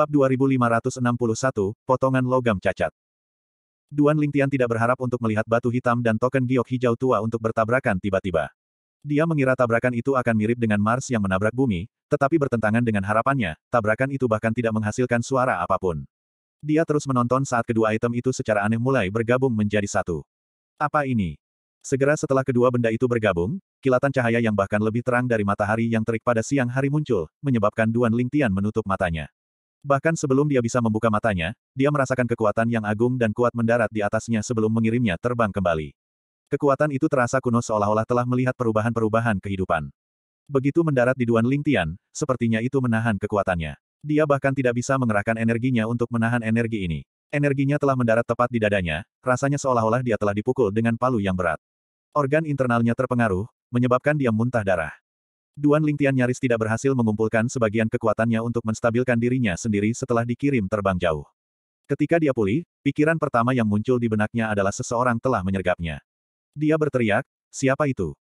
Bab 2561, Potongan Logam Cacat Duan Lingtian tidak berharap untuk melihat batu hitam dan token giok hijau tua untuk bertabrakan tiba-tiba. Dia mengira tabrakan itu akan mirip dengan Mars yang menabrak bumi, tetapi bertentangan dengan harapannya, tabrakan itu bahkan tidak menghasilkan suara apapun. Dia terus menonton saat kedua item itu secara aneh mulai bergabung menjadi satu. Apa ini? Segera setelah kedua benda itu bergabung, kilatan cahaya yang bahkan lebih terang dari matahari yang terik pada siang hari muncul, menyebabkan Duan Lingtian menutup matanya. Bahkan sebelum dia bisa membuka matanya, dia merasakan kekuatan yang agung dan kuat mendarat di atasnya sebelum mengirimnya terbang kembali. Kekuatan itu terasa kuno seolah-olah telah melihat perubahan-perubahan kehidupan. Begitu mendarat di Duan Lingtian, sepertinya itu menahan kekuatannya. Dia bahkan tidak bisa mengerahkan energinya untuk menahan energi ini. Energinya telah mendarat tepat di dadanya, rasanya seolah-olah dia telah dipukul dengan palu yang berat. Organ internalnya terpengaruh, menyebabkan dia muntah darah. Duan Lingtian nyaris tidak berhasil mengumpulkan sebagian kekuatannya untuk menstabilkan dirinya sendiri setelah dikirim terbang jauh. Ketika dia pulih, pikiran pertama yang muncul di benaknya adalah seseorang telah menyergapnya. Dia berteriak, siapa itu?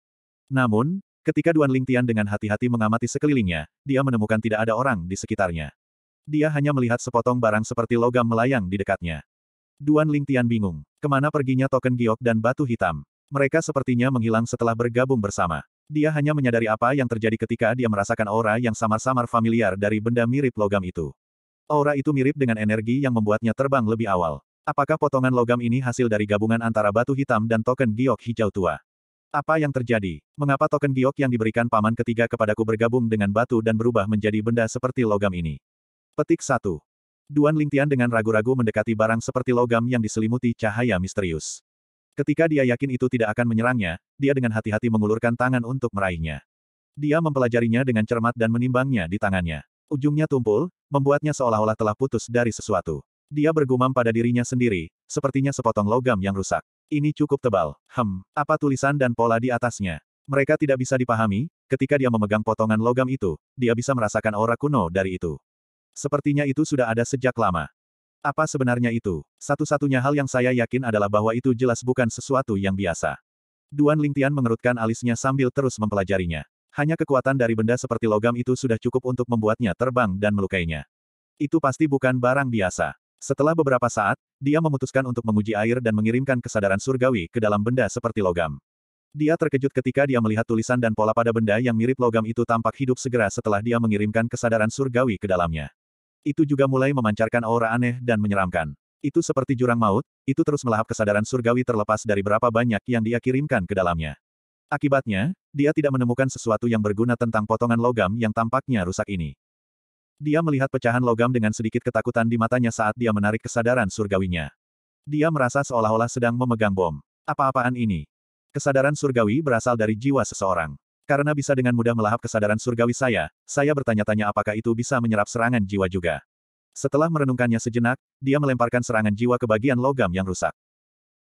Namun, ketika Duan Lingtian dengan hati-hati mengamati sekelilingnya, dia menemukan tidak ada orang di sekitarnya. Dia hanya melihat sepotong barang seperti logam melayang di dekatnya. Duan Lingtian bingung. Kemana perginya token giok dan batu hitam? Mereka sepertinya menghilang setelah bergabung bersama. Dia hanya menyadari apa yang terjadi ketika dia merasakan aura yang samar-samar familiar dari benda mirip logam itu. Aura itu mirip dengan energi yang membuatnya terbang lebih awal. Apakah potongan logam ini hasil dari gabungan antara batu hitam dan token giok hijau tua? Apa yang terjadi? Mengapa token giok yang diberikan paman ketiga kepadaku bergabung dengan batu dan berubah menjadi benda seperti logam ini? Petik 1. Duan Lingtian dengan ragu-ragu mendekati barang seperti logam yang diselimuti cahaya misterius. Ketika dia yakin itu tidak akan menyerangnya, dia dengan hati-hati mengulurkan tangan untuk meraihnya. Dia mempelajarinya dengan cermat dan menimbangnya di tangannya. Ujungnya tumpul, membuatnya seolah-olah telah putus dari sesuatu. Dia bergumam pada dirinya sendiri, sepertinya sepotong logam yang rusak. Ini cukup tebal. Hem, apa tulisan dan pola di atasnya? Mereka tidak bisa dipahami, ketika dia memegang potongan logam itu, dia bisa merasakan aura kuno dari itu. Sepertinya itu sudah ada sejak lama. Apa sebenarnya itu? Satu-satunya hal yang saya yakin adalah bahwa itu jelas bukan sesuatu yang biasa. Duan Lingtian mengerutkan alisnya sambil terus mempelajarinya. Hanya kekuatan dari benda seperti logam itu sudah cukup untuk membuatnya terbang dan melukainya. Itu pasti bukan barang biasa. Setelah beberapa saat, dia memutuskan untuk menguji air dan mengirimkan kesadaran surgawi ke dalam benda seperti logam. Dia terkejut ketika dia melihat tulisan dan pola pada benda yang mirip logam itu tampak hidup segera setelah dia mengirimkan kesadaran surgawi ke dalamnya. Itu juga mulai memancarkan aura aneh dan menyeramkan. Itu seperti jurang maut, itu terus melahap kesadaran surgawi terlepas dari berapa banyak yang dia kirimkan ke dalamnya. Akibatnya, dia tidak menemukan sesuatu yang berguna tentang potongan logam yang tampaknya rusak ini. Dia melihat pecahan logam dengan sedikit ketakutan di matanya saat dia menarik kesadaran surgawinya. Dia merasa seolah-olah sedang memegang bom. Apa-apaan ini? Kesadaran surgawi berasal dari jiwa seseorang. Karena bisa dengan mudah melahap kesadaran surgawi saya, saya bertanya-tanya apakah itu bisa menyerap serangan jiwa juga. Setelah merenungkannya sejenak, dia melemparkan serangan jiwa ke bagian logam yang rusak.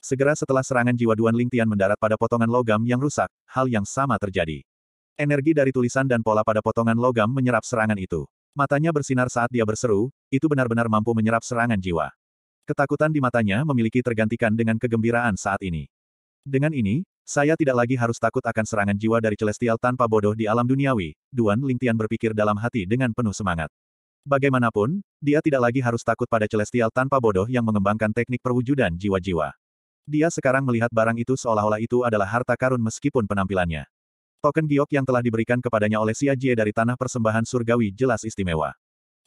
Segera setelah serangan jiwa Duan Lingtian mendarat pada potongan logam yang rusak, hal yang sama terjadi. Energi dari tulisan dan pola pada potongan logam menyerap serangan itu. Matanya bersinar saat dia berseru, itu benar-benar mampu menyerap serangan jiwa. Ketakutan di matanya memiliki tergantikan dengan kegembiraan saat ini. Dengan ini, saya tidak lagi harus takut akan serangan jiwa dari Celestial tanpa bodoh di alam duniawi, Duan Lingtian berpikir dalam hati dengan penuh semangat. Bagaimanapun, dia tidak lagi harus takut pada Celestial tanpa bodoh yang mengembangkan teknik perwujudan jiwa-jiwa. Dia sekarang melihat barang itu seolah-olah itu adalah harta karun meskipun penampilannya. Token giok yang telah diberikan kepadanya oleh Xia Jie dari tanah persembahan surgawi jelas istimewa.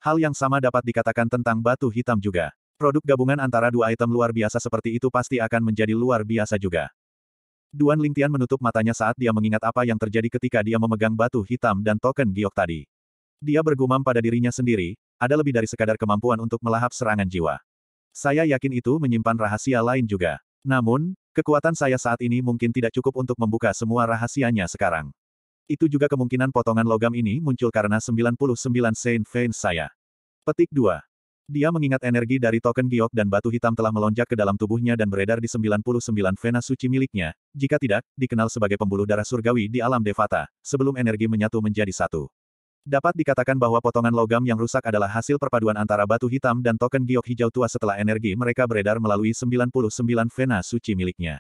Hal yang sama dapat dikatakan tentang batu hitam juga. Produk gabungan antara dua item luar biasa seperti itu pasti akan menjadi luar biasa juga. Duan Lingtian menutup matanya saat dia mengingat apa yang terjadi ketika dia memegang batu hitam dan token giok tadi. Dia bergumam pada dirinya sendiri, ada lebih dari sekadar kemampuan untuk melahap serangan jiwa. Saya yakin itu menyimpan rahasia lain juga. Namun, kekuatan saya saat ini mungkin tidak cukup untuk membuka semua rahasianya sekarang. Itu juga kemungkinan potongan logam ini muncul karena 99 Saint Veins saya. Petik 2. Dia mengingat energi dari token giok dan batu hitam telah melonjak ke dalam tubuhnya dan beredar di 99 vena suci miliknya, jika tidak, dikenal sebagai pembuluh darah surgawi di alam Devata, sebelum energi menyatu menjadi satu. Dapat dikatakan bahwa potongan logam yang rusak adalah hasil perpaduan antara batu hitam dan token giok hijau tua setelah energi mereka beredar melalui 99 vena suci miliknya.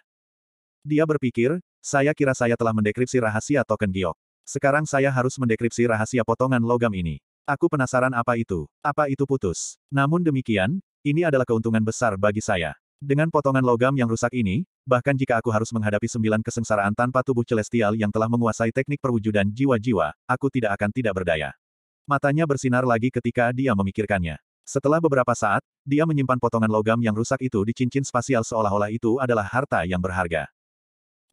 Dia berpikir, saya kira saya telah mendekripsi rahasia token giok. Sekarang saya harus mendekripsi rahasia potongan logam ini. Aku penasaran apa itu. Apa itu putus. Namun demikian, ini adalah keuntungan besar bagi saya. Dengan potongan logam yang rusak ini, bahkan jika aku harus menghadapi sembilan kesengsaraan tanpa tubuh celestial yang telah menguasai teknik perwujudan jiwa-jiwa, aku tidak akan tidak berdaya. Matanya bersinar lagi ketika dia memikirkannya. Setelah beberapa saat, dia menyimpan potongan logam yang rusak itu di cincin spasial seolah-olah itu adalah harta yang berharga.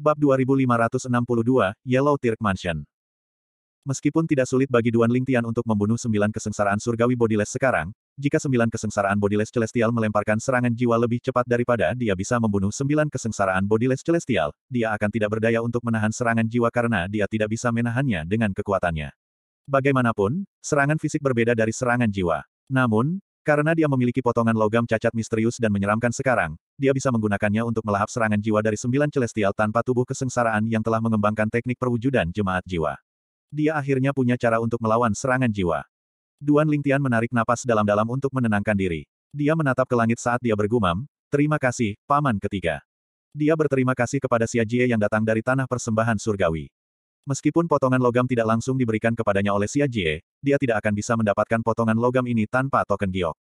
Bab 2562, Yellow Tirk Mansion Meskipun tidak sulit bagi Duan Lingtian untuk membunuh sembilan kesengsaraan surgawi bodiless sekarang, jika sembilan kesengsaraan bodiless celestial melemparkan serangan jiwa lebih cepat daripada dia bisa membunuh sembilan kesengsaraan bodiless celestial, dia akan tidak berdaya untuk menahan serangan jiwa karena dia tidak bisa menahannya dengan kekuatannya. Bagaimanapun, serangan fisik berbeda dari serangan jiwa. Namun, karena dia memiliki potongan logam cacat misterius dan menyeramkan sekarang, dia bisa menggunakannya untuk melahap serangan jiwa dari sembilan celestial tanpa tubuh kesengsaraan yang telah mengembangkan teknik perwujudan jemaat jiwa. Dia akhirnya punya cara untuk melawan serangan jiwa. Duan Lingtian menarik napas dalam-dalam untuk menenangkan diri. Dia menatap ke langit saat dia bergumam, Terima kasih, Paman ketiga. Dia berterima kasih kepada Xia Jie yang datang dari tanah persembahan surgawi. Meskipun potongan logam tidak langsung diberikan kepadanya oleh Xia Jie, dia tidak akan bisa mendapatkan potongan logam ini tanpa token giok.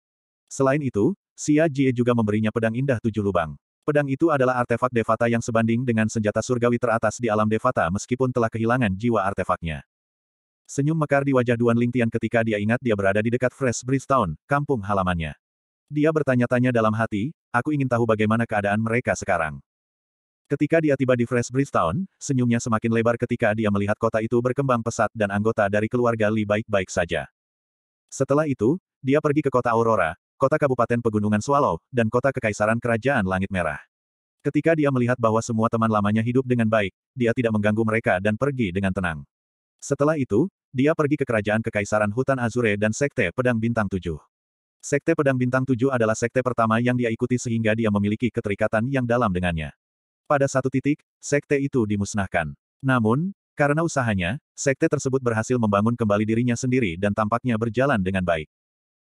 Selain itu, Xia Jie juga memberinya pedang indah tujuh lubang. Pedang itu adalah artefak Devata yang sebanding dengan senjata surgawi teratas di alam Devata meskipun telah kehilangan jiwa artefaknya. Senyum mekar di wajah Duan Lingtian ketika dia ingat dia berada di dekat Fresh Breeze Town, kampung halamannya. Dia bertanya-tanya dalam hati, aku ingin tahu bagaimana keadaan mereka sekarang. Ketika dia tiba di Fresh Breeze Town, senyumnya semakin lebar ketika dia melihat kota itu berkembang pesat dan anggota dari keluarga Li baik-baik saja. Setelah itu, dia pergi ke kota Aurora, kota kabupaten pegunungan Swallow, dan kota kekaisaran kerajaan Langit Merah. Ketika dia melihat bahwa semua teman lamanya hidup dengan baik, dia tidak mengganggu mereka dan pergi dengan tenang. Setelah itu, dia pergi ke kerajaan kekaisaran hutan Azure dan Sekte Pedang Bintang Tujuh. Sekte Pedang Bintang Tujuh adalah sekte pertama yang dia ikuti sehingga dia memiliki keterikatan yang dalam dengannya. Pada satu titik, sekte itu dimusnahkan. Namun, karena usahanya, sekte tersebut berhasil membangun kembali dirinya sendiri dan tampaknya berjalan dengan baik.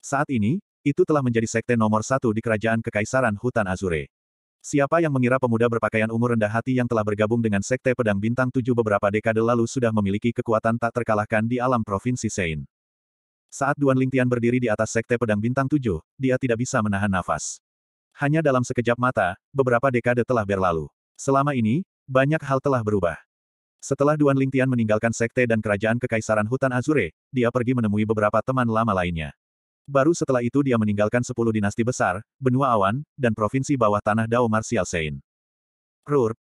Saat ini, itu telah menjadi sekte nomor satu di kerajaan kekaisaran hutan Azure. Siapa yang mengira pemuda berpakaian ungu rendah hati yang telah bergabung dengan Sekte Pedang Bintang Tujuh beberapa dekade lalu sudah memiliki kekuatan tak terkalahkan di alam Provinsi Sein. Saat Duan Lingtian berdiri di atas Sekte Pedang Bintang Tujuh, dia tidak bisa menahan nafas. Hanya dalam sekejap mata, beberapa dekade telah berlalu. Selama ini, banyak hal telah berubah. Setelah Duan Lingtian meninggalkan sekte dan kerajaan kekaisaran hutan Azure, dia pergi menemui beberapa teman lama lainnya. Baru setelah itu dia meninggalkan sepuluh dinasti besar, benua awan, dan provinsi bawah tanah Dao Martial Sein. Rur.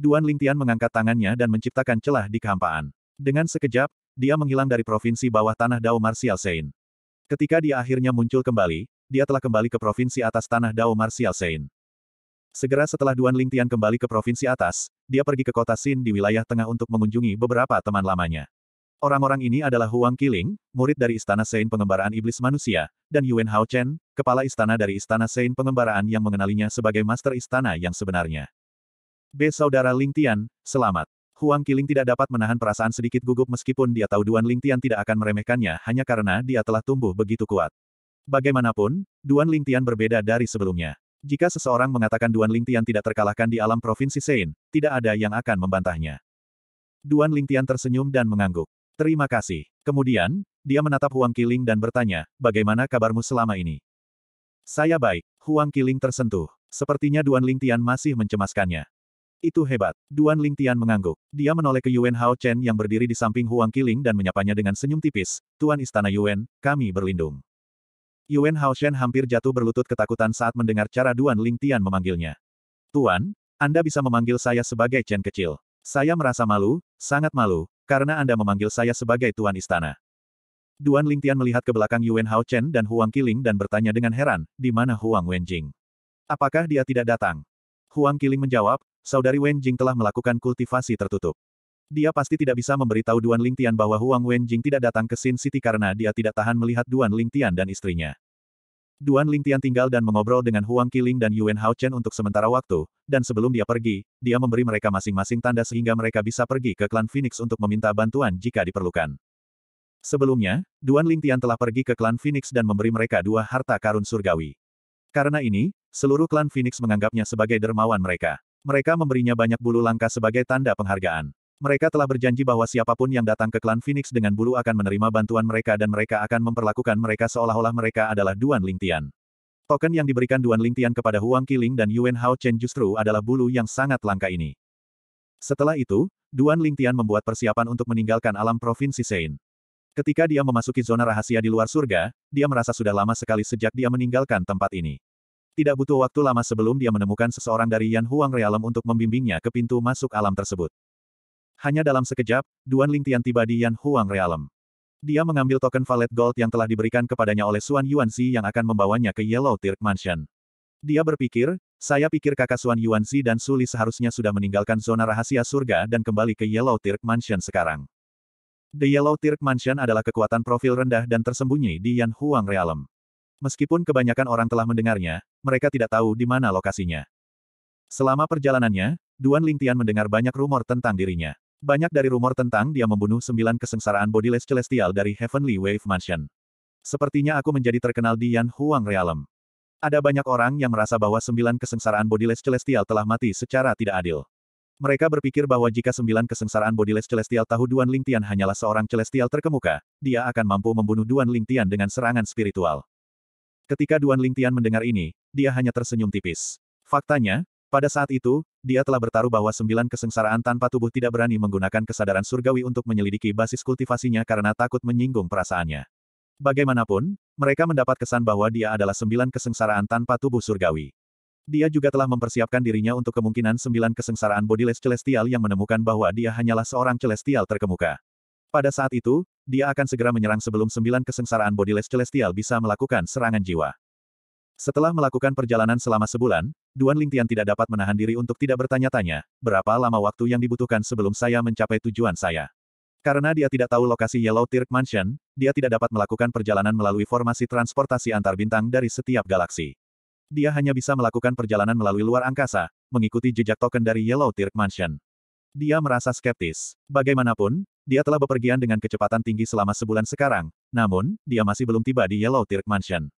Duan Lingtian mengangkat tangannya dan menciptakan celah di kehampaan. Dengan sekejap, dia menghilang dari provinsi bawah tanah Dao Martial Sein. Ketika dia akhirnya muncul kembali, dia telah kembali ke provinsi atas tanah Dao Martial Sein. Segera setelah Duan Lingtian kembali ke provinsi atas, dia pergi ke kota Sin di wilayah tengah untuk mengunjungi beberapa teman lamanya. Orang-orang ini adalah Huang Qiling, murid dari Istana Sein Pengembaraan Iblis Manusia, dan Yuan Hao Chen, kepala istana dari Istana Sein Pengembaraan yang mengenalinya sebagai Master Istana yang sebenarnya. B. Saudara Ling Tian, selamat. Huang Qiling tidak dapat menahan perasaan sedikit gugup meskipun dia tahu Duan Ling Tian tidak akan meremehkannya hanya karena dia telah tumbuh begitu kuat. Bagaimanapun, Duan Ling Tian berbeda dari sebelumnya. Jika seseorang mengatakan Duan Ling Tian tidak terkalahkan di alam provinsi Sein, tidak ada yang akan membantahnya. Duan Ling Tian tersenyum dan mengangguk. Terima kasih. Kemudian, dia menatap Huang Qiling dan bertanya, bagaimana kabarmu selama ini? Saya baik. Huang Qiling tersentuh. Sepertinya Duan Ling Tian masih mencemaskannya. Itu hebat. Duan Ling Tian mengangguk. Dia menoleh ke Yuan Hao Chen yang berdiri di samping Huang Qiling dan menyapanya dengan senyum tipis. Tuan Istana Yuan, kami berlindung. Yuan Hao Chen hampir jatuh berlutut ketakutan saat mendengar cara Duan Ling Tian memanggilnya. Tuan, Anda bisa memanggil saya sebagai Chen kecil. Saya merasa malu, sangat malu, karena Anda memanggil saya sebagai Tuan Istana. Duan Lingtian melihat ke belakang Yuan Hao Chen dan Huang Qiling dan bertanya dengan heran, di mana Huang Wenjing? Apakah dia tidak datang? Huang Qiling menjawab, saudari Wenjing telah melakukan kultivasi tertutup. Dia pasti tidak bisa memberitahu Duan Lingtian bahwa Huang Wenjing tidak datang ke Sin City karena dia tidak tahan melihat Duan Lingtian dan istrinya. Duan Lingtian tinggal dan mengobrol dengan Huang Qiling dan Yuan Haochen untuk sementara waktu, dan sebelum dia pergi, dia memberi mereka masing-masing tanda sehingga mereka bisa pergi ke klan Phoenix untuk meminta bantuan jika diperlukan. Sebelumnya, Duan Lingtian telah pergi ke klan Phoenix dan memberi mereka dua harta karun surgawi. Karena ini, seluruh klan Phoenix menganggapnya sebagai dermawan mereka. Mereka memberinya banyak bulu langka sebagai tanda penghargaan. Mereka telah berjanji bahwa siapapun yang datang ke klan Phoenix dengan bulu akan menerima bantuan mereka dan mereka akan memperlakukan mereka seolah-olah mereka adalah Duan Lingtian. Token yang diberikan Duan Lingtian kepada Huang Qiling dan Yuan Hao Chen justru adalah bulu yang sangat langka ini. Setelah itu, Duan Lingtian membuat persiapan untuk meninggalkan alam provinsi Sein. Ketika dia memasuki zona rahasia di luar surga, dia merasa sudah lama sekali sejak dia meninggalkan tempat ini. Tidak butuh waktu lama sebelum dia menemukan seseorang dari Yan Huang Realem untuk membimbingnya ke pintu masuk alam tersebut. Hanya dalam sekejap, Duan Lingtian tiba di Yan Huang Realm. Dia mengambil token valet gold yang telah diberikan kepadanya oleh Suan Yuanzi yang akan membawanya ke Yellow Tirk Mansion. Dia berpikir, saya pikir kakak Suan Yuanzi dan Suli seharusnya sudah meninggalkan zona rahasia surga dan kembali ke Yellow Tirk Mansion sekarang. The Yellow Tirk Mansion adalah kekuatan profil rendah dan tersembunyi di Yan Huang Realm. Meskipun kebanyakan orang telah mendengarnya, mereka tidak tahu di mana lokasinya. Selama perjalanannya, Duan Lingtian mendengar banyak rumor tentang dirinya. Banyak dari rumor tentang dia membunuh sembilan kesengsaraan bodiless celestial dari Heavenly Wave Mansion. Sepertinya aku menjadi terkenal di Yan Huang Realm. Ada banyak orang yang merasa bahwa sembilan kesengsaraan bodiless celestial telah mati secara tidak adil. Mereka berpikir bahwa jika sembilan kesengsaraan bodiless celestial tahu Duan Lingtian hanyalah seorang celestial terkemuka, dia akan mampu membunuh Duan Lingtian dengan serangan spiritual. Ketika Duan Lingtian mendengar ini, dia hanya tersenyum tipis. Faktanya, pada saat itu, dia telah bertaruh bahwa sembilan kesengsaraan tanpa tubuh tidak berani menggunakan kesadaran surgawi untuk menyelidiki basis kultivasinya karena takut menyinggung perasaannya. Bagaimanapun, mereka mendapat kesan bahwa dia adalah sembilan kesengsaraan tanpa tubuh surgawi. Dia juga telah mempersiapkan dirinya untuk kemungkinan sembilan kesengsaraan bodiless celestial yang menemukan bahwa dia hanyalah seorang celestial terkemuka. Pada saat itu, dia akan segera menyerang sebelum sembilan kesengsaraan bodiless celestial bisa melakukan serangan jiwa. Setelah melakukan perjalanan selama sebulan, Duan Lingtian tidak dapat menahan diri untuk tidak bertanya-tanya, berapa lama waktu yang dibutuhkan sebelum saya mencapai tujuan saya. Karena dia tidak tahu lokasi Yellow Tirk Mansion, dia tidak dapat melakukan perjalanan melalui formasi transportasi antar bintang dari setiap galaksi. Dia hanya bisa melakukan perjalanan melalui luar angkasa, mengikuti jejak token dari Yellow Tirk Mansion. Dia merasa skeptis. Bagaimanapun, dia telah bepergian dengan kecepatan tinggi selama sebulan sekarang, namun, dia masih belum tiba di Yellow Tirk Mansion.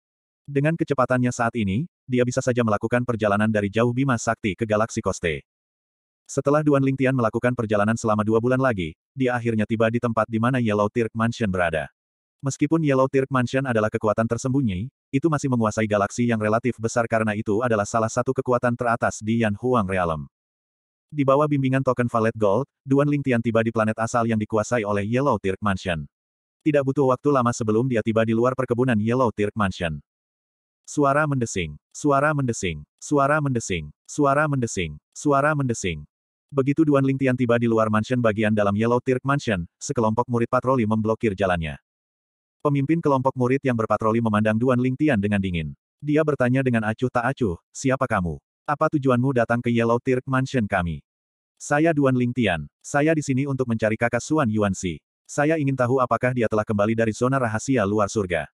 Dengan kecepatannya saat ini, dia bisa saja melakukan perjalanan dari jauh Bima Sakti ke Galaksi Koste. Setelah Duan Lingtian melakukan perjalanan selama dua bulan lagi, dia akhirnya tiba di tempat di mana Yellow Tirk Mansion berada. Meskipun Yellow Tirk Mansion adalah kekuatan tersembunyi, itu masih menguasai galaksi yang relatif besar karena itu adalah salah satu kekuatan teratas di Yan Huang Realm. Di bawah bimbingan token Valet Gold, Duan Lingtian tiba di planet asal yang dikuasai oleh Yellow Tirk Mansion. Tidak butuh waktu lama sebelum dia tiba di luar perkebunan Yellow Tirk Mansion. Suara mendesing, suara mendesing, suara mendesing, suara mendesing, suara mendesing. Begitu Duan Ling Tian tiba di luar mansion bagian dalam Yellow Tirk Mansion, sekelompok murid patroli memblokir jalannya. Pemimpin kelompok murid yang berpatroli memandang Duan Ling Tian dengan dingin. Dia bertanya dengan acuh tak acuh, siapa kamu? Apa tujuanmu datang ke Yellow Tirk Mansion kami? Saya Duan Ling Tian, Saya di sini untuk mencari kakak Suan Yuan Si. Saya ingin tahu apakah dia telah kembali dari zona rahasia luar surga.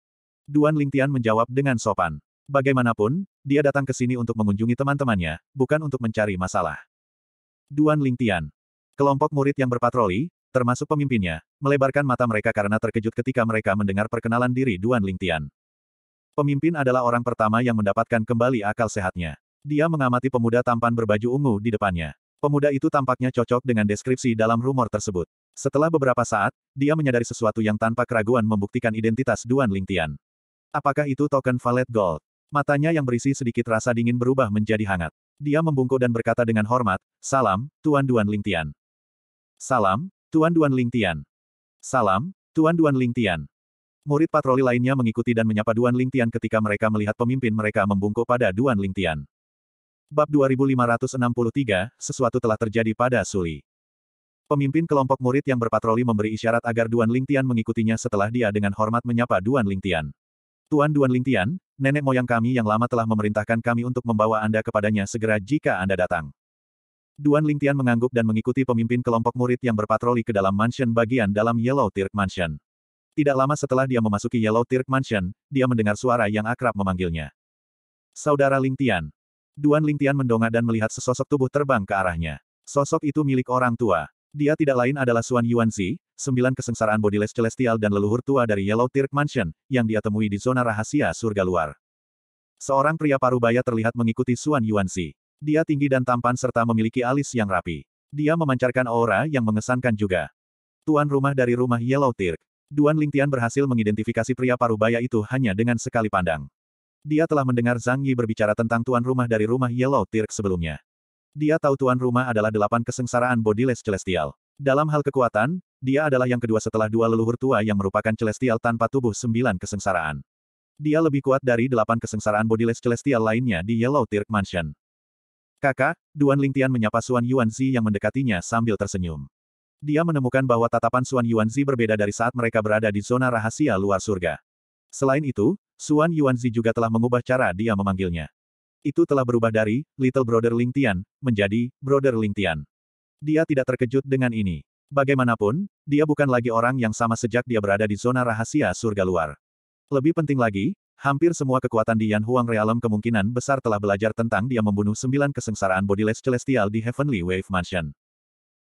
Duan Ling Tian menjawab dengan sopan. Bagaimanapun, dia datang ke sini untuk mengunjungi teman-temannya, bukan untuk mencari masalah. Duan Lingtian. Kelompok murid yang berpatroli, termasuk pemimpinnya, melebarkan mata mereka karena terkejut ketika mereka mendengar perkenalan diri Duan Lingtian. Pemimpin adalah orang pertama yang mendapatkan kembali akal sehatnya. Dia mengamati pemuda tampan berbaju ungu di depannya. Pemuda itu tampaknya cocok dengan deskripsi dalam rumor tersebut. Setelah beberapa saat, dia menyadari sesuatu yang tanpa keraguan membuktikan identitas Duan Lingtian. Apakah itu token Valet Gold? Matanya yang berisi sedikit rasa dingin berubah menjadi hangat. Dia membungkuk dan berkata dengan hormat, Salam, Tuan Duan Lingtian. Salam, Tuan Duan Lingtian. Salam, Tuan Duan Lingtian. Murid patroli lainnya mengikuti dan menyapa Duan Lingtian ketika mereka melihat pemimpin mereka membungkuk pada Duan Lingtian. Bab 2563, sesuatu telah terjadi pada Suli. Pemimpin kelompok murid yang berpatroli memberi isyarat agar Duan Lingtian mengikutinya setelah dia dengan hormat menyapa Duan Lingtian. Tuan Duan Lingtian, nenek moyang kami yang lama telah memerintahkan kami untuk membawa Anda kepadanya segera jika Anda datang. Duan Lingtian mengangguk dan mengikuti pemimpin kelompok murid yang berpatroli ke dalam mansion bagian dalam Yellow Tirk Mansion. Tidak lama setelah dia memasuki Yellow Tirk Mansion, dia mendengar suara yang akrab memanggilnya. Saudara Lingtian. Duan Lingtian mendongak dan melihat sesosok tubuh terbang ke arahnya. Sosok itu milik orang tua. Dia tidak lain adalah Suan Yuanzi, sembilan kesengsaraan bodiless celestial dan leluhur tua dari Yellow Tirk Mansion, yang dia temui di zona rahasia surga luar. Seorang pria parubaya terlihat mengikuti Suan Yuanxi. Dia tinggi dan tampan serta memiliki alis yang rapi. Dia memancarkan aura yang mengesankan juga. Tuan rumah dari rumah Yellow Tirk. Duan Lingtian berhasil mengidentifikasi pria parubaya itu hanya dengan sekali pandang. Dia telah mendengar Zhang Yi berbicara tentang tuan rumah dari rumah Yellow Tirk sebelumnya. Dia tahu tuan rumah adalah delapan kesengsaraan bodiless celestial. Dalam hal kekuatan, dia adalah yang kedua setelah dua leluhur tua yang merupakan celestial tanpa tubuh sembilan kesengsaraan. Dia lebih kuat dari delapan kesengsaraan bodiless celestial lainnya di Yellow Tirk Mansion. Kakak, Duan Lingtian menyapa Suan Yuanzi yang mendekatinya sambil tersenyum. Dia menemukan bahwa tatapan Suan Yuanzi berbeda dari saat mereka berada di zona rahasia luar surga. Selain itu, Suan Yuanzi juga telah mengubah cara dia memanggilnya. Itu telah berubah dari Little Brother Lingtian menjadi Brother Lingtian. Dia tidak terkejut dengan ini. Bagaimanapun, dia bukan lagi orang yang sama sejak dia berada di zona rahasia surga luar. Lebih penting lagi, hampir semua kekuatan di Yan Huang Realm kemungkinan besar telah belajar tentang dia membunuh sembilan kesengsaraan bodiless celestial di Heavenly Wave Mansion.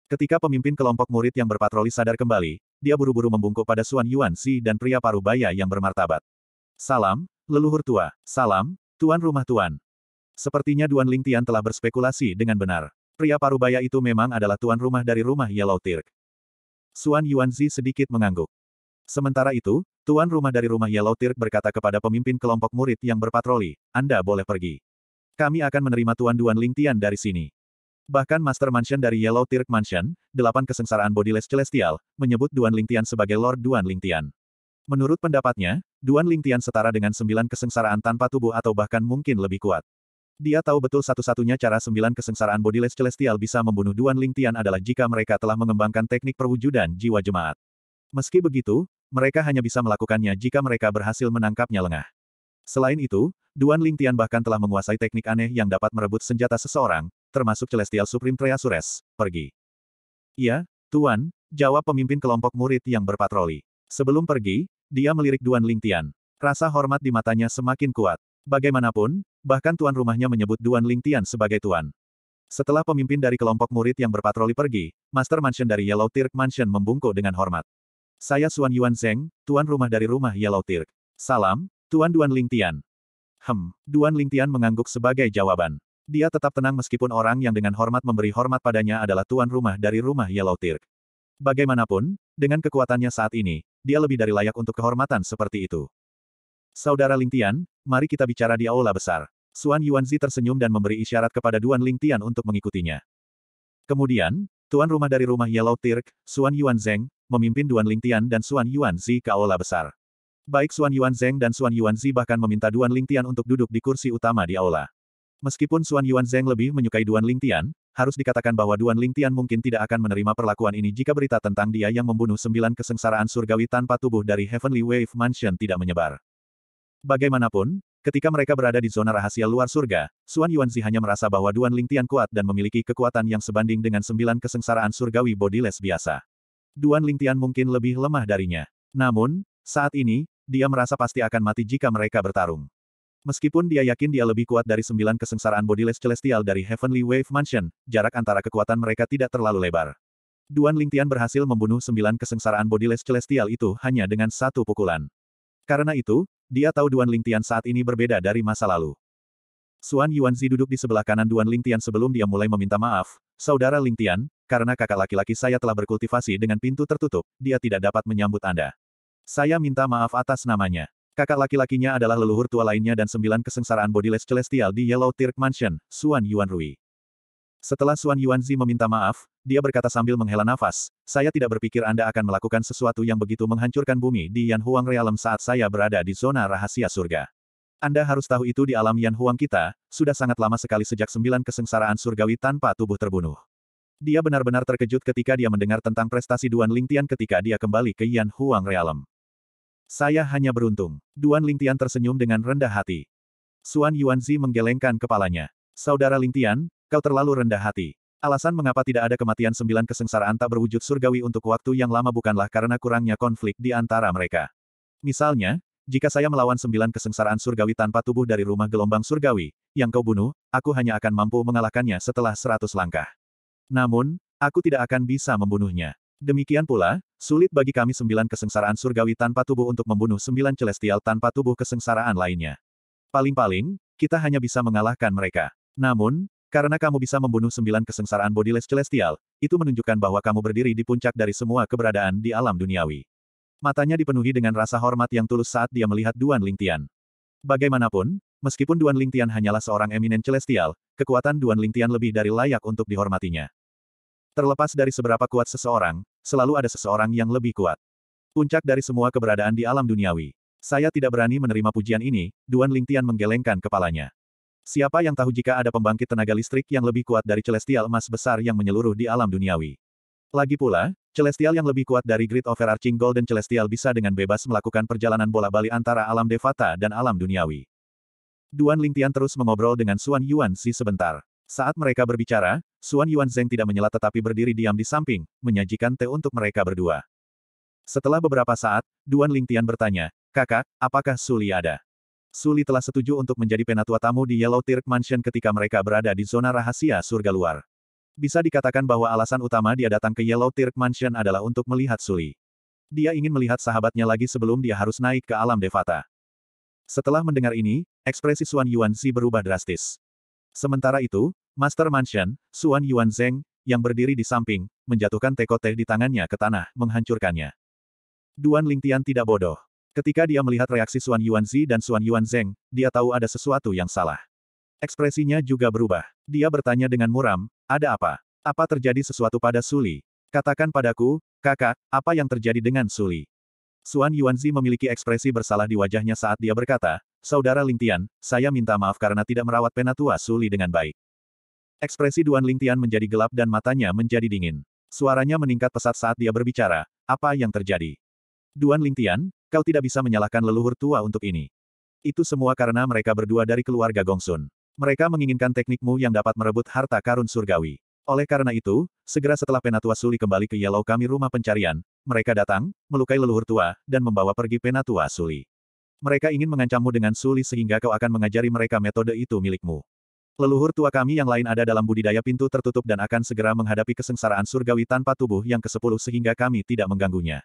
Ketika pemimpin kelompok murid yang berpatroli sadar kembali, dia buru-buru membungkuk pada Suan Yuan Si dan pria paruh baya yang bermartabat. Salam, leluhur tua. Salam, tuan rumah tuan. Sepertinya Duan Lingtian telah berspekulasi dengan benar. Pria parubaya itu memang adalah tuan rumah dari rumah Yellow Tirk. Suan Yuanzi sedikit mengangguk. Sementara itu, tuan rumah dari rumah Yellow Tirk berkata kepada pemimpin kelompok murid yang berpatroli, Anda boleh pergi. Kami akan menerima Tuan Duan Lingtian dari sini. Bahkan Master Mansion dari Yellow Tirk Mansion, delapan kesengsaraan bodiless celestial, menyebut Duan Lingtian sebagai Lord Duan Lingtian. Menurut pendapatnya, Duan Lingtian setara dengan sembilan kesengsaraan tanpa tubuh atau bahkan mungkin lebih kuat. Dia tahu betul satu-satunya cara sembilan kesengsaraan Bodiless Celestial bisa membunuh Duan Lingtian adalah jika mereka telah mengembangkan teknik perwujudan jiwa jemaat. Meski begitu, mereka hanya bisa melakukannya jika mereka berhasil menangkapnya lengah. Selain itu, Duan Lingtian bahkan telah menguasai teknik aneh yang dapat merebut senjata seseorang, termasuk Celestial Supreme Treasures, pergi. Iya, Tuan, jawab pemimpin kelompok murid yang berpatroli. Sebelum pergi, dia melirik Duan Lingtian. Rasa hormat di matanya semakin kuat. Bagaimanapun, bahkan tuan rumahnya menyebut Duan Lingtian sebagai tuan. Setelah pemimpin dari kelompok murid yang berpatroli pergi, Master Mansion dari Yellow Tirk Mansion membungkuk dengan hormat. Saya Suan Yuan Zeng, tuan rumah dari rumah Yellow Tirk. Salam, Tuan Duan Lingtian. Hem, Duan Lingtian mengangguk sebagai jawaban. Dia tetap tenang meskipun orang yang dengan hormat memberi hormat padanya adalah tuan rumah dari rumah Yellow Tirk. Bagaimanapun, dengan kekuatannya saat ini, dia lebih dari layak untuk kehormatan seperti itu. Saudara Lingtian, mari kita bicara di aula besar. Xuan Yuanzi tersenyum dan memberi isyarat kepada Duan Ling Tian untuk mengikutinya. Kemudian, tuan rumah dari rumah Yellow Tirk, Xuan Yuanzeng, memimpin Duan Ling Tian dan Xuan Yuanzi ke aula besar. Baik Xuan Yuanzeng dan Xuan Yuanzi bahkan meminta Duan Ling Tian untuk duduk di kursi utama di aula. Meskipun Xuan Yuanzeng lebih menyukai Duan Ling Tian, harus dikatakan bahwa Duan Ling Tian mungkin tidak akan menerima perlakuan ini jika berita tentang dia yang membunuh sembilan kesengsaraan surgawi tanpa tubuh dari Heavenly Wave Mansion tidak menyebar. Bagaimanapun, Ketika mereka berada di zona rahasia luar surga, Xuan Yuanzi hanya merasa bahwa Duan Lingtian kuat dan memiliki kekuatan yang sebanding dengan sembilan kesengsaraan surgawi bodiless biasa. Duan Lingtian mungkin lebih lemah darinya. Namun, saat ini, dia merasa pasti akan mati jika mereka bertarung. Meskipun dia yakin dia lebih kuat dari sembilan kesengsaraan bodiless celestial dari Heavenly Wave Mansion, jarak antara kekuatan mereka tidak terlalu lebar. Duan Lingtian berhasil membunuh sembilan kesengsaraan bodiless celestial itu hanya dengan satu pukulan. Karena itu, dia tahu Duan Lingtian saat ini berbeda dari masa lalu. Suan Yuanzi duduk di sebelah kanan Duan Lingtian sebelum dia mulai meminta maaf, Saudara Lingtian, karena kakak laki-laki saya telah berkultivasi dengan pintu tertutup, dia tidak dapat menyambut Anda. Saya minta maaf atas namanya. Kakak laki-lakinya adalah leluhur tua lainnya dan sembilan kesengsaraan bodiless celestial di Yellow Tirk Mansion, Suan Yuan Rui. Setelah Suan Yuanzi meminta maaf, dia berkata sambil menghela nafas, saya tidak berpikir Anda akan melakukan sesuatu yang begitu menghancurkan bumi di Yan Huang Realm saat saya berada di zona rahasia surga. Anda harus tahu itu di alam Yan Huang kita, sudah sangat lama sekali sejak sembilan kesengsaraan surgawi tanpa tubuh terbunuh. Dia benar-benar terkejut ketika dia mendengar tentang prestasi Duan Lingtian ketika dia kembali ke Yan Huang Realm. Saya hanya beruntung. Duan Lingtian tersenyum dengan rendah hati. Suan Yuanzi menggelengkan kepalanya. Saudara Lingtian, kau terlalu rendah hati. Alasan mengapa tidak ada kematian sembilan kesengsaraan tak berwujud surgawi untuk waktu yang lama bukanlah karena kurangnya konflik di antara mereka. Misalnya, jika saya melawan sembilan kesengsaraan surgawi tanpa tubuh dari rumah gelombang surgawi, yang kau bunuh, aku hanya akan mampu mengalahkannya setelah seratus langkah. Namun, aku tidak akan bisa membunuhnya. Demikian pula, sulit bagi kami sembilan kesengsaraan surgawi tanpa tubuh untuk membunuh sembilan celestial tanpa tubuh kesengsaraan lainnya. Paling-paling, kita hanya bisa mengalahkan mereka. Namun, karena kamu bisa membunuh sembilan kesengsaraan bodiless celestial, itu menunjukkan bahwa kamu berdiri di puncak dari semua keberadaan di alam duniawi. Matanya dipenuhi dengan rasa hormat yang tulus saat dia melihat Duan Lingtian. Bagaimanapun, meskipun Duan Lingtian hanyalah seorang eminen celestial, kekuatan Duan Lingtian lebih dari layak untuk dihormatinya. Terlepas dari seberapa kuat seseorang, selalu ada seseorang yang lebih kuat. Puncak dari semua keberadaan di alam duniawi. Saya tidak berani menerima pujian ini, Duan Lingtian menggelengkan kepalanya. Siapa yang tahu jika ada pembangkit tenaga listrik yang lebih kuat dari celestial emas besar yang menyeluruh di alam duniawi. Lagi pula, celestial yang lebih kuat dari grid overarching golden celestial bisa dengan bebas melakukan perjalanan bola balik antara alam devata dan alam duniawi. Duan Lingtian terus mengobrol dengan Suan Yuan Si sebentar. Saat mereka berbicara, Suan Yuan Zeng tidak menyela tetapi berdiri diam di samping, menyajikan teh untuk mereka berdua. Setelah beberapa saat, Duan Lingtian bertanya, Kakak, apakah Suli ada? Suli telah setuju untuk menjadi penatua tamu di Yellow Tirk Mansion ketika mereka berada di zona rahasia surga luar. Bisa dikatakan bahwa alasan utama dia datang ke Yellow Tirk Mansion adalah untuk melihat Suli. Dia ingin melihat sahabatnya lagi sebelum dia harus naik ke alam Devata. Setelah mendengar ini, ekspresi Suan Yuan Zi berubah drastis. Sementara itu, Master Mansion, Suan Yuan Zeng, yang berdiri di samping, menjatuhkan teko teh di tangannya ke tanah, menghancurkannya. Duan Lingtian tidak bodoh. Ketika dia melihat reaksi Xuan Yuanzi dan Xuan Yuanzeng, dia tahu ada sesuatu yang salah. Ekspresinya juga berubah. Dia bertanya dengan muram, ada apa? Apa terjadi sesuatu pada Suli? Katakan padaku, kakak, apa yang terjadi dengan Suli? Xuan Yuanzi memiliki ekspresi bersalah di wajahnya saat dia berkata, Saudara Lingtian, saya minta maaf karena tidak merawat penatua Suli dengan baik. Ekspresi Duan Lingtian menjadi gelap dan matanya menjadi dingin. Suaranya meningkat pesat saat dia berbicara, apa yang terjadi? Duan Lingtian, Kau tidak bisa menyalahkan leluhur tua untuk ini. Itu semua karena mereka berdua dari keluarga Gongsun. Mereka menginginkan teknikmu yang dapat merebut harta karun surgawi. Oleh karena itu, segera setelah Penatua Suli kembali ke Yellow Kami rumah pencarian, mereka datang, melukai leluhur tua, dan membawa pergi Penatua Suli. Mereka ingin mengancammu dengan Suli sehingga kau akan mengajari mereka metode itu milikmu. Leluhur tua kami yang lain ada dalam budidaya pintu tertutup dan akan segera menghadapi kesengsaraan surgawi tanpa tubuh yang ke sepuluh sehingga kami tidak mengganggunya.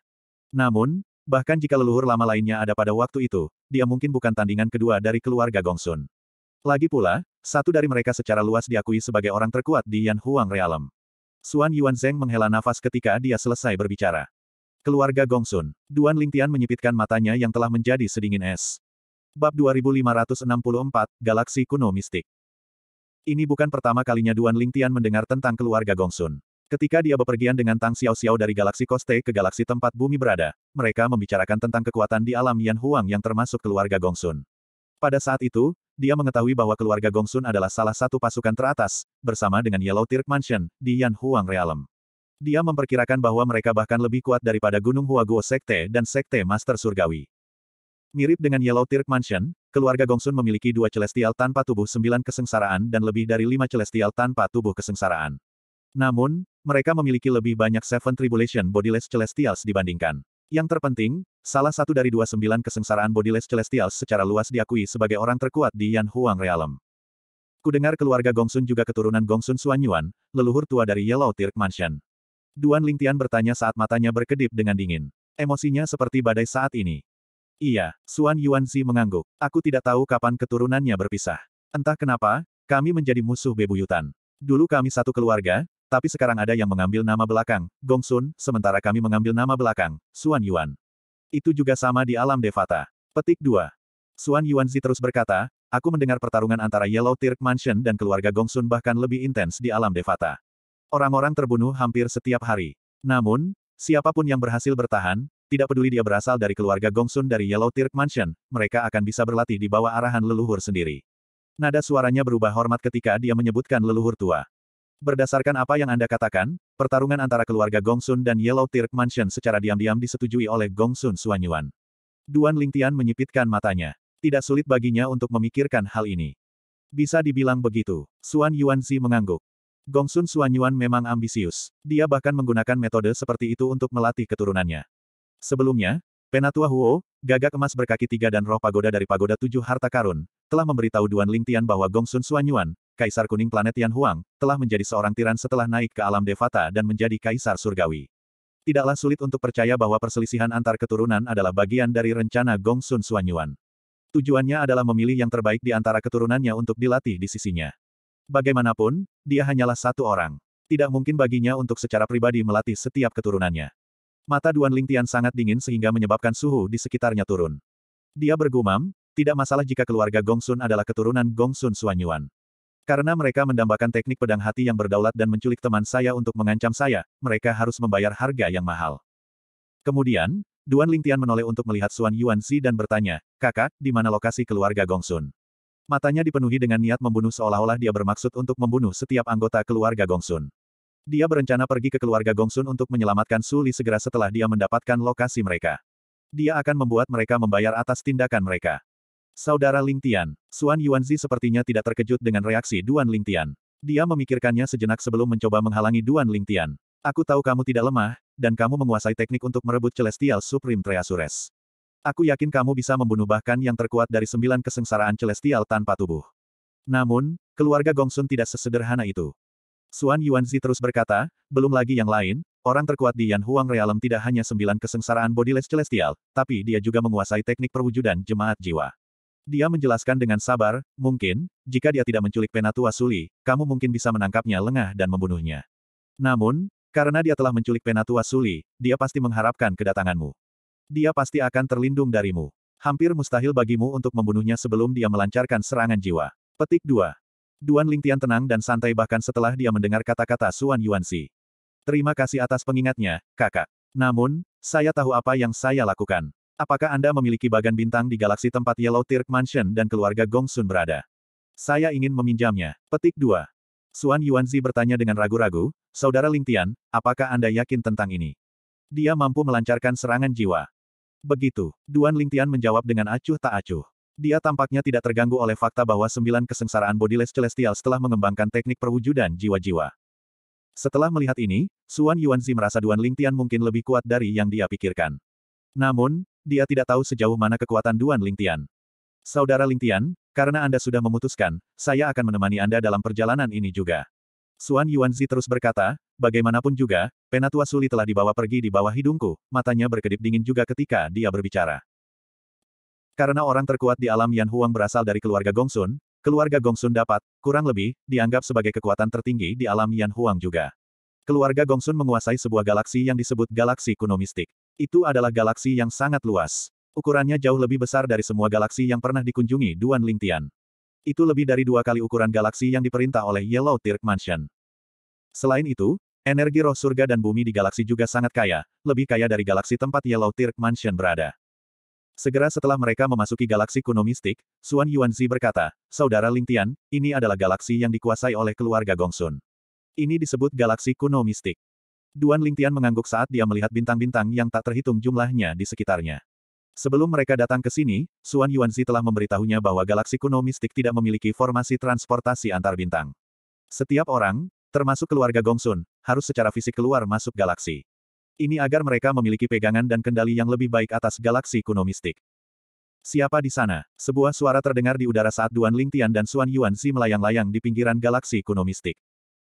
Namun, Bahkan jika leluhur lama lainnya ada pada waktu itu, dia mungkin bukan tandingan kedua dari keluarga Gongsun. Lagi pula, satu dari mereka secara luas diakui sebagai orang terkuat di Yan Huang Realm. Suan Yuan Zeng menghela nafas ketika dia selesai berbicara. Keluarga Gongsun, Duan Lingtian menyipitkan matanya yang telah menjadi sedingin es. Bab 2564, Galaksi Kuno Mistik. Ini bukan pertama kalinya Duan Lingtian mendengar tentang keluarga Gongsun. Ketika dia bepergian dengan Tang Xiao-Xiao dari galaksi Koste ke galaksi tempat bumi berada, mereka membicarakan tentang kekuatan di alam Yan Huang yang termasuk keluarga Gongsun. Pada saat itu, dia mengetahui bahwa keluarga Gongsun adalah salah satu pasukan teratas, bersama dengan Yellow Tirk Mansion, di Yan Huang Realm. Dia memperkirakan bahwa mereka bahkan lebih kuat daripada Gunung Huaguo Sekte dan Sekte Master Surgawi. Mirip dengan Yellow Tirk Mansion, keluarga Gongsun memiliki dua celestial tanpa tubuh sembilan kesengsaraan dan lebih dari lima celestial tanpa tubuh kesengsaraan. Namun, mereka memiliki lebih banyak Seven Tribulation Bodiless Celestials dibandingkan. Yang terpenting, salah satu dari 29 kesengsaraan Bodiless Celestials secara luas diakui sebagai orang terkuat di Yan Huang Realm. Kudengar keluarga Gongsun juga keturunan Gongsun Suanyuan, leluhur tua dari Yellow Tirk Mansion. Duan Lingtian bertanya saat matanya berkedip dengan dingin. Emosinya seperti badai saat ini. Iya, Suan Zi mengangguk. Aku tidak tahu kapan keturunannya berpisah. Entah kenapa, kami menjadi musuh bebuyutan. Dulu kami satu keluarga, tapi sekarang ada yang mengambil nama belakang, Gongsun, sementara kami mengambil nama belakang, Xuan Yuan. Itu juga sama di alam Devata. Petik 2. Xuan Yuanzi terus berkata, aku mendengar pertarungan antara Yellow Tirk Mansion dan keluarga Gongsun bahkan lebih intens di alam Devata. Orang-orang terbunuh hampir setiap hari. Namun, siapapun yang berhasil bertahan, tidak peduli dia berasal dari keluarga Gongsun dari Yellow Tirk Mansion, mereka akan bisa berlatih di bawah arahan leluhur sendiri. Nada suaranya berubah hormat ketika dia menyebutkan leluhur tua. Berdasarkan apa yang Anda katakan, pertarungan antara keluarga Gongsun dan Yellow Tirk Mansion secara diam-diam disetujui oleh Gongsun Suanyuan. Duan Lingtian menyipitkan matanya. Tidak sulit baginya untuk memikirkan hal ini. Bisa dibilang begitu. Suan Yuanzi mengangguk. Gongsun Suanyuan memang ambisius. Dia bahkan menggunakan metode seperti itu untuk melatih keturunannya. Sebelumnya, Penatua Huo, gagak emas berkaki tiga dan roh pagoda dari pagoda tujuh harta karun, telah memberitahu Duan Lingtian bahwa Gongsun Suanyuan, Kaisar Kuning Planet Tian Huang, telah menjadi seorang tiran setelah naik ke alam Devata dan menjadi Kaisar Surgawi. Tidaklah sulit untuk percaya bahwa perselisihan antar keturunan adalah bagian dari rencana Gong Sun Yuan. Tujuannya adalah memilih yang terbaik di antara keturunannya untuk dilatih di sisinya. Bagaimanapun, dia hanyalah satu orang. Tidak mungkin baginya untuk secara pribadi melatih setiap keturunannya. Mata Duan Ling Tian sangat dingin sehingga menyebabkan suhu di sekitarnya turun. Dia bergumam, tidak masalah jika keluarga Gong Sun adalah keturunan Gong Sun Suanyuan. Karena mereka mendambakan teknik pedang hati yang berdaulat dan menculik teman saya untuk mengancam saya, mereka harus membayar harga yang mahal. Kemudian, Duan Lingtian menoleh untuk melihat Xuan Xi dan bertanya, kakak, di mana lokasi keluarga Gongsun? Matanya dipenuhi dengan niat membunuh seolah-olah dia bermaksud untuk membunuh setiap anggota keluarga Gongsun. Dia berencana pergi ke keluarga Gongsun untuk menyelamatkan Suli segera setelah dia mendapatkan lokasi mereka. Dia akan membuat mereka membayar atas tindakan mereka. Saudara Ling Tian, Suan Yuanzi sepertinya tidak terkejut dengan reaksi Duan Ling Tian. Dia memikirkannya sejenak sebelum mencoba menghalangi Duan Ling Tian. Aku tahu kamu tidak lemah, dan kamu menguasai teknik untuk merebut Celestial Supreme Treasures. Aku yakin kamu bisa membunuh bahkan yang terkuat dari sembilan kesengsaraan Celestial tanpa tubuh. Namun, keluarga Gongsun tidak sesederhana itu. Suan Yuanzi terus berkata, belum lagi yang lain, orang terkuat di Yan Huang Realm tidak hanya sembilan kesengsaraan bodiless Celestial, tapi dia juga menguasai teknik perwujudan jemaat jiwa. Dia menjelaskan dengan sabar, mungkin, jika dia tidak menculik Penatua Suli, kamu mungkin bisa menangkapnya lengah dan membunuhnya. Namun, karena dia telah menculik Penatua Suli, dia pasti mengharapkan kedatanganmu. Dia pasti akan terlindung darimu. Hampir mustahil bagimu untuk membunuhnya sebelum dia melancarkan serangan jiwa. Petik 2. Duan Lingtian tenang dan santai bahkan setelah dia mendengar kata-kata Suan Yuanxi. Terima kasih atas pengingatnya, kakak. Namun, saya tahu apa yang saya lakukan. Apakah Anda memiliki bagan bintang di galaksi tempat Yellow Tirk Mansion dan keluarga Gong Sun berada? Saya ingin meminjamnya. Petik 2. Suan Yuanzi bertanya dengan ragu-ragu, Saudara Ling Tian, apakah Anda yakin tentang ini? Dia mampu melancarkan serangan jiwa. Begitu, Duan Ling Tian menjawab dengan acuh tak acuh. Dia tampaknya tidak terganggu oleh fakta bahwa sembilan kesengsaraan bodiless celestial setelah mengembangkan teknik perwujudan jiwa-jiwa. Setelah melihat ini, Suan Yuanzi merasa Duan Ling Tian mungkin lebih kuat dari yang dia pikirkan. Namun, dia tidak tahu sejauh mana kekuatan Duan Lingtian. Saudara Lingtian, karena Anda sudah memutuskan, saya akan menemani Anda dalam perjalanan ini juga. Suan Yuanzi terus berkata, bagaimanapun juga, penatua suli telah dibawa pergi di bawah hidungku, matanya berkedip dingin juga ketika dia berbicara. Karena orang terkuat di alam Yan Huang berasal dari keluarga Gongsun, keluarga Gongsun dapat, kurang lebih, dianggap sebagai kekuatan tertinggi di alam Yan Huang juga. Keluarga Gongsun menguasai sebuah galaksi yang disebut galaksi kuno mistik. Itu adalah galaksi yang sangat luas. Ukurannya jauh lebih besar dari semua galaksi yang pernah dikunjungi Duan Lingtian. Itu lebih dari dua kali ukuran galaksi yang diperintah oleh Yellow Tirk Mansion. Selain itu, energi roh surga dan bumi di galaksi juga sangat kaya, lebih kaya dari galaksi tempat Yellow Tirk Mansion berada. Segera setelah mereka memasuki galaksi kuno mistik, Xuan Yuanzi berkata, Saudara Lingtian, ini adalah galaksi yang dikuasai oleh keluarga Gongsun. Ini disebut galaksi kuno mistik. Duan Lingtian mengangguk saat dia melihat bintang-bintang yang tak terhitung jumlahnya di sekitarnya. Sebelum mereka datang ke sini, Suan Yuanzi telah memberitahunya bahwa galaksi kuno mistik tidak memiliki formasi transportasi antar bintang. Setiap orang, termasuk keluarga Gongsun, harus secara fisik keluar masuk galaksi. Ini agar mereka memiliki pegangan dan kendali yang lebih baik atas galaksi kuno mistik. Siapa di sana? Sebuah suara terdengar di udara saat Duan Lingtian dan Suan Yuanzi melayang-layang di pinggiran galaksi kuno mistik.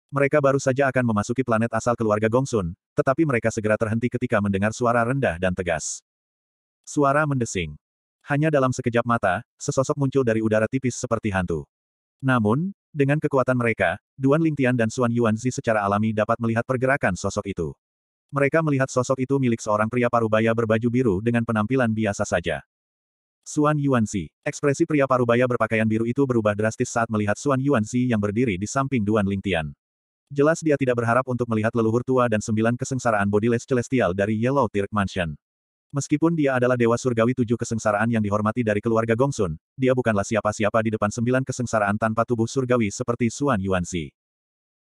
Mereka baru saja akan memasuki planet asal keluarga Gongsun, tetapi mereka segera terhenti ketika mendengar suara rendah dan tegas. Suara mendesing. Hanya dalam sekejap mata, sesosok muncul dari udara tipis seperti hantu. Namun, dengan kekuatan mereka, Duan Lingtian dan Xuan Yuanzi secara alami dapat melihat pergerakan sosok itu. Mereka melihat sosok itu milik seorang pria parubaya berbaju biru dengan penampilan biasa saja. Xuan Yuanzi, ekspresi pria parubaya berpakaian biru itu berubah drastis saat melihat Xuan Yuanzi yang berdiri di samping Duan Lingtian. Jelas dia tidak berharap untuk melihat leluhur tua dan sembilan kesengsaraan bodiless celestial dari Yellow Tirk Mansion. Meskipun dia adalah dewa surgawi tujuh kesengsaraan yang dihormati dari keluarga Gongsun, dia bukanlah siapa-siapa di depan sembilan kesengsaraan tanpa tubuh surgawi seperti Suan Yuanzi.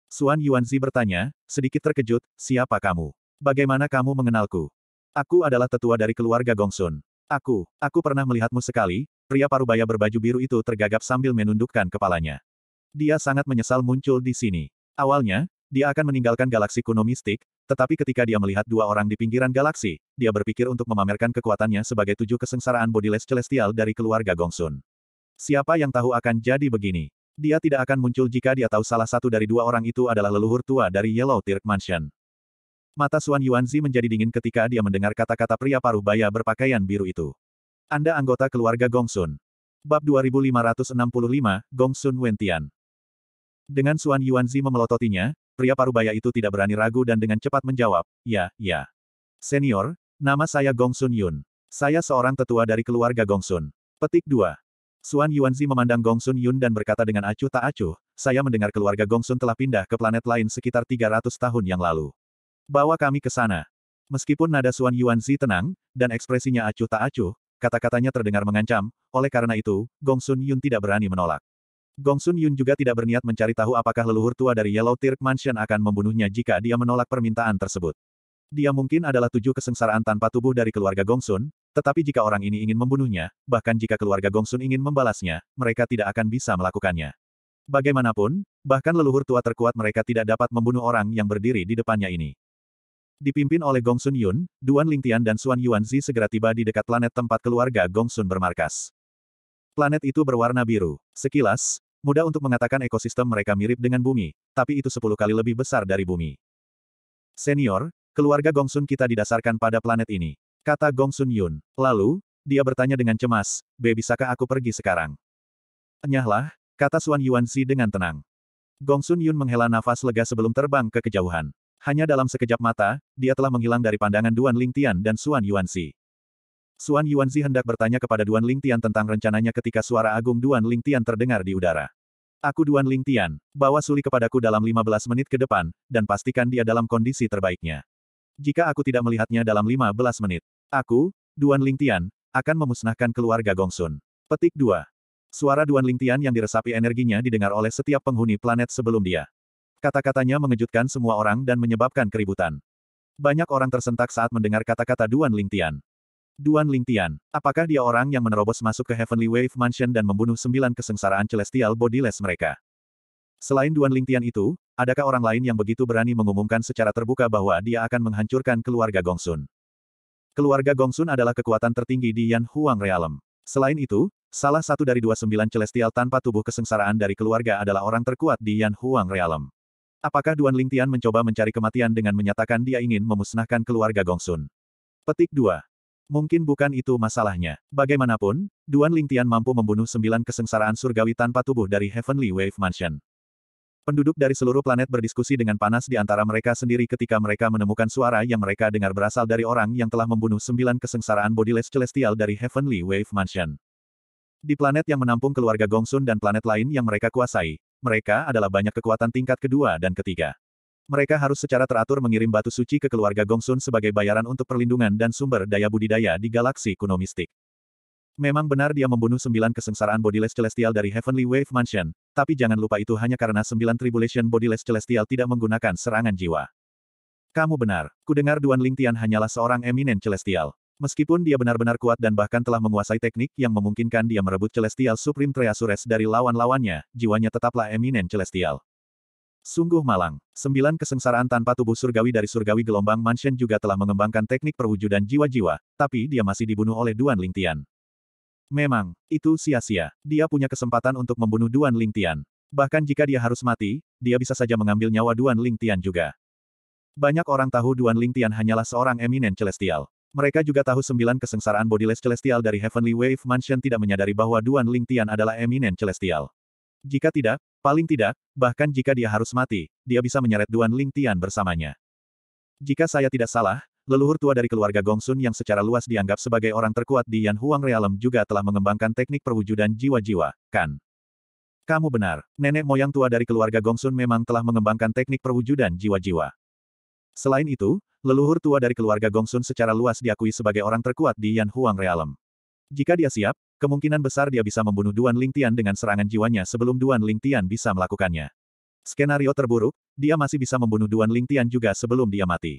Suan Yuanzi bertanya, sedikit terkejut, siapa kamu? Bagaimana kamu mengenalku? Aku adalah tetua dari keluarga Gongsun. Aku, aku pernah melihatmu sekali, pria parubaya berbaju biru itu tergagap sambil menundukkan kepalanya. Dia sangat menyesal muncul di sini. Awalnya, dia akan meninggalkan galaksi kuno mistik, tetapi ketika dia melihat dua orang di pinggiran galaksi, dia berpikir untuk memamerkan kekuatannya sebagai tujuh kesengsaraan bodiless celestial dari keluarga Gongsun. Siapa yang tahu akan jadi begini? Dia tidak akan muncul jika dia tahu salah satu dari dua orang itu adalah leluhur tua dari Yellow Tirk Mansion. Mata Suan Yuanzi menjadi dingin ketika dia mendengar kata-kata pria paruh baya berpakaian biru itu. Anda anggota keluarga Gongsun. Bab 2565, Gongsun Wentian. Dengan Suan Yuanzi memelototinya, pria parubaya itu tidak berani ragu dan dengan cepat menjawab, ya, ya. Senior, nama saya Gong Sun Yun. Saya seorang tetua dari keluarga Gong Sun. Petik 2. Suan Yuanzi memandang Gong Sun Yun dan berkata dengan acuh tak acuh, saya mendengar keluarga Gong Sun telah pindah ke planet lain sekitar 300 tahun yang lalu. Bawa kami ke sana. Meskipun nada Suan Yuanzi tenang, dan ekspresinya acuh tak acuh, kata-katanya terdengar mengancam, oleh karena itu, Gong Sun Yun tidak berani menolak. Gong Sun Yun juga tidak berniat mencari tahu apakah leluhur tua dari Yellow Tirk Mansion akan membunuhnya jika dia menolak permintaan tersebut. Dia mungkin adalah tujuh kesengsaraan tanpa tubuh dari keluarga Gong Sun, tetapi jika orang ini ingin membunuhnya, bahkan jika keluarga Gong Sun ingin membalasnya, mereka tidak akan bisa melakukannya. Bagaimanapun, bahkan leluhur tua terkuat mereka tidak dapat membunuh orang yang berdiri di depannya ini. Dipimpin oleh Gong Sun Yun, Duan Ling Tian dan Xuan Zi segera tiba di dekat planet tempat keluarga Gong Sun bermarkas. Planet itu berwarna biru. Sekilas, Mudah untuk mengatakan ekosistem mereka mirip dengan bumi, tapi itu sepuluh kali lebih besar dari bumi. Senior, keluarga Gongsun kita didasarkan pada planet ini. Kata Gongsun Yun. Lalu, dia bertanya dengan cemas, B bisakah aku pergi sekarang? Enyahlah, kata Suan Yuanzi dengan tenang. Gongsun Yun menghela nafas lega sebelum terbang ke kejauhan. Hanya dalam sekejap mata, dia telah menghilang dari pandangan Duan Lingtian dan Suan Yuanzi. Suan Yuanzi hendak bertanya kepada Duan Lingtian tentang rencananya ketika suara agung Duan Lingtian terdengar di udara. Aku Duan Lingtian, bawa Suli kepadaku dalam 15 menit ke depan, dan pastikan dia dalam kondisi terbaiknya. Jika aku tidak melihatnya dalam 15 menit, aku, Duan Lingtian, akan memusnahkan keluarga Gongsun. Petik 2. Suara Duan Lingtian yang diresapi energinya didengar oleh setiap penghuni planet sebelum dia. Kata-katanya mengejutkan semua orang dan menyebabkan keributan. Banyak orang tersentak saat mendengar kata-kata Duan Lingtian. Duan Lingtian, apakah dia orang yang menerobos masuk ke Heavenly Wave Mansion dan membunuh sembilan kesengsaraan celestial bodiless mereka? Selain Duan Lingtian itu, adakah orang lain yang begitu berani mengumumkan secara terbuka bahwa dia akan menghancurkan keluarga Gongsun? Keluarga Gongsun adalah kekuatan tertinggi di Yan Huang Realm. Selain itu, salah satu dari dua sembilan celestial tanpa tubuh kesengsaraan dari keluarga adalah orang terkuat di Yan Huang Realm. Apakah Duan Lingtian mencoba mencari kematian dengan menyatakan dia ingin memusnahkan keluarga Gongsun? Petik 2. Mungkin bukan itu masalahnya. Bagaimanapun, Duan Lingtian mampu membunuh sembilan kesengsaraan surgawi tanpa tubuh dari Heavenly Wave Mansion. Penduduk dari seluruh planet berdiskusi dengan panas di antara mereka sendiri ketika mereka menemukan suara yang mereka dengar berasal dari orang yang telah membunuh sembilan kesengsaraan bodiless celestial dari Heavenly Wave Mansion. Di planet yang menampung keluarga Gongsun dan planet lain yang mereka kuasai, mereka adalah banyak kekuatan tingkat kedua dan ketiga. Mereka harus secara teratur mengirim batu suci ke keluarga Gongsun sebagai bayaran untuk perlindungan dan sumber daya budidaya di galaksi kuno mistik. Memang benar dia membunuh sembilan kesengsaraan Bodiless Celestial dari Heavenly Wave Mansion, tapi jangan lupa itu hanya karena sembilan Tribulation Bodiless Celestial tidak menggunakan serangan jiwa. Kamu benar, kudengar Duan Ling Tian hanyalah seorang eminent Celestial. Meskipun dia benar-benar kuat dan bahkan telah menguasai teknik yang memungkinkan dia merebut Celestial Supreme Treasures dari lawan-lawannya, jiwanya tetaplah eminent Celestial. Sungguh malang. Sembilan kesengsaraan tanpa tubuh surgawi dari surgawi gelombang Mansion juga telah mengembangkan teknik perwujudan jiwa-jiwa, tapi dia masih dibunuh oleh Duan Lingtian. Memang, itu sia-sia. Dia punya kesempatan untuk membunuh Duan Lingtian. Bahkan jika dia harus mati, dia bisa saja mengambil nyawa Duan Lingtian juga. Banyak orang tahu Duan Lingtian hanyalah seorang eminent celestial. Mereka juga tahu sembilan kesengsaraan bodiless celestial dari Heavenly Wave Mansion tidak menyadari bahwa Duan Lingtian adalah eminent celestial. Jika tidak, paling tidak, bahkan jika dia harus mati, dia bisa menyeret Duan Ling Tian bersamanya. Jika saya tidak salah, leluhur tua dari keluarga Gongsun yang secara luas dianggap sebagai orang terkuat di Yan Huang Realem juga telah mengembangkan teknik perwujudan jiwa-jiwa, kan? Kamu benar, nenek moyang tua dari keluarga Gongsun memang telah mengembangkan teknik perwujudan jiwa-jiwa. Selain itu, leluhur tua dari keluarga Gongsun secara luas diakui sebagai orang terkuat di Yan Huang Realem. Jika dia siap, Kemungkinan besar dia bisa membunuh Duan Lingtian dengan serangan jiwanya sebelum Duan Lingtian bisa melakukannya. Skenario terburuk, dia masih bisa membunuh Duan Lingtian juga sebelum dia mati.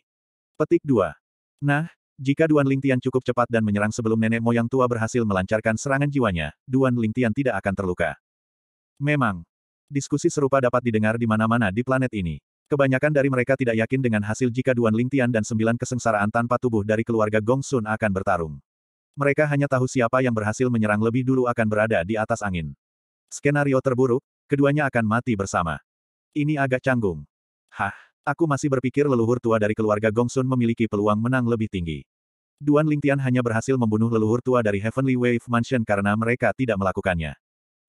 Petik 2. Nah, jika Duan Lingtian cukup cepat dan menyerang sebelum nenek moyang tua berhasil melancarkan serangan jiwanya, Duan Lingtian tidak akan terluka. Memang, diskusi serupa dapat didengar di mana-mana di planet ini. Kebanyakan dari mereka tidak yakin dengan hasil jika Duan Lingtian dan sembilan kesengsaraan tanpa tubuh dari keluarga Gong Sun akan bertarung. Mereka hanya tahu siapa yang berhasil menyerang lebih dulu akan berada di atas angin. Skenario terburuk, keduanya akan mati bersama. Ini agak canggung. Hah, aku masih berpikir leluhur tua dari keluarga Gongsun memiliki peluang menang lebih tinggi. Duan Lingtian hanya berhasil membunuh leluhur tua dari Heavenly Wave Mansion karena mereka tidak melakukannya.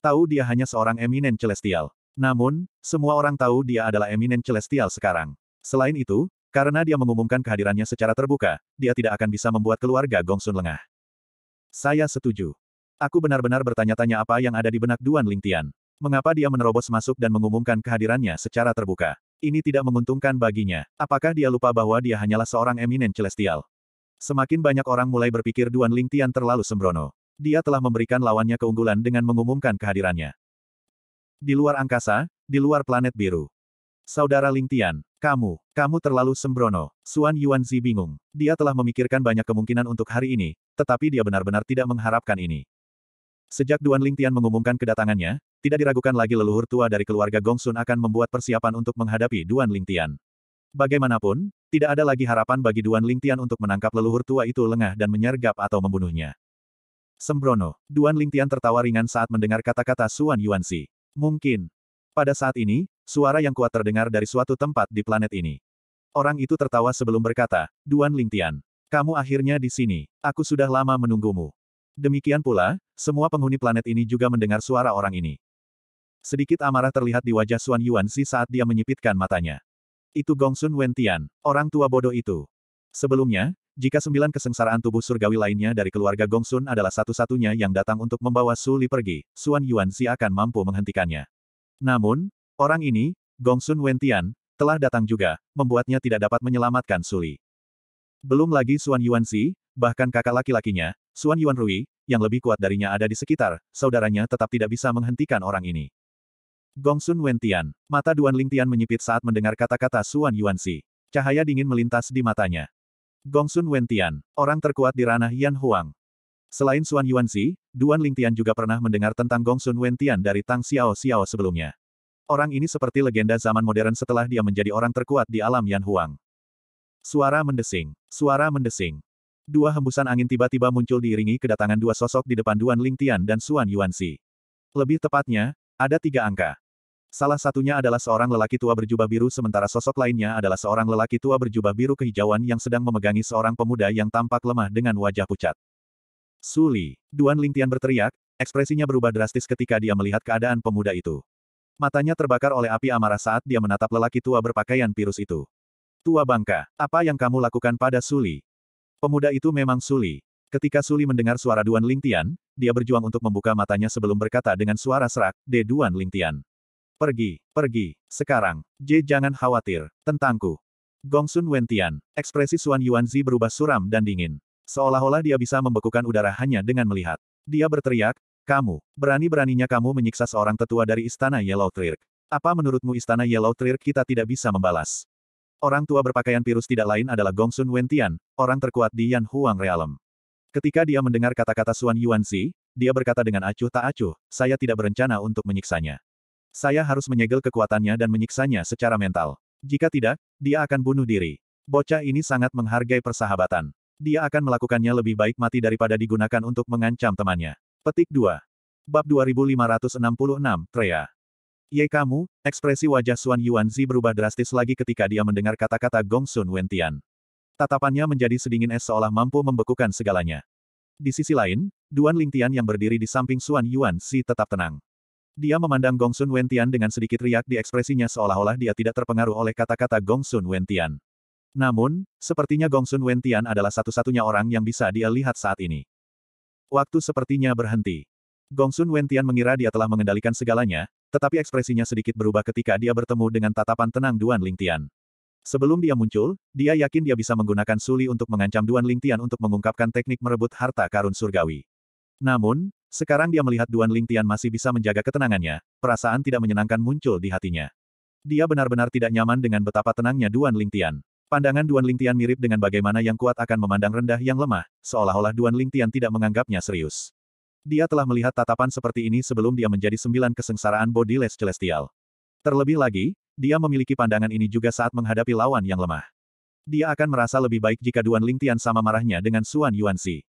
Tahu dia hanya seorang eminent celestial. Namun, semua orang tahu dia adalah eminent celestial sekarang. Selain itu, karena dia mengumumkan kehadirannya secara terbuka, dia tidak akan bisa membuat keluarga Gongsun lengah. Saya setuju. Aku benar-benar bertanya-tanya apa yang ada di benak Duan Lingtian. Mengapa dia menerobos masuk dan mengumumkan kehadirannya secara terbuka? Ini tidak menguntungkan baginya. Apakah dia lupa bahwa dia hanyalah seorang eminen celestial? Semakin banyak orang mulai berpikir Duan Lingtian terlalu sembrono. Dia telah memberikan lawannya keunggulan dengan mengumumkan kehadirannya. Di luar angkasa, di luar planet biru. Saudara Ling Tian, kamu, kamu terlalu sembrono. Suan Yuan Zi bingung. Dia telah memikirkan banyak kemungkinan untuk hari ini, tetapi dia benar-benar tidak mengharapkan ini. Sejak Duan Ling Tian mengumumkan kedatangannya, tidak diragukan lagi leluhur tua dari keluarga Gong Sun akan membuat persiapan untuk menghadapi Duan Ling Tian. Bagaimanapun, tidak ada lagi harapan bagi Duan Ling Tian untuk menangkap leluhur tua itu lengah dan menyergap atau membunuhnya. Sembrono, Duan Ling Tian tertawa ringan saat mendengar kata-kata Suan Yuan Yuanzi. Mungkin. Pada saat ini, Suara yang kuat terdengar dari suatu tempat di planet ini. Orang itu tertawa sebelum berkata, Duan Lingtian, kamu akhirnya di sini, aku sudah lama menunggumu. Demikian pula, semua penghuni planet ini juga mendengar suara orang ini. Sedikit amarah terlihat di wajah Suan Yuanzi saat dia menyipitkan matanya. Itu Gongsun Wentian, orang tua bodoh itu. Sebelumnya, jika sembilan kesengsaraan tubuh surgawi lainnya dari keluarga Gongsun adalah satu-satunya yang datang untuk membawa Su Li pergi, Suan Yuanzi akan mampu menghentikannya. Namun, Orang ini, Gongsun Wentian, telah datang juga, membuatnya tidak dapat menyelamatkan Suli. Belum lagi Suan Yuanzi, bahkan kakak laki-lakinya, Suan Yuan Rui, yang lebih kuat darinya ada di sekitar, saudaranya tetap tidak bisa menghentikan orang ini. Gongsun Wentian, mata Duan Lingtian menyipit saat mendengar kata-kata Suan Yuanzi. Cahaya dingin melintas di matanya. Gongsun Wentian, orang terkuat di ranah Yan Huang. Selain Suan Yuanzi, Duan Lingtian juga pernah mendengar tentang Gongsun Wentian dari Tang Xiao Xiao sebelumnya. Orang ini seperti legenda zaman modern setelah dia menjadi orang terkuat di alam Yan Huang. Suara mendesing. Suara mendesing. Dua hembusan angin tiba-tiba muncul diiringi kedatangan dua sosok di depan Duan Lingtian dan Suan Yuan Xi. Lebih tepatnya, ada tiga angka. Salah satunya adalah seorang lelaki tua berjubah biru sementara sosok lainnya adalah seorang lelaki tua berjubah biru kehijauan yang sedang memegangi seorang pemuda yang tampak lemah dengan wajah pucat. Suli, Duan Lingtian berteriak, ekspresinya berubah drastis ketika dia melihat keadaan pemuda itu. Matanya terbakar oleh api amarah saat dia menatap lelaki tua berpakaian pirus itu. Tua bangka, apa yang kamu lakukan pada Suli? Pemuda itu memang Suli. Ketika Suli mendengar suara Duan Lingtian, dia berjuang untuk membuka matanya sebelum berkata dengan suara serak, De Duan Lingtian. Pergi, pergi, sekarang. J jangan khawatir, tentangku. Gong Gongsun Wentian, ekspresi Suan Yuanzi berubah suram dan dingin. Seolah-olah dia bisa membekukan udara hanya dengan melihat. Dia berteriak, kamu, berani-beraninya kamu menyiksa seorang tetua dari istana Yellow Trirk. Apa menurutmu istana Yellow Trirk kita tidak bisa membalas? Orang tua berpakaian pirus tidak lain adalah Gongsun Wentian, orang terkuat di Yan Huang Realm. Ketika dia mendengar kata-kata Suan Yuan Yuanzi, dia berkata dengan acuh tak acuh, saya tidak berencana untuk menyiksanya. Saya harus menyegel kekuatannya dan menyiksanya secara mental. Jika tidak, dia akan bunuh diri. Bocah ini sangat menghargai persahabatan. Dia akan melakukannya lebih baik mati daripada digunakan untuk mengancam temannya. Petik 2. Bab 2566, Trea. Ye kamu, ekspresi wajah Suan Yuanzi berubah drastis lagi ketika dia mendengar kata-kata Gong Sun Wentian. Tatapannya menjadi sedingin es seolah mampu membekukan segalanya. Di sisi lain, Duan Lingtian yang berdiri di samping Suan Yuanzi tetap tenang. Dia memandang Gong Sun Wentian dengan sedikit riak di ekspresinya seolah-olah dia tidak terpengaruh oleh kata-kata Gong Sun Wentian. Namun, sepertinya Gong Sun Wentian adalah satu-satunya orang yang bisa dia lihat saat ini. Waktu sepertinya berhenti. Gong Gongsun Wentian mengira dia telah mengendalikan segalanya, tetapi ekspresinya sedikit berubah ketika dia bertemu dengan tatapan tenang Duan Lingtian. Sebelum dia muncul, dia yakin dia bisa menggunakan suli untuk mengancam Duan Lingtian untuk mengungkapkan teknik merebut harta karun surgawi. Namun, sekarang dia melihat Duan Lingtian masih bisa menjaga ketenangannya, perasaan tidak menyenangkan muncul di hatinya. Dia benar-benar tidak nyaman dengan betapa tenangnya Duan Lingtian. Pandangan Duan Lingtian mirip dengan bagaimana yang kuat akan memandang rendah yang lemah, seolah-olah Duan Lingtian tidak menganggapnya serius. Dia telah melihat tatapan seperti ini sebelum dia menjadi sembilan kesengsaraan Bodiless Celestial. Terlebih lagi, dia memiliki pandangan ini juga saat menghadapi lawan yang lemah. Dia akan merasa lebih baik jika Duan Lingtian sama marahnya dengan Suan Yuanxi.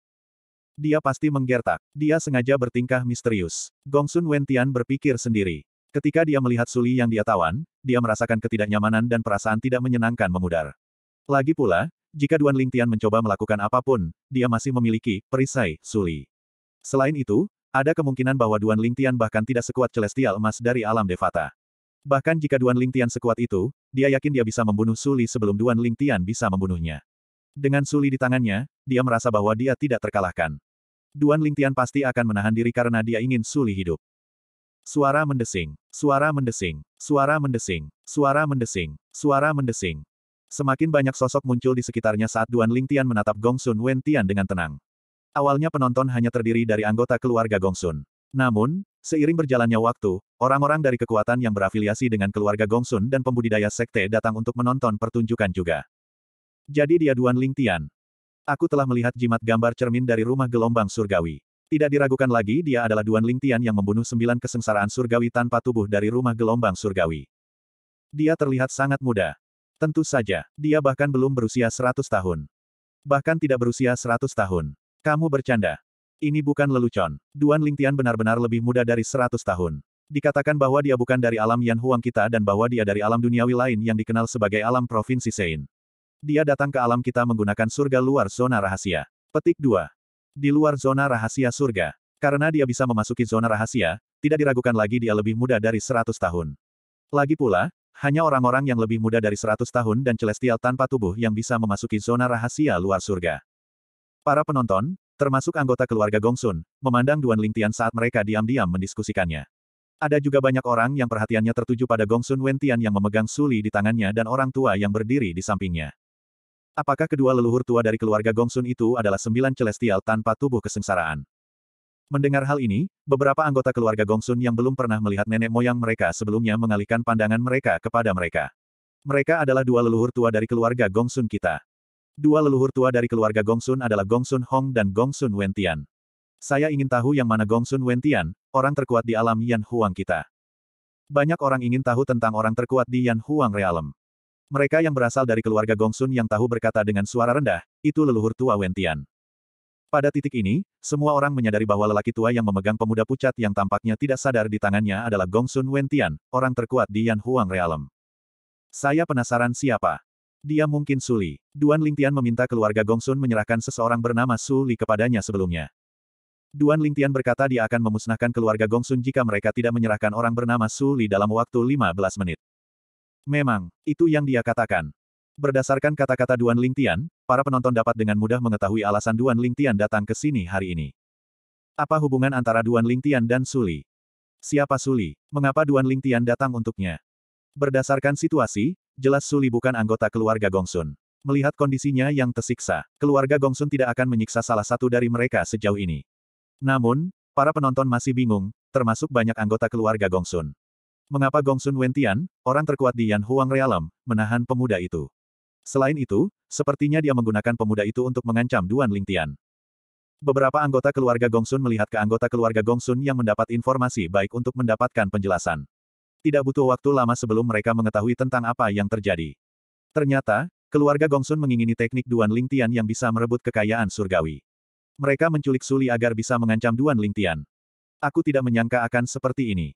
Dia pasti menggertak. Dia sengaja bertingkah misterius. Gong Gongsun Wentian berpikir sendiri. Ketika dia melihat Suli yang dia tawan, dia merasakan ketidaknyamanan dan perasaan tidak menyenangkan memudar. Lagi pula, jika Duan Ling Tian mencoba melakukan apapun, dia masih memiliki perisai suli. Selain itu, ada kemungkinan bahwa Duan Ling Tian bahkan tidak sekuat celestial emas dari alam Devata. Bahkan jika Duan Ling Tian sekuat itu, dia yakin dia bisa membunuh Suli sebelum Duan Ling Tian bisa membunuhnya. Dengan Suli di tangannya, dia merasa bahwa dia tidak terkalahkan. Duan Ling Tian pasti akan menahan diri karena dia ingin Suli hidup. Suara mendesing, suara mendesing, suara mendesing, suara mendesing, suara mendesing. Semakin banyak sosok muncul di sekitarnya saat Duan Lingtian menatap Gong Sun Wen Tian dengan tenang. Awalnya penonton hanya terdiri dari anggota keluarga Gong Sun. Namun, seiring berjalannya waktu, orang-orang dari kekuatan yang berafiliasi dengan keluarga Gong Sun dan pembudidaya sekte datang untuk menonton pertunjukan juga. Jadi dia Duan Lingtian. Aku telah melihat jimat gambar cermin dari rumah gelombang surgawi. Tidak diragukan lagi dia adalah Duan Lingtian yang membunuh sembilan kesengsaraan surgawi tanpa tubuh dari rumah gelombang surgawi. Dia terlihat sangat muda. Tentu saja, dia bahkan belum berusia 100 tahun. Bahkan tidak berusia 100 tahun. Kamu bercanda. Ini bukan lelucon. Duan Lingtian benar-benar lebih muda dari 100 tahun. Dikatakan bahwa dia bukan dari alam Yan Huang kita dan bahwa dia dari alam duniawi lain yang dikenal sebagai alam provinsi Sein. Dia datang ke alam kita menggunakan surga luar zona rahasia. Petik 2. Di luar zona rahasia surga. Karena dia bisa memasuki zona rahasia, tidak diragukan lagi dia lebih muda dari 100 tahun. Lagi pula, hanya orang-orang yang lebih muda dari 100 tahun dan celestial tanpa tubuh yang bisa memasuki zona rahasia luar surga. Para penonton, termasuk anggota keluarga Gongsun, memandang Duan Lingtian saat mereka diam-diam mendiskusikannya. Ada juga banyak orang yang perhatiannya tertuju pada Gongsun Wentian yang memegang suli di tangannya dan orang tua yang berdiri di sampingnya. Apakah kedua leluhur tua dari keluarga Gongsun itu adalah sembilan celestial tanpa tubuh kesengsaraan? Mendengar hal ini, beberapa anggota keluarga Gongsun yang belum pernah melihat nenek moyang mereka sebelumnya mengalihkan pandangan mereka kepada mereka. Mereka adalah dua leluhur tua dari keluarga Gongsun kita. Dua leluhur tua dari keluarga Gongsun adalah Gongsun Hong dan Gongsun Wentian. Saya ingin tahu yang mana Gongsun Wentian, orang terkuat di alam Yan Huang kita. Banyak orang ingin tahu tentang orang terkuat di Yan Huang Realm. Mereka yang berasal dari keluarga Gongsun yang tahu berkata dengan suara rendah, itu leluhur tua Wentian. Pada titik ini, semua orang menyadari bahwa lelaki tua yang memegang pemuda pucat yang tampaknya tidak sadar di tangannya adalah Gongsun Wentian, orang terkuat di Yan Huang Realm. Saya penasaran siapa. Dia mungkin Suli. Duan Lingtian meminta keluarga Gongsun menyerahkan seseorang bernama Suli kepadanya sebelumnya. Duan Lingtian berkata dia akan memusnahkan keluarga Gongsun jika mereka tidak menyerahkan orang bernama Suli dalam waktu 15 menit. Memang, itu yang dia katakan. Berdasarkan kata-kata Duan Lingtian, para penonton dapat dengan mudah mengetahui alasan Duan Lingtian datang ke sini hari ini. Apa hubungan antara Duan Lingtian dan Suli? Siapa Suli? Mengapa Duan Lingtian datang untuknya? Berdasarkan situasi, jelas Suli bukan anggota keluarga Gongsun. Melihat kondisinya yang tersiksa, keluarga Gongsun tidak akan menyiksa salah satu dari mereka sejauh ini. Namun, para penonton masih bingung, termasuk banyak anggota keluarga Gongsun. Mengapa Gongsun Wentian, orang terkuat di Yan Huang Realem, menahan pemuda itu? Selain itu, sepertinya dia menggunakan pemuda itu untuk mengancam Duan Lingtian. Beberapa anggota keluarga Gongsun melihat ke anggota keluarga Gongsun yang mendapat informasi baik untuk mendapatkan penjelasan. Tidak butuh waktu lama sebelum mereka mengetahui tentang apa yang terjadi. Ternyata, keluarga Gongsun mengingini teknik Duan Lingtian yang bisa merebut kekayaan surgawi. Mereka menculik Suli agar bisa mengancam Duan Lingtian. Aku tidak menyangka akan seperti ini.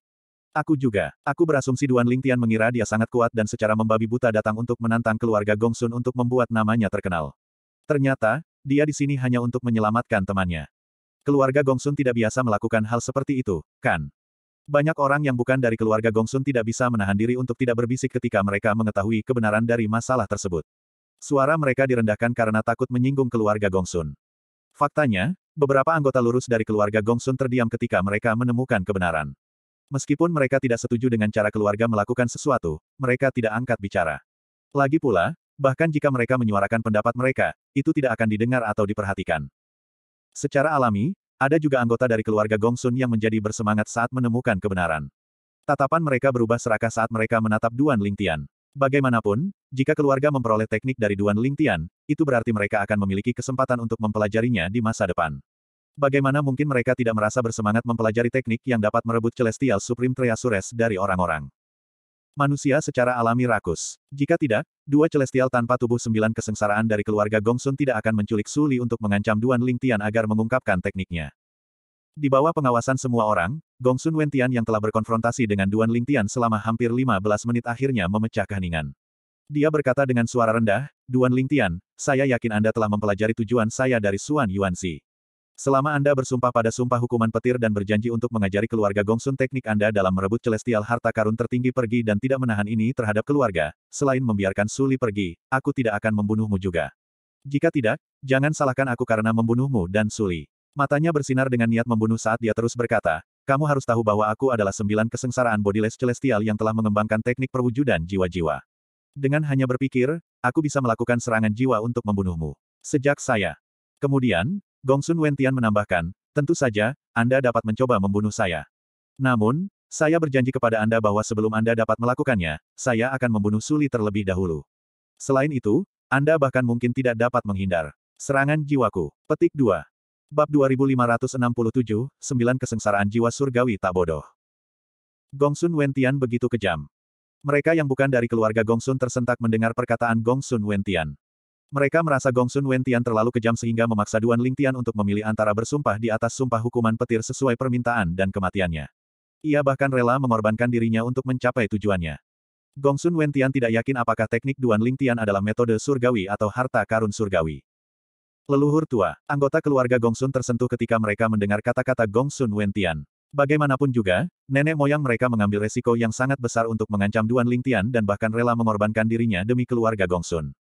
Aku juga. Aku berasumsi Duan Lingtian mengira dia sangat kuat dan secara membabi buta datang untuk menantang keluarga Gongsun untuk membuat namanya terkenal. Ternyata, dia di sini hanya untuk menyelamatkan temannya. Keluarga Gongsun tidak biasa melakukan hal seperti itu, kan? Banyak orang yang bukan dari keluarga Gongsun tidak bisa menahan diri untuk tidak berbisik ketika mereka mengetahui kebenaran dari masalah tersebut. Suara mereka direndahkan karena takut menyinggung keluarga Gongsun. Faktanya, beberapa anggota lurus dari keluarga Gongsun terdiam ketika mereka menemukan kebenaran. Meskipun mereka tidak setuju dengan cara keluarga melakukan sesuatu, mereka tidak angkat bicara. Lagi pula, bahkan jika mereka menyuarakan pendapat mereka, itu tidak akan didengar atau diperhatikan. Secara alami, ada juga anggota dari keluarga Gongsun yang menjadi bersemangat saat menemukan kebenaran. Tatapan mereka berubah serakah saat mereka menatap Duan Lingtian. Bagaimanapun, jika keluarga memperoleh teknik dari Duan Lingtian, itu berarti mereka akan memiliki kesempatan untuk mempelajarinya di masa depan. Bagaimana mungkin mereka tidak merasa bersemangat mempelajari teknik yang dapat merebut Celestial Supreme Triasures dari orang-orang? Manusia secara alami rakus. Jika tidak, dua Celestial tanpa tubuh sembilan kesengsaraan dari keluarga Gongsun tidak akan menculik Suli untuk mengancam Duan Lingtian agar mengungkapkan tekniknya. Di bawah pengawasan semua orang, Gongsun Wentian yang telah berkonfrontasi dengan Duan Lingtian selama hampir 15 menit akhirnya memecah keheningan. Dia berkata dengan suara rendah, Duan Lingtian, saya yakin Anda telah mempelajari tujuan saya dari Suan Si. Selama Anda bersumpah pada sumpah hukuman petir dan berjanji untuk mengajari keluarga Gongsun teknik Anda dalam merebut celestial harta karun tertinggi pergi dan tidak menahan ini terhadap keluarga, selain membiarkan Suli pergi, aku tidak akan membunuhmu juga. Jika tidak, jangan salahkan aku karena membunuhmu dan Suli. Matanya bersinar dengan niat membunuh saat dia terus berkata, kamu harus tahu bahwa aku adalah sembilan kesengsaraan bodiless celestial yang telah mengembangkan teknik perwujudan jiwa-jiwa. Dengan hanya berpikir, aku bisa melakukan serangan jiwa untuk membunuhmu. Sejak saya. Kemudian, Gongsun Wentian menambahkan, tentu saja, Anda dapat mencoba membunuh saya. Namun, saya berjanji kepada Anda bahwa sebelum Anda dapat melakukannya, saya akan membunuh Suli terlebih dahulu. Selain itu, Anda bahkan mungkin tidak dapat menghindar. Serangan jiwaku. Petik 2. Bab 2567, 9 Kesengsaraan Jiwa Surgawi Tak Bodoh. Gongsun Wentian begitu kejam. Mereka yang bukan dari keluarga Gongsun tersentak mendengar perkataan Gongsun Wentian. Mereka merasa Gongsun Wentian terlalu kejam sehingga memaksa Duan Lingtian untuk memilih antara bersumpah di atas sumpah hukuman petir sesuai permintaan dan kematiannya. Ia bahkan rela mengorbankan dirinya untuk mencapai tujuannya. Gongsun Wentian tidak yakin apakah teknik Duan Lingtian adalah metode surgawi atau harta karun surgawi. Leluhur tua, anggota keluarga Gongsun tersentuh ketika mereka mendengar kata-kata Gongsun Wentian. Bagaimanapun juga, nenek moyang mereka mengambil resiko yang sangat besar untuk mengancam Duan Lingtian dan bahkan rela mengorbankan dirinya demi keluarga Gongsun.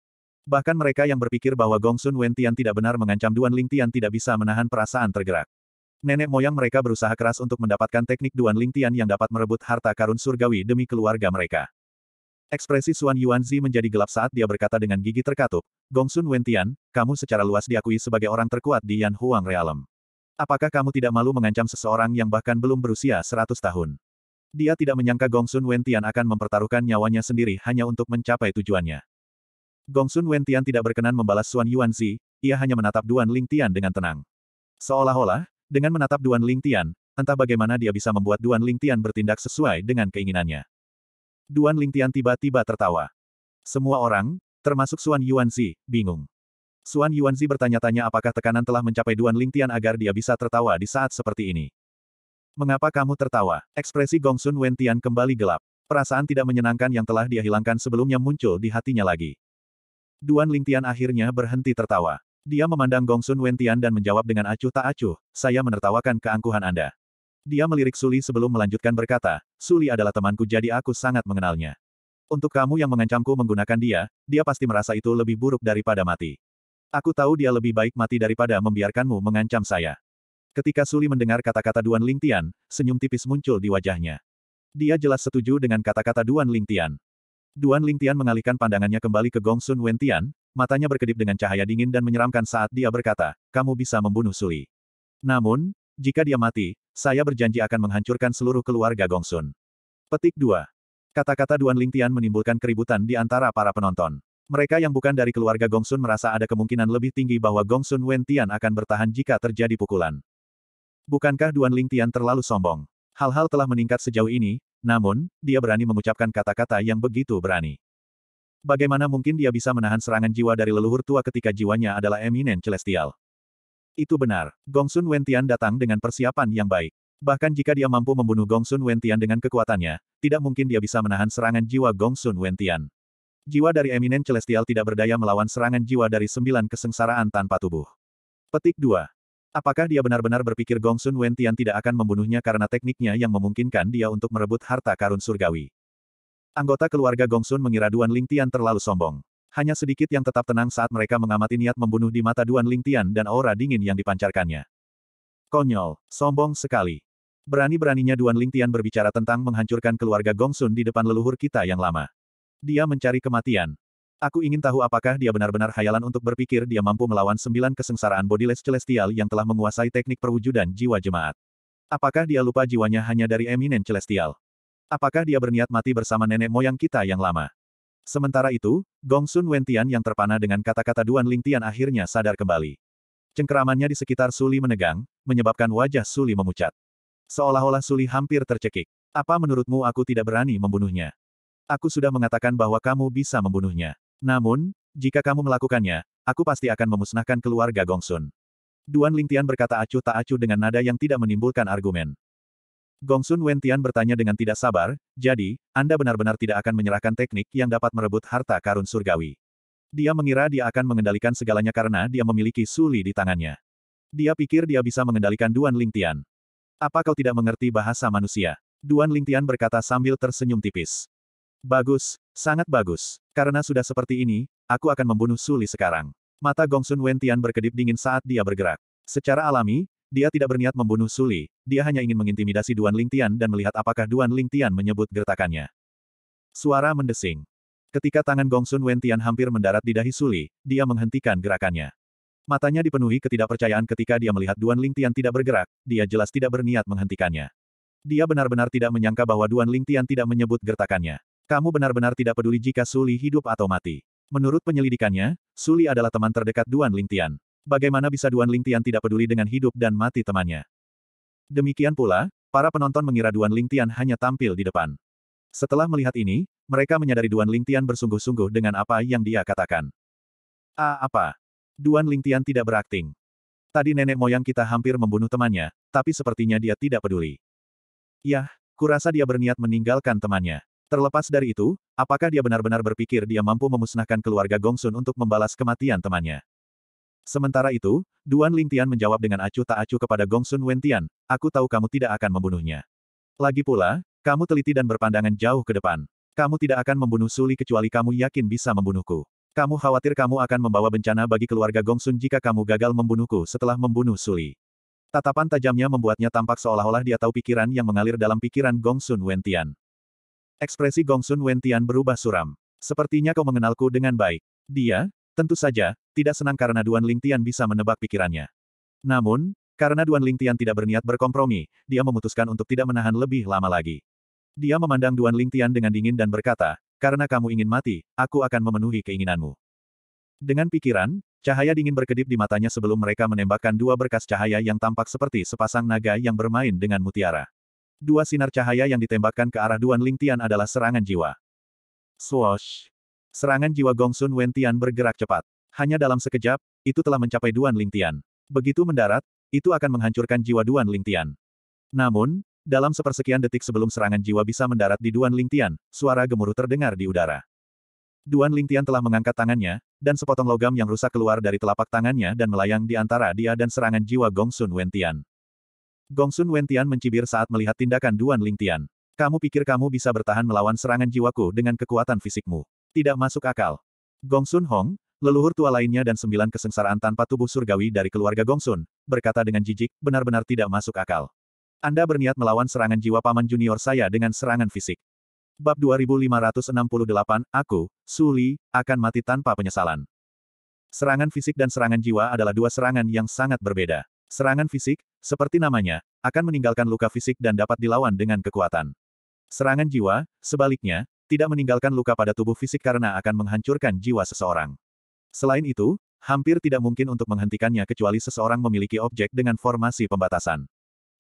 Bahkan mereka yang berpikir bahwa Gongsun Wentian tidak benar mengancam Duan Ling Tian tidak bisa menahan perasaan tergerak. Nenek moyang mereka berusaha keras untuk mendapatkan teknik Duan Ling Tian yang dapat merebut harta karun surgawi demi keluarga mereka. Ekspresi Xuan Yuanzi menjadi gelap saat dia berkata dengan gigi terkatup, Gongsun Wentian, kamu secara luas diakui sebagai orang terkuat di Yan Huang Realm. Apakah kamu tidak malu mengancam seseorang yang bahkan belum berusia 100 tahun? Dia tidak menyangka Gongsun Wentian akan mempertaruhkan nyawanya sendiri hanya untuk mencapai tujuannya. Gongsun Tian tidak berkenan membalas Xuan Zi, ia hanya menatap Duan Ling Tian dengan tenang. Seolah-olah, dengan menatap Duan Ling Tian, entah bagaimana dia bisa membuat Duan Ling Tian bertindak sesuai dengan keinginannya. Duan Ling Tian tiba-tiba tertawa. Semua orang, termasuk Xuan Zi, bingung. Xuan Zi bertanya-tanya apakah tekanan telah mencapai Duan Ling Tian agar dia bisa tertawa di saat seperti ini. Mengapa kamu tertawa? Ekspresi Gongsun Tian kembali gelap. Perasaan tidak menyenangkan yang telah dia hilangkan sebelumnya muncul di hatinya lagi. Duan Lingtian akhirnya berhenti tertawa. Dia memandang Gongsun Wentian dan menjawab dengan acuh tak acuh, saya menertawakan keangkuhan Anda. Dia melirik Suli sebelum melanjutkan berkata, Suli adalah temanku jadi aku sangat mengenalnya. Untuk kamu yang mengancamku menggunakan dia, dia pasti merasa itu lebih buruk daripada mati. Aku tahu dia lebih baik mati daripada membiarkanmu mengancam saya. Ketika Suli mendengar kata-kata Duan Lingtian, senyum tipis muncul di wajahnya. Dia jelas setuju dengan kata-kata Duan Lingtian. Duan Lingtian mengalihkan pandangannya kembali ke Gong Sun Wentian, matanya berkedip dengan cahaya dingin dan menyeramkan saat dia berkata, kamu bisa membunuh Suli. Namun, jika dia mati, saya berjanji akan menghancurkan seluruh keluarga Gong Sun. Petik 2. Kata-kata Duan Lingtian menimbulkan keributan di antara para penonton. Mereka yang bukan dari keluarga Gong Sun merasa ada kemungkinan lebih tinggi bahwa Gong Sun Wentian akan bertahan jika terjadi pukulan. Bukankah Duan Lingtian terlalu sombong? Hal-hal telah meningkat sejauh ini, namun, dia berani mengucapkan kata-kata yang begitu berani. Bagaimana mungkin dia bisa menahan serangan jiwa dari leluhur tua ketika jiwanya adalah eminen celestial? Itu benar, Gongsun Wentian datang dengan persiapan yang baik. Bahkan jika dia mampu membunuh Gongsun Wentian dengan kekuatannya, tidak mungkin dia bisa menahan serangan jiwa Gongsun Wentian. Jiwa dari eminen celestial tidak berdaya melawan serangan jiwa dari sembilan kesengsaraan tanpa tubuh. Petik 2. Apakah dia benar-benar berpikir Gong Sun Wentian tidak akan membunuhnya karena tekniknya yang memungkinkan dia untuk merebut harta karun surgawi? Anggota keluarga Gong Sun mengira Duan Ling Tian terlalu sombong. Hanya sedikit yang tetap tenang saat mereka mengamati niat membunuh di mata Duan Ling Tian dan aura dingin yang dipancarkannya. Konyol, sombong sekali. Berani-beraninya Duan Ling Tian berbicara tentang menghancurkan keluarga Gong Sun di depan leluhur kita yang lama. Dia mencari kematian. Aku ingin tahu apakah dia benar-benar hayalan untuk berpikir dia mampu melawan sembilan kesengsaraan bodiless celestial yang telah menguasai teknik perwujudan jiwa jemaat. Apakah dia lupa jiwanya hanya dari eminen celestial? Apakah dia berniat mati bersama nenek moyang kita yang lama? Sementara itu, Gong Sun Wentian yang terpana dengan kata-kata Duan Lingtian akhirnya sadar kembali. Cengkeramannya di sekitar Suli menegang, menyebabkan wajah Suli memucat. Seolah-olah Suli hampir tercekik. Apa menurutmu aku tidak berani membunuhnya? Aku sudah mengatakan bahwa kamu bisa membunuhnya. Namun, jika kamu melakukannya, aku pasti akan memusnahkan keluarga Gongsun. Duan Lingtian berkata acuh tak acuh dengan nada yang tidak menimbulkan argumen. Gongsun Wentian bertanya dengan tidak sabar, jadi, Anda benar-benar tidak akan menyerahkan teknik yang dapat merebut harta karun surgawi. Dia mengira dia akan mengendalikan segalanya karena dia memiliki suli di tangannya. Dia pikir dia bisa mengendalikan Duan Lingtian. Apa kau tidak mengerti bahasa manusia? Duan Lingtian berkata sambil tersenyum tipis. Bagus, sangat bagus. Karena sudah seperti ini, aku akan membunuh Suli sekarang. Mata Gongsun Wentian berkedip dingin saat dia bergerak. Secara alami, dia tidak berniat membunuh Suli, dia hanya ingin mengintimidasi Duan Lingtian dan melihat apakah Duan Lingtian menyebut gertakannya. Suara mendesing. Ketika tangan Gongsun Wentian hampir mendarat di dahi Suli, dia menghentikan gerakannya. Matanya dipenuhi ketidakpercayaan ketika dia melihat Duan Lingtian tidak bergerak, dia jelas tidak berniat menghentikannya. Dia benar-benar tidak menyangka bahwa Duan Lingtian tidak menyebut gertakannya. Kamu benar-benar tidak peduli jika Suli hidup atau mati. Menurut penyelidikannya, Suli adalah teman terdekat Duan Lingtian. Bagaimana bisa Duan Lingtian tidak peduli dengan hidup dan mati temannya? Demikian pula, para penonton mengira Duan Lingtian hanya tampil di depan. Setelah melihat ini, mereka menyadari Duan Lingtian bersungguh-sungguh dengan apa yang dia katakan. A ah, apa? Duan Lingtian tidak berakting. Tadi nenek moyang kita hampir membunuh temannya, tapi sepertinya dia tidak peduli. Yah, kurasa dia berniat meninggalkan temannya. Terlepas dari itu, apakah dia benar-benar berpikir dia mampu memusnahkan keluarga Gongsun untuk membalas kematian temannya? Sementara itu, Duan Lingtian menjawab dengan acuh tak acuh kepada Gongsun Wentian, aku tahu kamu tidak akan membunuhnya. Lagi pula, kamu teliti dan berpandangan jauh ke depan. Kamu tidak akan membunuh Suli kecuali kamu yakin bisa membunuhku. Kamu khawatir kamu akan membawa bencana bagi keluarga Gongsun jika kamu gagal membunuhku setelah membunuh Suli. Tatapan tajamnya membuatnya tampak seolah-olah dia tahu pikiran yang mengalir dalam pikiran Gongsun Wentian. Ekspresi Gongsun Wentian berubah suram. Sepertinya kau mengenalku dengan baik. Dia, tentu saja, tidak senang karena Duan Lingtian bisa menebak pikirannya. Namun, karena Duan Lingtian tidak berniat berkompromi, dia memutuskan untuk tidak menahan lebih lama lagi. Dia memandang Duan Lingtian dengan dingin dan berkata, karena kamu ingin mati, aku akan memenuhi keinginanmu. Dengan pikiran, cahaya dingin berkedip di matanya sebelum mereka menembakkan dua berkas cahaya yang tampak seperti sepasang naga yang bermain dengan mutiara. Dua sinar cahaya yang ditembakkan ke arah Duan Lingtian adalah serangan jiwa. Swoosh! Serangan jiwa Gongsun Wentian bergerak cepat. Hanya dalam sekejap, itu telah mencapai Duan Lingtian. Begitu mendarat, itu akan menghancurkan jiwa Duan Lingtian. Namun, dalam sepersekian detik sebelum serangan jiwa bisa mendarat di Duan Lingtian, suara gemuruh terdengar di udara. Duan Lingtian telah mengangkat tangannya, dan sepotong logam yang rusak keluar dari telapak tangannya dan melayang di antara dia dan serangan jiwa Gongsun Wentian. Gongsun Wentian mencibir saat melihat tindakan Duan Ling Tian. Kamu pikir kamu bisa bertahan melawan serangan jiwaku dengan kekuatan fisikmu? Tidak masuk akal. Gong Sun Hong, leluhur tua lainnya dan sembilan kesengsaraan tanpa tubuh surgawi dari keluarga Gong Sun, berkata dengan jijik, benar-benar tidak masuk akal. Anda berniat melawan serangan jiwa paman junior saya dengan serangan fisik. Bab 2568, Aku, Suli, akan mati tanpa penyesalan. Serangan fisik dan serangan jiwa adalah dua serangan yang sangat berbeda. Serangan fisik, seperti namanya, akan meninggalkan luka fisik dan dapat dilawan dengan kekuatan. Serangan jiwa, sebaliknya, tidak meninggalkan luka pada tubuh fisik karena akan menghancurkan jiwa seseorang. Selain itu, hampir tidak mungkin untuk menghentikannya kecuali seseorang memiliki objek dengan formasi pembatasan.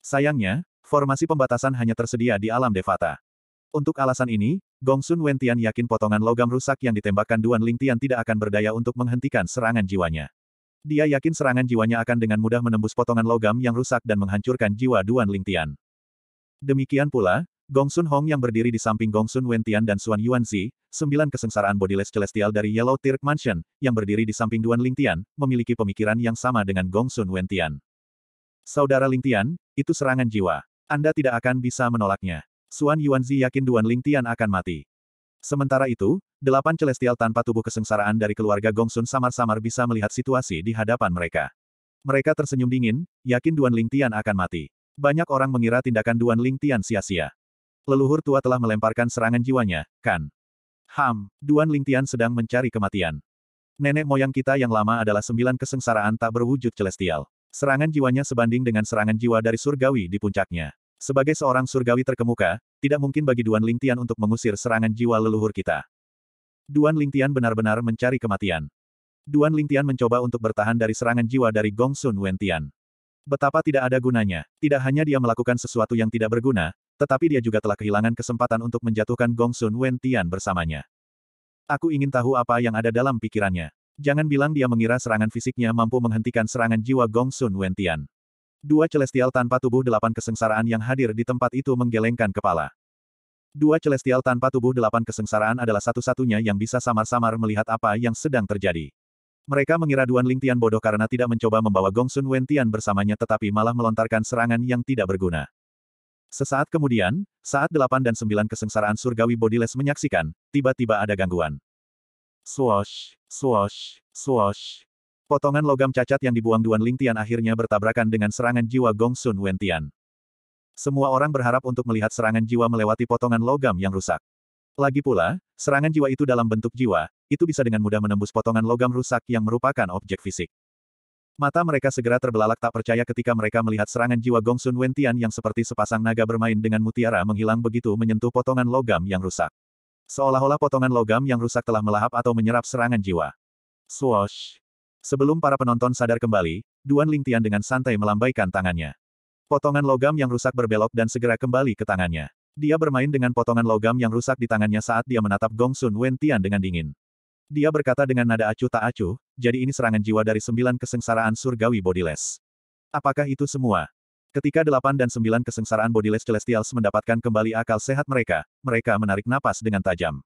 Sayangnya, formasi pembatasan hanya tersedia di alam Devata. Untuk alasan ini, Gongsun Wentian yakin potongan logam rusak yang ditembakkan Duan Lingtian tidak akan berdaya untuk menghentikan serangan jiwanya. Dia yakin serangan jiwanya akan dengan mudah menembus potongan logam yang rusak dan menghancurkan jiwa Duan Lingtian. Demikian pula, Gong Sun Hong yang berdiri di samping Gong Sun Wentian dan Xuan Yuanzi, sembilan kesengsaraan bodiless celestial dari Yellow Tirk Mansion, yang berdiri di samping Duan Lingtian, memiliki pemikiran yang sama dengan Gong Sun Wentian. Saudara Lingtian, itu serangan jiwa. Anda tidak akan bisa menolaknya. Xuan Yuanzi yakin Duan Lingtian akan mati. Sementara itu, delapan celestial tanpa tubuh kesengsaraan dari keluarga Gongsun samar-samar bisa melihat situasi di hadapan mereka. Mereka tersenyum dingin, yakin Duan Ling Tian akan mati. Banyak orang mengira tindakan Duan Ling Tian sia-sia. Leluhur tua telah melemparkan serangan jiwanya, kan? Ham, Duan Ling Tian sedang mencari kematian. Nenek moyang kita yang lama adalah sembilan kesengsaraan tak berwujud celestial. Serangan jiwanya sebanding dengan serangan jiwa dari surgawi di puncaknya. Sebagai seorang surgawi terkemuka, tidak mungkin bagi Duan Lingtian untuk mengusir serangan jiwa leluhur kita. Duan Lingtian benar-benar mencari kematian. Duan Lingtian mencoba untuk bertahan dari serangan jiwa dari Gong Sun Wentian. Betapa tidak ada gunanya, tidak hanya dia melakukan sesuatu yang tidak berguna, tetapi dia juga telah kehilangan kesempatan untuk menjatuhkan Gong Sun Wentian bersamanya. Aku ingin tahu apa yang ada dalam pikirannya. Jangan bilang dia mengira serangan fisiknya mampu menghentikan serangan jiwa Gong Sun Wentian. Dua celestial tanpa tubuh delapan kesengsaraan yang hadir di tempat itu menggelengkan kepala. Dua celestial tanpa tubuh delapan kesengsaraan adalah satu-satunya yang bisa samar-samar melihat apa yang sedang terjadi. Mereka mengira Duan Lingtian bodoh karena tidak mencoba membawa Gongsun Wentian bersamanya tetapi malah melontarkan serangan yang tidak berguna. Sesaat kemudian, saat delapan dan sembilan kesengsaraan surgawi bodiless menyaksikan, tiba-tiba ada gangguan. Swash, swash, swash. Potongan logam cacat yang dibuang Duan Lingtian akhirnya bertabrakan dengan serangan jiwa Gong Sun Wentian. Semua orang berharap untuk melihat serangan jiwa melewati potongan logam yang rusak. Lagi pula, serangan jiwa itu dalam bentuk jiwa, itu bisa dengan mudah menembus potongan logam rusak yang merupakan objek fisik. Mata mereka segera terbelalak tak percaya ketika mereka melihat serangan jiwa Gongsun Wentian yang seperti sepasang naga bermain dengan mutiara menghilang begitu menyentuh potongan logam yang rusak. Seolah-olah potongan logam yang rusak telah melahap atau menyerap serangan jiwa. Swoosh! Sebelum para penonton sadar kembali, Duan Lingtian dengan santai melambaikan tangannya. Potongan logam yang rusak berbelok dan segera kembali ke tangannya. Dia bermain dengan potongan logam yang rusak di tangannya saat dia menatap Gong Sun Wentian dengan dingin. Dia berkata dengan nada acuh tak acuh, jadi ini serangan jiwa dari sembilan kesengsaraan surgawi bodiless. Apakah itu semua? Ketika delapan dan sembilan kesengsaraan bodiless celestials mendapatkan kembali akal sehat mereka, mereka menarik napas dengan tajam.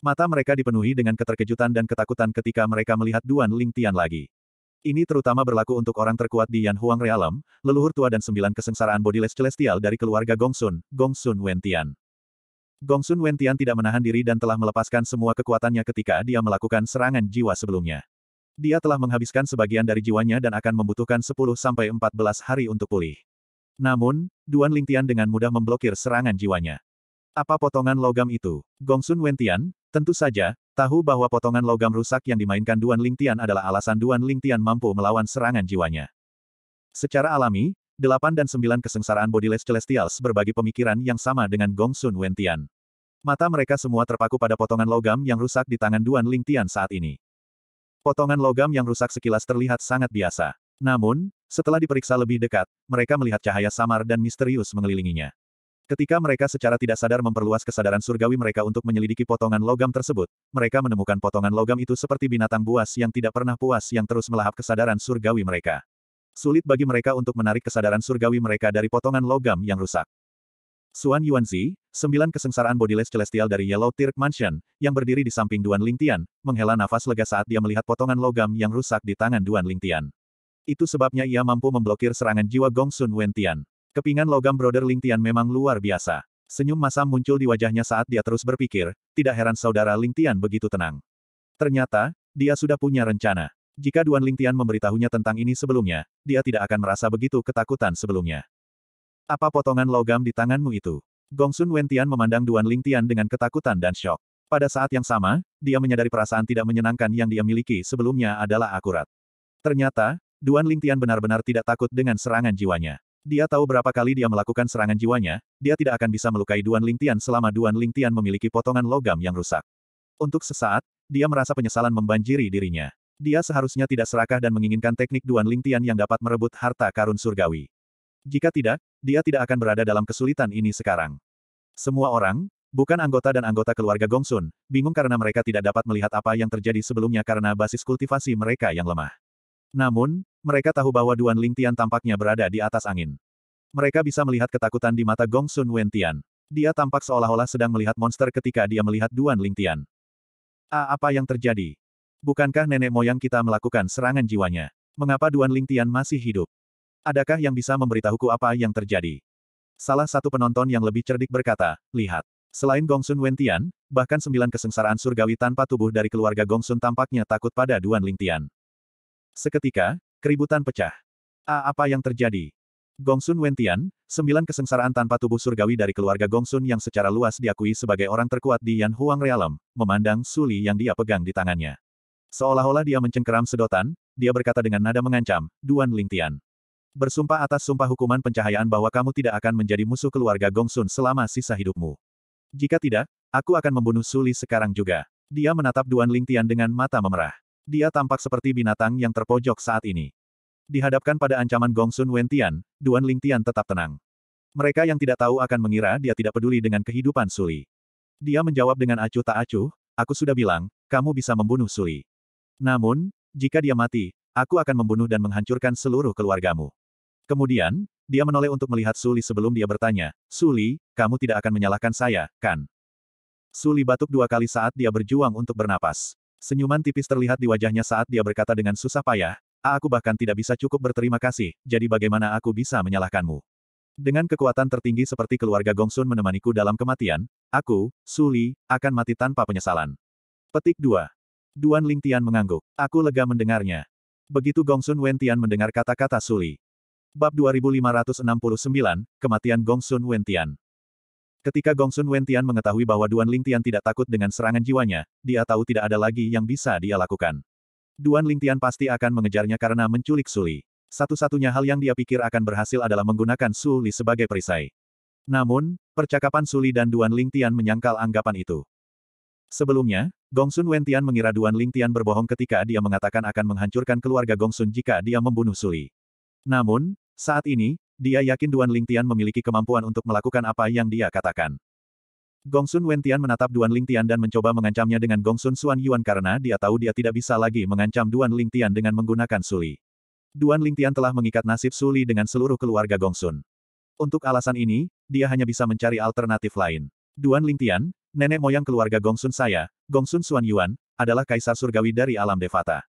Mata mereka dipenuhi dengan keterkejutan dan ketakutan ketika mereka melihat Duan Ling Tian lagi. Ini terutama berlaku untuk orang terkuat di Yan Huang Realm, leluhur tua dan sembilan kesengsaraan bodiless celestial dari keluarga Gongsun, Gongsun Wentian. Gongsun Wentian tidak menahan diri dan telah melepaskan semua kekuatannya ketika dia melakukan serangan jiwa sebelumnya. Dia telah menghabiskan sebagian dari jiwanya dan akan membutuhkan 10-14 hari untuk pulih. Namun, Duan Lingtian dengan mudah memblokir serangan jiwanya. Apa potongan logam itu? Gongsun Wentian, Tentu saja, tahu bahwa potongan logam rusak yang dimainkan Duan Lingtian adalah alasan Duan Lingtian mampu melawan serangan jiwanya. Secara alami, delapan dan sembilan kesengsaraan Bodiless Celestials berbagi pemikiran yang sama dengan Gong Sun Wentian. Mata mereka semua terpaku pada potongan logam yang rusak di tangan Duan Lingtian saat ini. Potongan logam yang rusak sekilas terlihat sangat biasa. Namun, setelah diperiksa lebih dekat, mereka melihat cahaya samar dan misterius mengelilinginya. Ketika mereka secara tidak sadar memperluas kesadaran surgawi mereka untuk menyelidiki potongan logam tersebut, mereka menemukan potongan logam itu seperti binatang buas yang tidak pernah puas yang terus melahap kesadaran surgawi mereka. Sulit bagi mereka untuk menarik kesadaran surgawi mereka dari potongan logam yang rusak. Suan Yuanzi, sembilan kesengsaraan bodiless celestial dari Yellow Tirk Mansion, yang berdiri di samping Duan Lingtian, menghela nafas lega saat dia melihat potongan logam yang rusak di tangan Duan Lingtian. Itu sebabnya ia mampu memblokir serangan jiwa Gongsun Wentian. Kepingan logam Brother Ling Tian memang luar biasa. Senyum masam muncul di wajahnya saat dia terus berpikir, tidak heran saudara Ling Tian begitu tenang. Ternyata, dia sudah punya rencana. Jika Duan Ling Tian memberitahunya tentang ini sebelumnya, dia tidak akan merasa begitu ketakutan sebelumnya. Apa potongan logam di tanganmu itu? Gongsun Wentian memandang Duan Ling Tian dengan ketakutan dan shock. Pada saat yang sama, dia menyadari perasaan tidak menyenangkan yang dia miliki sebelumnya adalah akurat. Ternyata, Duan Ling Tian benar-benar tidak takut dengan serangan jiwanya. Dia tahu berapa kali dia melakukan serangan jiwanya, dia tidak akan bisa melukai Duan Lingtian selama Duan Lingtian memiliki potongan logam yang rusak. Untuk sesaat, dia merasa penyesalan membanjiri dirinya. Dia seharusnya tidak serakah dan menginginkan teknik Duan Lingtian yang dapat merebut harta karun surgawi. Jika tidak, dia tidak akan berada dalam kesulitan ini sekarang. Semua orang, bukan anggota dan anggota keluarga Gongsun, bingung karena mereka tidak dapat melihat apa yang terjadi sebelumnya karena basis kultivasi mereka yang lemah. Namun, mereka tahu bahwa Duan Ling Tian tampaknya berada di atas angin. Mereka bisa melihat ketakutan di mata Gong Sun Wentian. Dia tampak seolah-olah sedang melihat monster ketika dia melihat Duan Lingtian. A, apa yang terjadi? Bukankah nenek moyang kita melakukan serangan jiwanya? Mengapa Duan Ling Tian masih hidup? Adakah yang bisa memberitahuku apa yang terjadi? Salah satu penonton yang lebih cerdik berkata, lihat. Selain Gongsun Wentian, bahkan sembilan kesengsaraan surgawi tanpa tubuh dari keluarga Gongsun tampaknya takut pada Duan Ling Tian. Seketika, keributan pecah. A apa yang terjadi? Gongsun Wentian, sembilan kesengsaraan tanpa tubuh surgawi dari keluarga Gongsun yang secara luas diakui sebagai orang terkuat di Yan Huang Realm, memandang suli yang dia pegang di tangannya. Seolah-olah dia mencengkeram sedotan, dia berkata dengan nada mengancam, Duan Lingtian. Bersumpah atas sumpah hukuman pencahayaan bahwa kamu tidak akan menjadi musuh keluarga Gongsun selama sisa hidupmu. Jika tidak, aku akan membunuh Suli sekarang juga. Dia menatap Duan Lingtian dengan mata memerah dia tampak seperti binatang yang terpojok saat ini. Dihadapkan pada ancaman Gongsun Wentian, Duan Lingtian tetap tenang. Mereka yang tidak tahu akan mengira dia tidak peduli dengan kehidupan Suli. Dia menjawab dengan acuh tak acuh, aku sudah bilang, kamu bisa membunuh Suli. Namun, jika dia mati, aku akan membunuh dan menghancurkan seluruh keluargamu. Kemudian, dia menoleh untuk melihat Suli sebelum dia bertanya, Suli, kamu tidak akan menyalahkan saya, kan? Suli batuk dua kali saat dia berjuang untuk bernapas. Senyuman tipis terlihat di wajahnya saat dia berkata dengan susah payah, ah, aku bahkan tidak bisa cukup berterima kasih, jadi bagaimana aku bisa menyalahkanmu? Dengan kekuatan tertinggi seperti keluarga Gongsun menemaniku dalam kematian, aku, Suli, akan mati tanpa penyesalan. Petik 2. Duan Tian mengangguk. Aku lega mendengarnya. Begitu Gongsun Wentian mendengar kata-kata Suli. Bab 2569, Kematian Gongsun Wentian. Ketika Gongsun Wentian mengetahui bahwa Duan Ling Tian tidak takut dengan serangan jiwanya, dia tahu tidak ada lagi yang bisa dia lakukan. Duan Ling Tian pasti akan mengejarnya karena menculik Suli. Satu-satunya hal yang dia pikir akan berhasil adalah menggunakan Suli sebagai perisai. Namun, percakapan Suli dan Duan Ling Tian menyangkal anggapan itu. Sebelumnya, Gongsun Wentian mengira Duan Ling Tian berbohong ketika dia mengatakan akan menghancurkan keluarga Gongsun jika dia membunuh Suli. Namun, saat ini, dia yakin Duan Lingtian memiliki kemampuan untuk melakukan apa yang dia katakan. Gongsun Wentian menatap Duan Lingtian dan mencoba mengancamnya dengan Gongsun Xuan Yuan karena dia tahu dia tidak bisa lagi mengancam Duan Lingtian dengan menggunakan Suli. Duan Lingtian telah mengikat nasib Suli dengan seluruh keluarga Gongsun. Untuk alasan ini, dia hanya bisa mencari alternatif lain. Duan Lingtian, nenek moyang keluarga Gongsun saya, Gongsun Xuan Yuan, adalah kaisar surgawi dari alam Devata.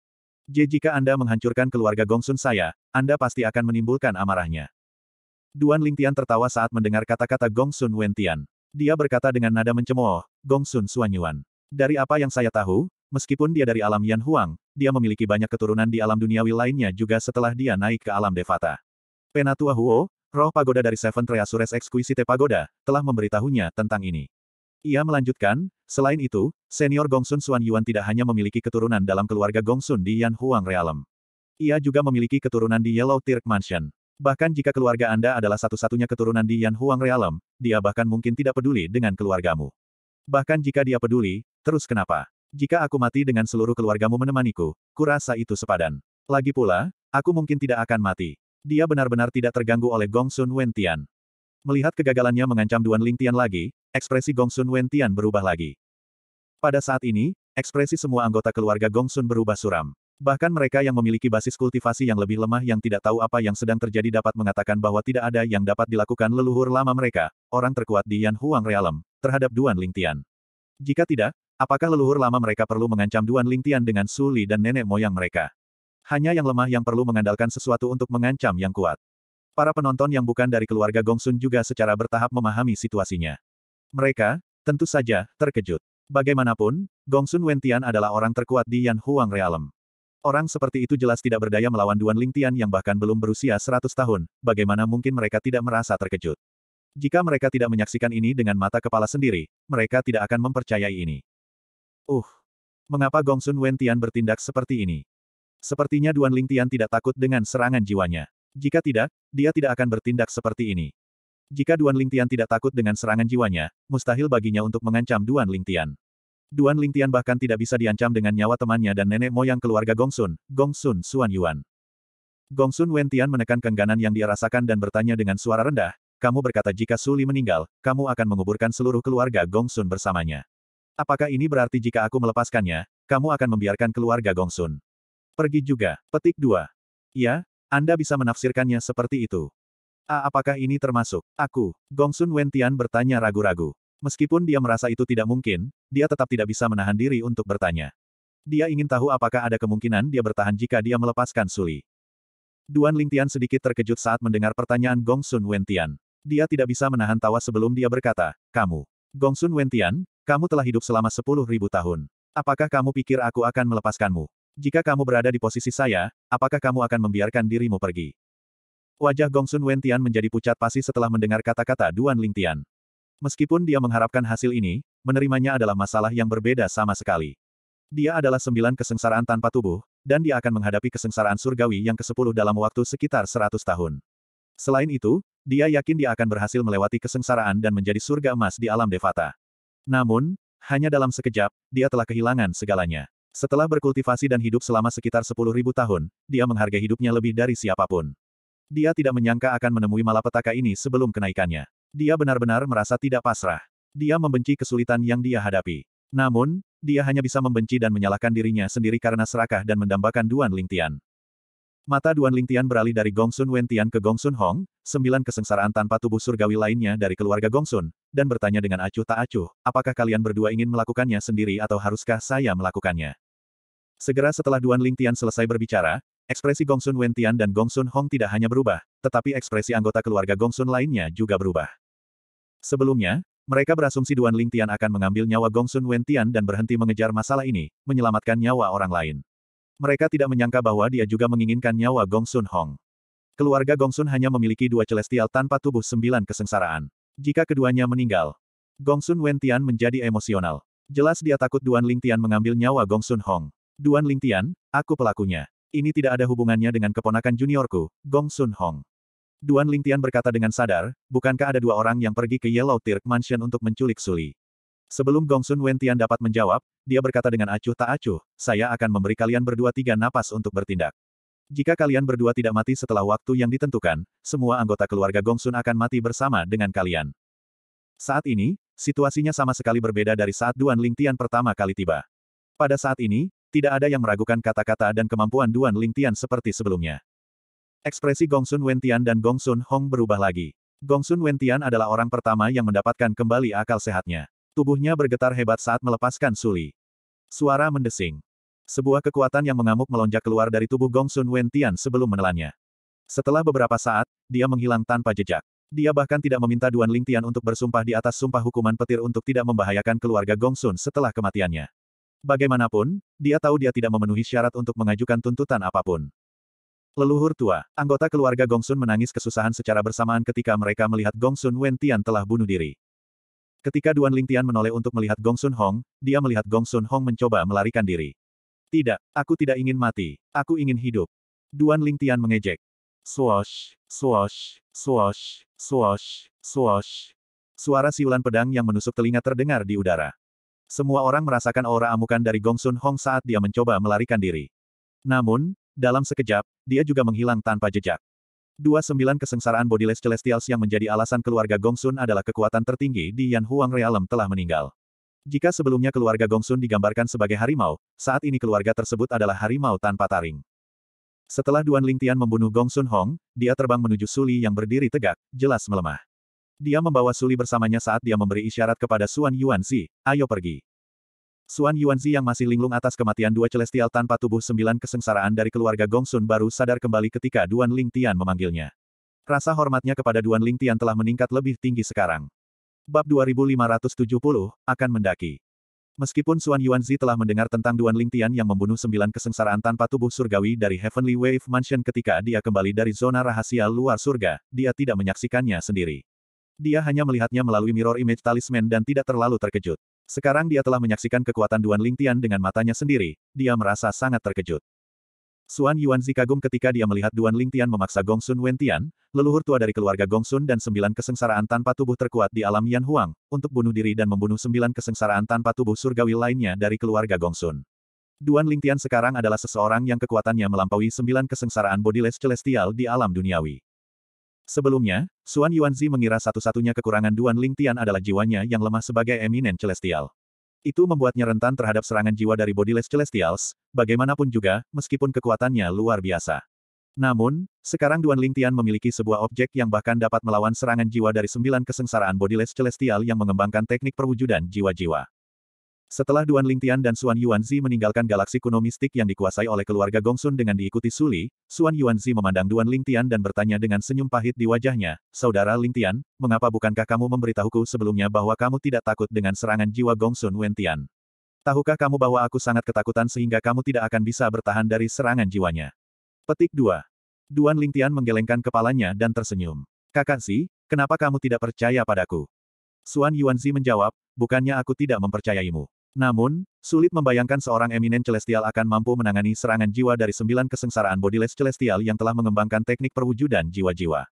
jika Anda menghancurkan keluarga Gongsun saya, Anda pasti akan menimbulkan amarahnya. Duan Lingtian tertawa saat mendengar kata-kata Gong Sun Wentian. Dia berkata dengan nada mencemooh, Gong Sun Suanyuan. Dari apa yang saya tahu, meskipun dia dari alam Yan Huang, dia memiliki banyak keturunan di alam duniawi lainnya juga setelah dia naik ke alam Devata. Penatua Huo, roh pagoda dari Seven Treasures Exquisite Pagoda, telah memberitahunya tentang ini. Ia melanjutkan, selain itu, senior Gongsun Suan Yuan tidak hanya memiliki keturunan dalam keluarga Gongsun di Yan Huang Realm. Ia juga memiliki keturunan di Yellow Tirk Mansion. Bahkan jika keluarga Anda adalah satu-satunya keturunan di Yan Huang Realem, dia bahkan mungkin tidak peduli dengan keluargamu. Bahkan jika dia peduli, terus kenapa? Jika aku mati dengan seluruh keluargamu menemaniku, kurasa itu sepadan. Lagi pula, aku mungkin tidak akan mati. Dia benar-benar tidak terganggu oleh Gong Sun Wentian. Melihat kegagalannya mengancam Duan Ling Tian lagi, ekspresi Gong Sun Wentian berubah lagi. Pada saat ini, ekspresi semua anggota keluarga Gong Sun berubah suram. Bahkan mereka yang memiliki basis kultivasi yang lebih lemah yang tidak tahu apa yang sedang terjadi dapat mengatakan bahwa tidak ada yang dapat dilakukan leluhur lama mereka, orang terkuat di Yan Huang Realm, terhadap Duan Lingtian. Jika tidak, apakah leluhur lama mereka perlu mengancam Duan Lingtian dengan Suli dan nenek moyang mereka? Hanya yang lemah yang perlu mengandalkan sesuatu untuk mengancam yang kuat. Para penonton yang bukan dari keluarga Gongsun juga secara bertahap memahami situasinya. Mereka, tentu saja, terkejut. Bagaimanapun, Gongsun Wentian adalah orang terkuat di Yan Huang Realm. Orang seperti itu jelas tidak berdaya melawan Duan Lingtian yang bahkan belum berusia 100 tahun, bagaimana mungkin mereka tidak merasa terkejut. Jika mereka tidak menyaksikan ini dengan mata kepala sendiri, mereka tidak akan mempercayai ini. Uh, mengapa Gongsun Tian bertindak seperti ini? Sepertinya Duan Lingtian tidak takut dengan serangan jiwanya. Jika tidak, dia tidak akan bertindak seperti ini. Jika Duan Lingtian tidak takut dengan serangan jiwanya, mustahil baginya untuk mengancam Duan Lingtian. Duan Lingtian bahkan tidak bisa diancam dengan nyawa temannya dan nenek moyang keluarga Gongsun, Gongsun Suan Yuan. Gongsun Wentian menekan kengganan yang dia rasakan dan bertanya dengan suara rendah, kamu berkata jika Suli meninggal, kamu akan menguburkan seluruh keluarga Gongsun bersamanya. Apakah ini berarti jika aku melepaskannya, kamu akan membiarkan keluarga Gongsun? Pergi juga. Petik dua. Ya, Anda bisa menafsirkannya seperti itu. A, ah, apakah ini termasuk? Aku, Gongsun Wentian bertanya ragu-ragu. Meskipun dia merasa itu tidak mungkin, dia tetap tidak bisa menahan diri untuk bertanya. Dia ingin tahu apakah ada kemungkinan dia bertahan jika dia melepaskan Suli. Duan Lingtian sedikit terkejut saat mendengar pertanyaan Gong Sun Wentian. Dia tidak bisa menahan tawa sebelum dia berkata, Kamu, Gong Sun Wentian, kamu telah hidup selama sepuluh ribu tahun. Apakah kamu pikir aku akan melepaskanmu? Jika kamu berada di posisi saya, apakah kamu akan membiarkan dirimu pergi? Wajah Gongsun Wentian menjadi pucat pasi setelah mendengar kata-kata Duan Lingtian. Meskipun dia mengharapkan hasil ini, menerimanya adalah masalah yang berbeda sama sekali. Dia adalah sembilan kesengsaraan tanpa tubuh, dan dia akan menghadapi kesengsaraan surgawi yang kesepuluh dalam waktu sekitar seratus tahun. Selain itu, dia yakin dia akan berhasil melewati kesengsaraan dan menjadi surga emas di alam Devata. Namun, hanya dalam sekejap, dia telah kehilangan segalanya. Setelah berkultivasi dan hidup selama sekitar 10.000 tahun, dia menghargai hidupnya lebih dari siapapun. Dia tidak menyangka akan menemui malapetaka ini sebelum kenaikannya. Dia benar-benar merasa tidak pasrah. Dia membenci kesulitan yang dia hadapi. Namun, dia hanya bisa membenci dan menyalahkan dirinya sendiri karena serakah dan mendambakan Duan Lingtian. Mata Duan Lingtian beralih dari Gongsun Wentian ke Gongsun Hong, sembilan kesengsaraan tanpa tubuh surgawi lainnya dari keluarga Gongsun, dan bertanya dengan acuh tak acuh, apakah kalian berdua ingin melakukannya sendiri atau haruskah saya melakukannya? Segera setelah Duan Lingtian selesai berbicara, Ekspresi Gongsun Wentian dan Gongsun Hong tidak hanya berubah, tetapi ekspresi anggota keluarga Gongsun lainnya juga berubah. Sebelumnya, mereka berasumsi Duan Lingtian akan mengambil nyawa Gongsun Wentian dan berhenti mengejar masalah ini, menyelamatkan nyawa orang lain. Mereka tidak menyangka bahwa dia juga menginginkan nyawa Gongsun Hong. Keluarga Gongsun hanya memiliki dua celestial tanpa tubuh sembilan kesengsaraan. Jika keduanya meninggal, Gongsun Wentian menjadi emosional. Jelas dia takut Duan Lingtian mengambil nyawa Gongsun Hong. Duan Lingtian, aku pelakunya. Ini tidak ada hubungannya dengan keponakan juniorku, Gong Sun Hong. Duan Lingtian berkata dengan sadar, bukankah ada dua orang yang pergi ke Yellow Tirk Mansion untuk menculik Suli? Sebelum Gong Sun Wentian dapat menjawab, dia berkata dengan acuh tak acuh, saya akan memberi kalian berdua tiga napas untuk bertindak. Jika kalian berdua tidak mati setelah waktu yang ditentukan, semua anggota keluarga Gong Sun akan mati bersama dengan kalian. Saat ini, situasinya sama sekali berbeda dari saat Duan Lingtian pertama kali tiba. Pada saat ini, tidak ada yang meragukan kata-kata dan kemampuan Duan Lingtian seperti sebelumnya. Ekspresi Gongsun Wentian dan Gongsun Hong berubah lagi. Gongsun Wentian adalah orang pertama yang mendapatkan kembali akal sehatnya. Tubuhnya bergetar hebat saat melepaskan suli. Suara mendesing. Sebuah kekuatan yang mengamuk melonjak keluar dari tubuh Gongsun Wentian sebelum menelannya. Setelah beberapa saat, dia menghilang tanpa jejak. Dia bahkan tidak meminta Duan Lingtian untuk bersumpah di atas sumpah hukuman petir untuk tidak membahayakan keluarga Gongsun setelah kematiannya. Bagaimanapun, dia tahu dia tidak memenuhi syarat untuk mengajukan tuntutan apapun. Leluhur tua, anggota keluarga Gongsun menangis kesusahan secara bersamaan ketika mereka melihat Gongsun Wen Tian telah bunuh diri. Ketika Duan Ling Tian menoleh untuk melihat Gongsun Hong, dia melihat Gongsun Hong mencoba melarikan diri. Tidak, aku tidak ingin mati. Aku ingin hidup. Duan Ling Tian mengejek. Swash, swash, swash, swash, swash. Suara siulan pedang yang menusuk telinga terdengar di udara. Semua orang merasakan aura amukan dari Gongsun Hong saat dia mencoba melarikan diri. Namun, dalam sekejap, dia juga menghilang tanpa jejak. Dua sembilan kesengsaraan bodiless celestials yang menjadi alasan keluarga Gongsun adalah kekuatan tertinggi di Yan Huang Realm telah meninggal. Jika sebelumnya keluarga Gongsun digambarkan sebagai harimau, saat ini keluarga tersebut adalah harimau tanpa taring. Setelah Duan Lingtian membunuh Gongsun Hong, dia terbang menuju Suli yang berdiri tegak, jelas melemah. Dia membawa Suli bersamanya saat dia memberi isyarat kepada Xuan Yuanzi, ayo pergi. Xuan Yuanzi yang masih linglung atas kematian dua celestial tanpa tubuh sembilan kesengsaraan dari keluarga Gongsun baru sadar kembali ketika Duan Ling Tian memanggilnya. Rasa hormatnya kepada Duan Ling Tian telah meningkat lebih tinggi sekarang. Bab 2570, akan mendaki. Meskipun Xuan Yuanzi telah mendengar tentang Duan Ling Tian yang membunuh sembilan kesengsaraan tanpa tubuh surgawi dari Heavenly Wave Mansion ketika dia kembali dari zona rahasia luar surga, dia tidak menyaksikannya sendiri. Dia hanya melihatnya melalui mirror image talisman dan tidak terlalu terkejut. Sekarang dia telah menyaksikan kekuatan Duan Lingtian dengan matanya sendiri, dia merasa sangat terkejut. Suan Yuanzi kagum ketika dia melihat Duan Lingtian memaksa Gongsun Wentian, leluhur tua dari keluarga Gongsun dan sembilan kesengsaraan tanpa tubuh terkuat di alam Yan Huang, untuk bunuh diri dan membunuh sembilan kesengsaraan tanpa tubuh surgawi lainnya dari keluarga Gongsun. Duan Lingtian sekarang adalah seseorang yang kekuatannya melampaui sembilan kesengsaraan bodiless celestial di alam duniawi. Sebelumnya, Xuan Yuanzi mengira satu-satunya kekurangan Duan Ling Tian adalah jiwanya yang lemah sebagai eminen celestial. Itu membuatnya rentan terhadap serangan jiwa dari Bodiless Celestials, bagaimanapun juga, meskipun kekuatannya luar biasa. Namun, sekarang Duan Ling Tian memiliki sebuah objek yang bahkan dapat melawan serangan jiwa dari sembilan kesengsaraan Bodiless Celestial yang mengembangkan teknik perwujudan jiwa-jiwa. Setelah Duan Lingtian dan Xuan Yuanzi meninggalkan galaksi kuno mistik yang dikuasai oleh keluarga Gongsun dengan diikuti Suli, Xuan Yuanzi memandang Duan Lingtian dan bertanya dengan senyum pahit di wajahnya, Saudara Lingtian, mengapa bukankah kamu memberitahuku sebelumnya bahwa kamu tidak takut dengan serangan jiwa Gongsun Wentian? Tahukah kamu bahwa aku sangat ketakutan sehingga kamu tidak akan bisa bertahan dari serangan jiwanya? Petik 2. Duan Lingtian menggelengkan kepalanya dan tersenyum. Kakak Si, kenapa kamu tidak percaya padaku? Xuan Yuanzi menjawab, bukannya aku tidak mempercayaimu. Namun, sulit membayangkan seorang eminen celestial akan mampu menangani serangan jiwa dari sembilan kesengsaraan bodiless celestial yang telah mengembangkan teknik perwujudan jiwa-jiwa.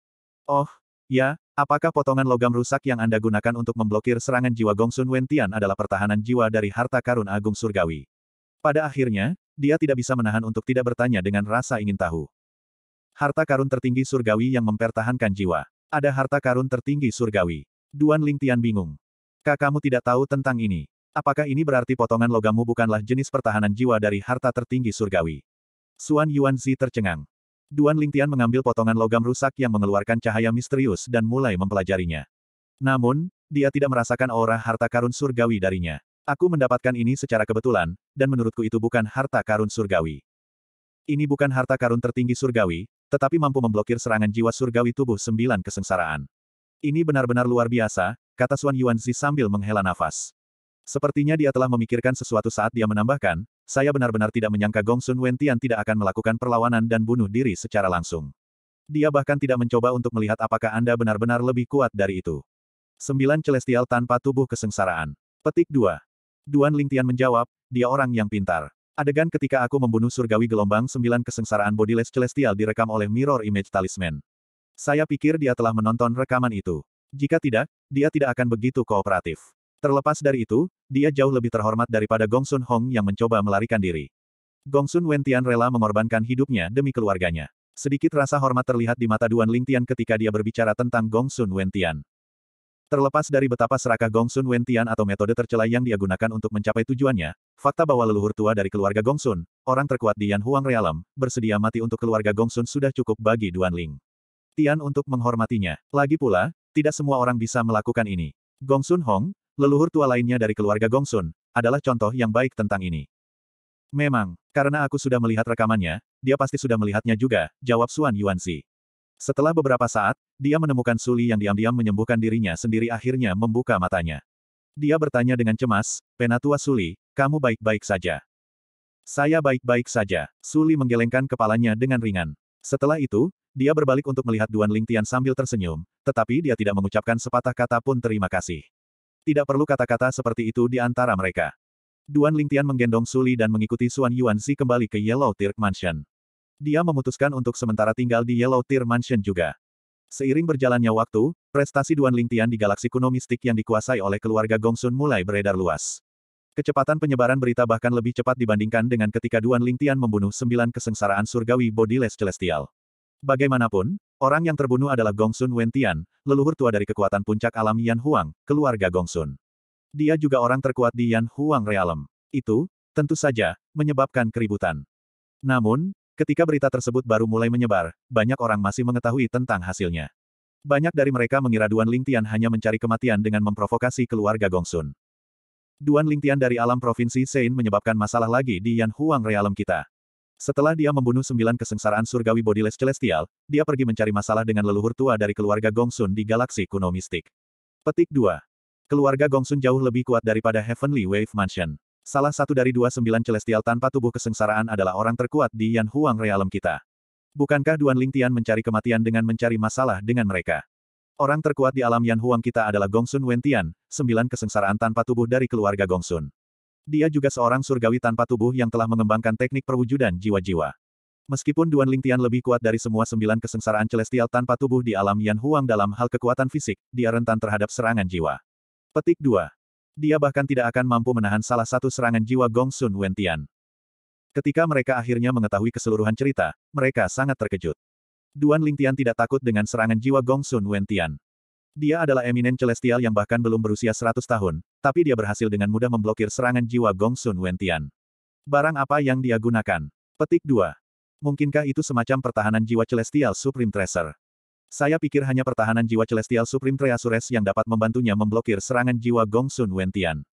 Oh, ya, apakah potongan logam rusak yang Anda gunakan untuk memblokir serangan jiwa Gongsun Wentian adalah pertahanan jiwa dari harta karun agung surgawi? Pada akhirnya, dia tidak bisa menahan untuk tidak bertanya dengan rasa ingin tahu. Harta karun tertinggi surgawi yang mempertahankan jiwa. Ada harta karun tertinggi surgawi. Duan Ling Tian bingung. Kakamu tidak tahu tentang ini. Apakah ini berarti potongan logamu bukanlah jenis pertahanan jiwa dari harta tertinggi surgawi? Suan Yuan Zi tercengang. Duan Lingtian mengambil potongan logam rusak yang mengeluarkan cahaya misterius dan mulai mempelajarinya. Namun, dia tidak merasakan aura harta karun surgawi darinya. Aku mendapatkan ini secara kebetulan, dan menurutku itu bukan harta karun surgawi. Ini bukan harta karun tertinggi surgawi, tetapi mampu memblokir serangan jiwa surgawi tubuh sembilan kesengsaraan. Ini benar-benar luar biasa, kata Suan Yuan Zi sambil menghela nafas. Sepertinya dia telah memikirkan sesuatu saat dia menambahkan, saya benar-benar tidak menyangka Gong Sun Wen Tian tidak akan melakukan perlawanan dan bunuh diri secara langsung. Dia bahkan tidak mencoba untuk melihat apakah Anda benar-benar lebih kuat dari itu. Sembilan Celestial tanpa tubuh kesengsaraan. Petik 2. Duan Lingtian menjawab, dia orang yang pintar. Adegan ketika aku membunuh surgawi gelombang sembilan kesengsaraan bodiless celestial direkam oleh mirror image talisman. Saya pikir dia telah menonton rekaman itu. Jika tidak, dia tidak akan begitu kooperatif. Terlepas dari itu, dia jauh lebih terhormat daripada Gong Sun Hong yang mencoba melarikan diri. Gong Sun Wentian rela mengorbankan hidupnya demi keluarganya. Sedikit rasa hormat terlihat di mata Duan Ling Tian ketika dia berbicara tentang Gong Sun Wentian. Terlepas dari betapa serakah Gong Sun Wentian atau metode tercela yang dia gunakan untuk mencapai tujuannya, fakta bahwa leluhur tua dari keluarga Gong Sun, orang terkuat di Yan Huang Realem, bersedia mati untuk keluarga Gong Sun sudah cukup bagi Duan Ling. Tian untuk menghormatinya. Lagi pula, tidak semua orang bisa melakukan ini. Gong Sun Hong, Leluhur tua lainnya dari keluarga Gongsun, adalah contoh yang baik tentang ini. Memang, karena aku sudah melihat rekamannya, dia pasti sudah melihatnya juga, jawab Suan Yuanzi. Setelah beberapa saat, dia menemukan Suli yang diam-diam menyembuhkan dirinya sendiri akhirnya membuka matanya. Dia bertanya dengan cemas, Penatua Suli, kamu baik-baik saja. Saya baik-baik saja. Suli menggelengkan kepalanya dengan ringan. Setelah itu, dia berbalik untuk melihat Duan Lingtian sambil tersenyum, tetapi dia tidak mengucapkan sepatah kata pun terima kasih. Tidak perlu kata-kata seperti itu di antara mereka. Duan Lingtian menggendong Suli dan mengikuti Suan Yuanzi kembali ke Yellow Tier Mansion. Dia memutuskan untuk sementara tinggal di Yellow Tier Mansion juga. Seiring berjalannya waktu, prestasi Duan Lingtian di galaksi kuno mistik yang dikuasai oleh keluarga Gongsun mulai beredar luas. Kecepatan penyebaran berita bahkan lebih cepat dibandingkan dengan ketika Duan Lingtian membunuh sembilan kesengsaraan surgawi bodiless celestial. Bagaimanapun, orang yang terbunuh adalah Gongsun Wentian, leluhur tua dari kekuatan puncak alam Yan Huang, keluarga Gongsun. Dia juga orang terkuat di Yan Huang Realm. Itu, tentu saja, menyebabkan keributan. Namun, ketika berita tersebut baru mulai menyebar, banyak orang masih mengetahui tentang hasilnya. Banyak dari mereka mengira Duan Lingtian hanya mencari kematian dengan memprovokasi keluarga Gongsun. Duan Lingtian dari alam provinsi Sein menyebabkan masalah lagi di Yan Huang Realm kita. Setelah dia membunuh sembilan kesengsaraan surgawi bodiless celestial, dia pergi mencari masalah dengan leluhur tua dari keluarga Gongsun di galaksi kuno mistik. Petik 2. Keluarga Gongsun jauh lebih kuat daripada Heavenly Wave Mansion. Salah satu dari dua sembilan celestial tanpa tubuh kesengsaraan adalah orang terkuat di Yan Huang Realm kita. Bukankah Duan Lingtian mencari kematian dengan mencari masalah dengan mereka? Orang terkuat di alam Yan Huang kita adalah Gongsun Wentian, sembilan kesengsaraan tanpa tubuh dari keluarga Gongsun. Dia juga seorang surgawi tanpa tubuh yang telah mengembangkan teknik perwujudan jiwa-jiwa. Meskipun Duan Lingtian lebih kuat dari semua sembilan kesengsaraan celestial tanpa tubuh di alam Yan Huang dalam hal kekuatan fisik, dia rentan terhadap serangan jiwa. Petik 2. Dia bahkan tidak akan mampu menahan salah satu serangan jiwa Gong Sun Wentian. Ketika mereka akhirnya mengetahui keseluruhan cerita, mereka sangat terkejut. Duan Lingtian tidak takut dengan serangan jiwa Gong Sun Wentian. Dia adalah eminen celestial yang bahkan belum berusia 100 tahun, tapi dia berhasil dengan mudah memblokir serangan jiwa Gong Sun Wentian. Barang apa yang dia gunakan? Petik 2. Mungkinkah itu semacam pertahanan jiwa celestial Supreme Tracer? Saya pikir hanya pertahanan jiwa celestial Supreme Treasures yang dapat membantunya memblokir serangan jiwa Gong Sun Wentian.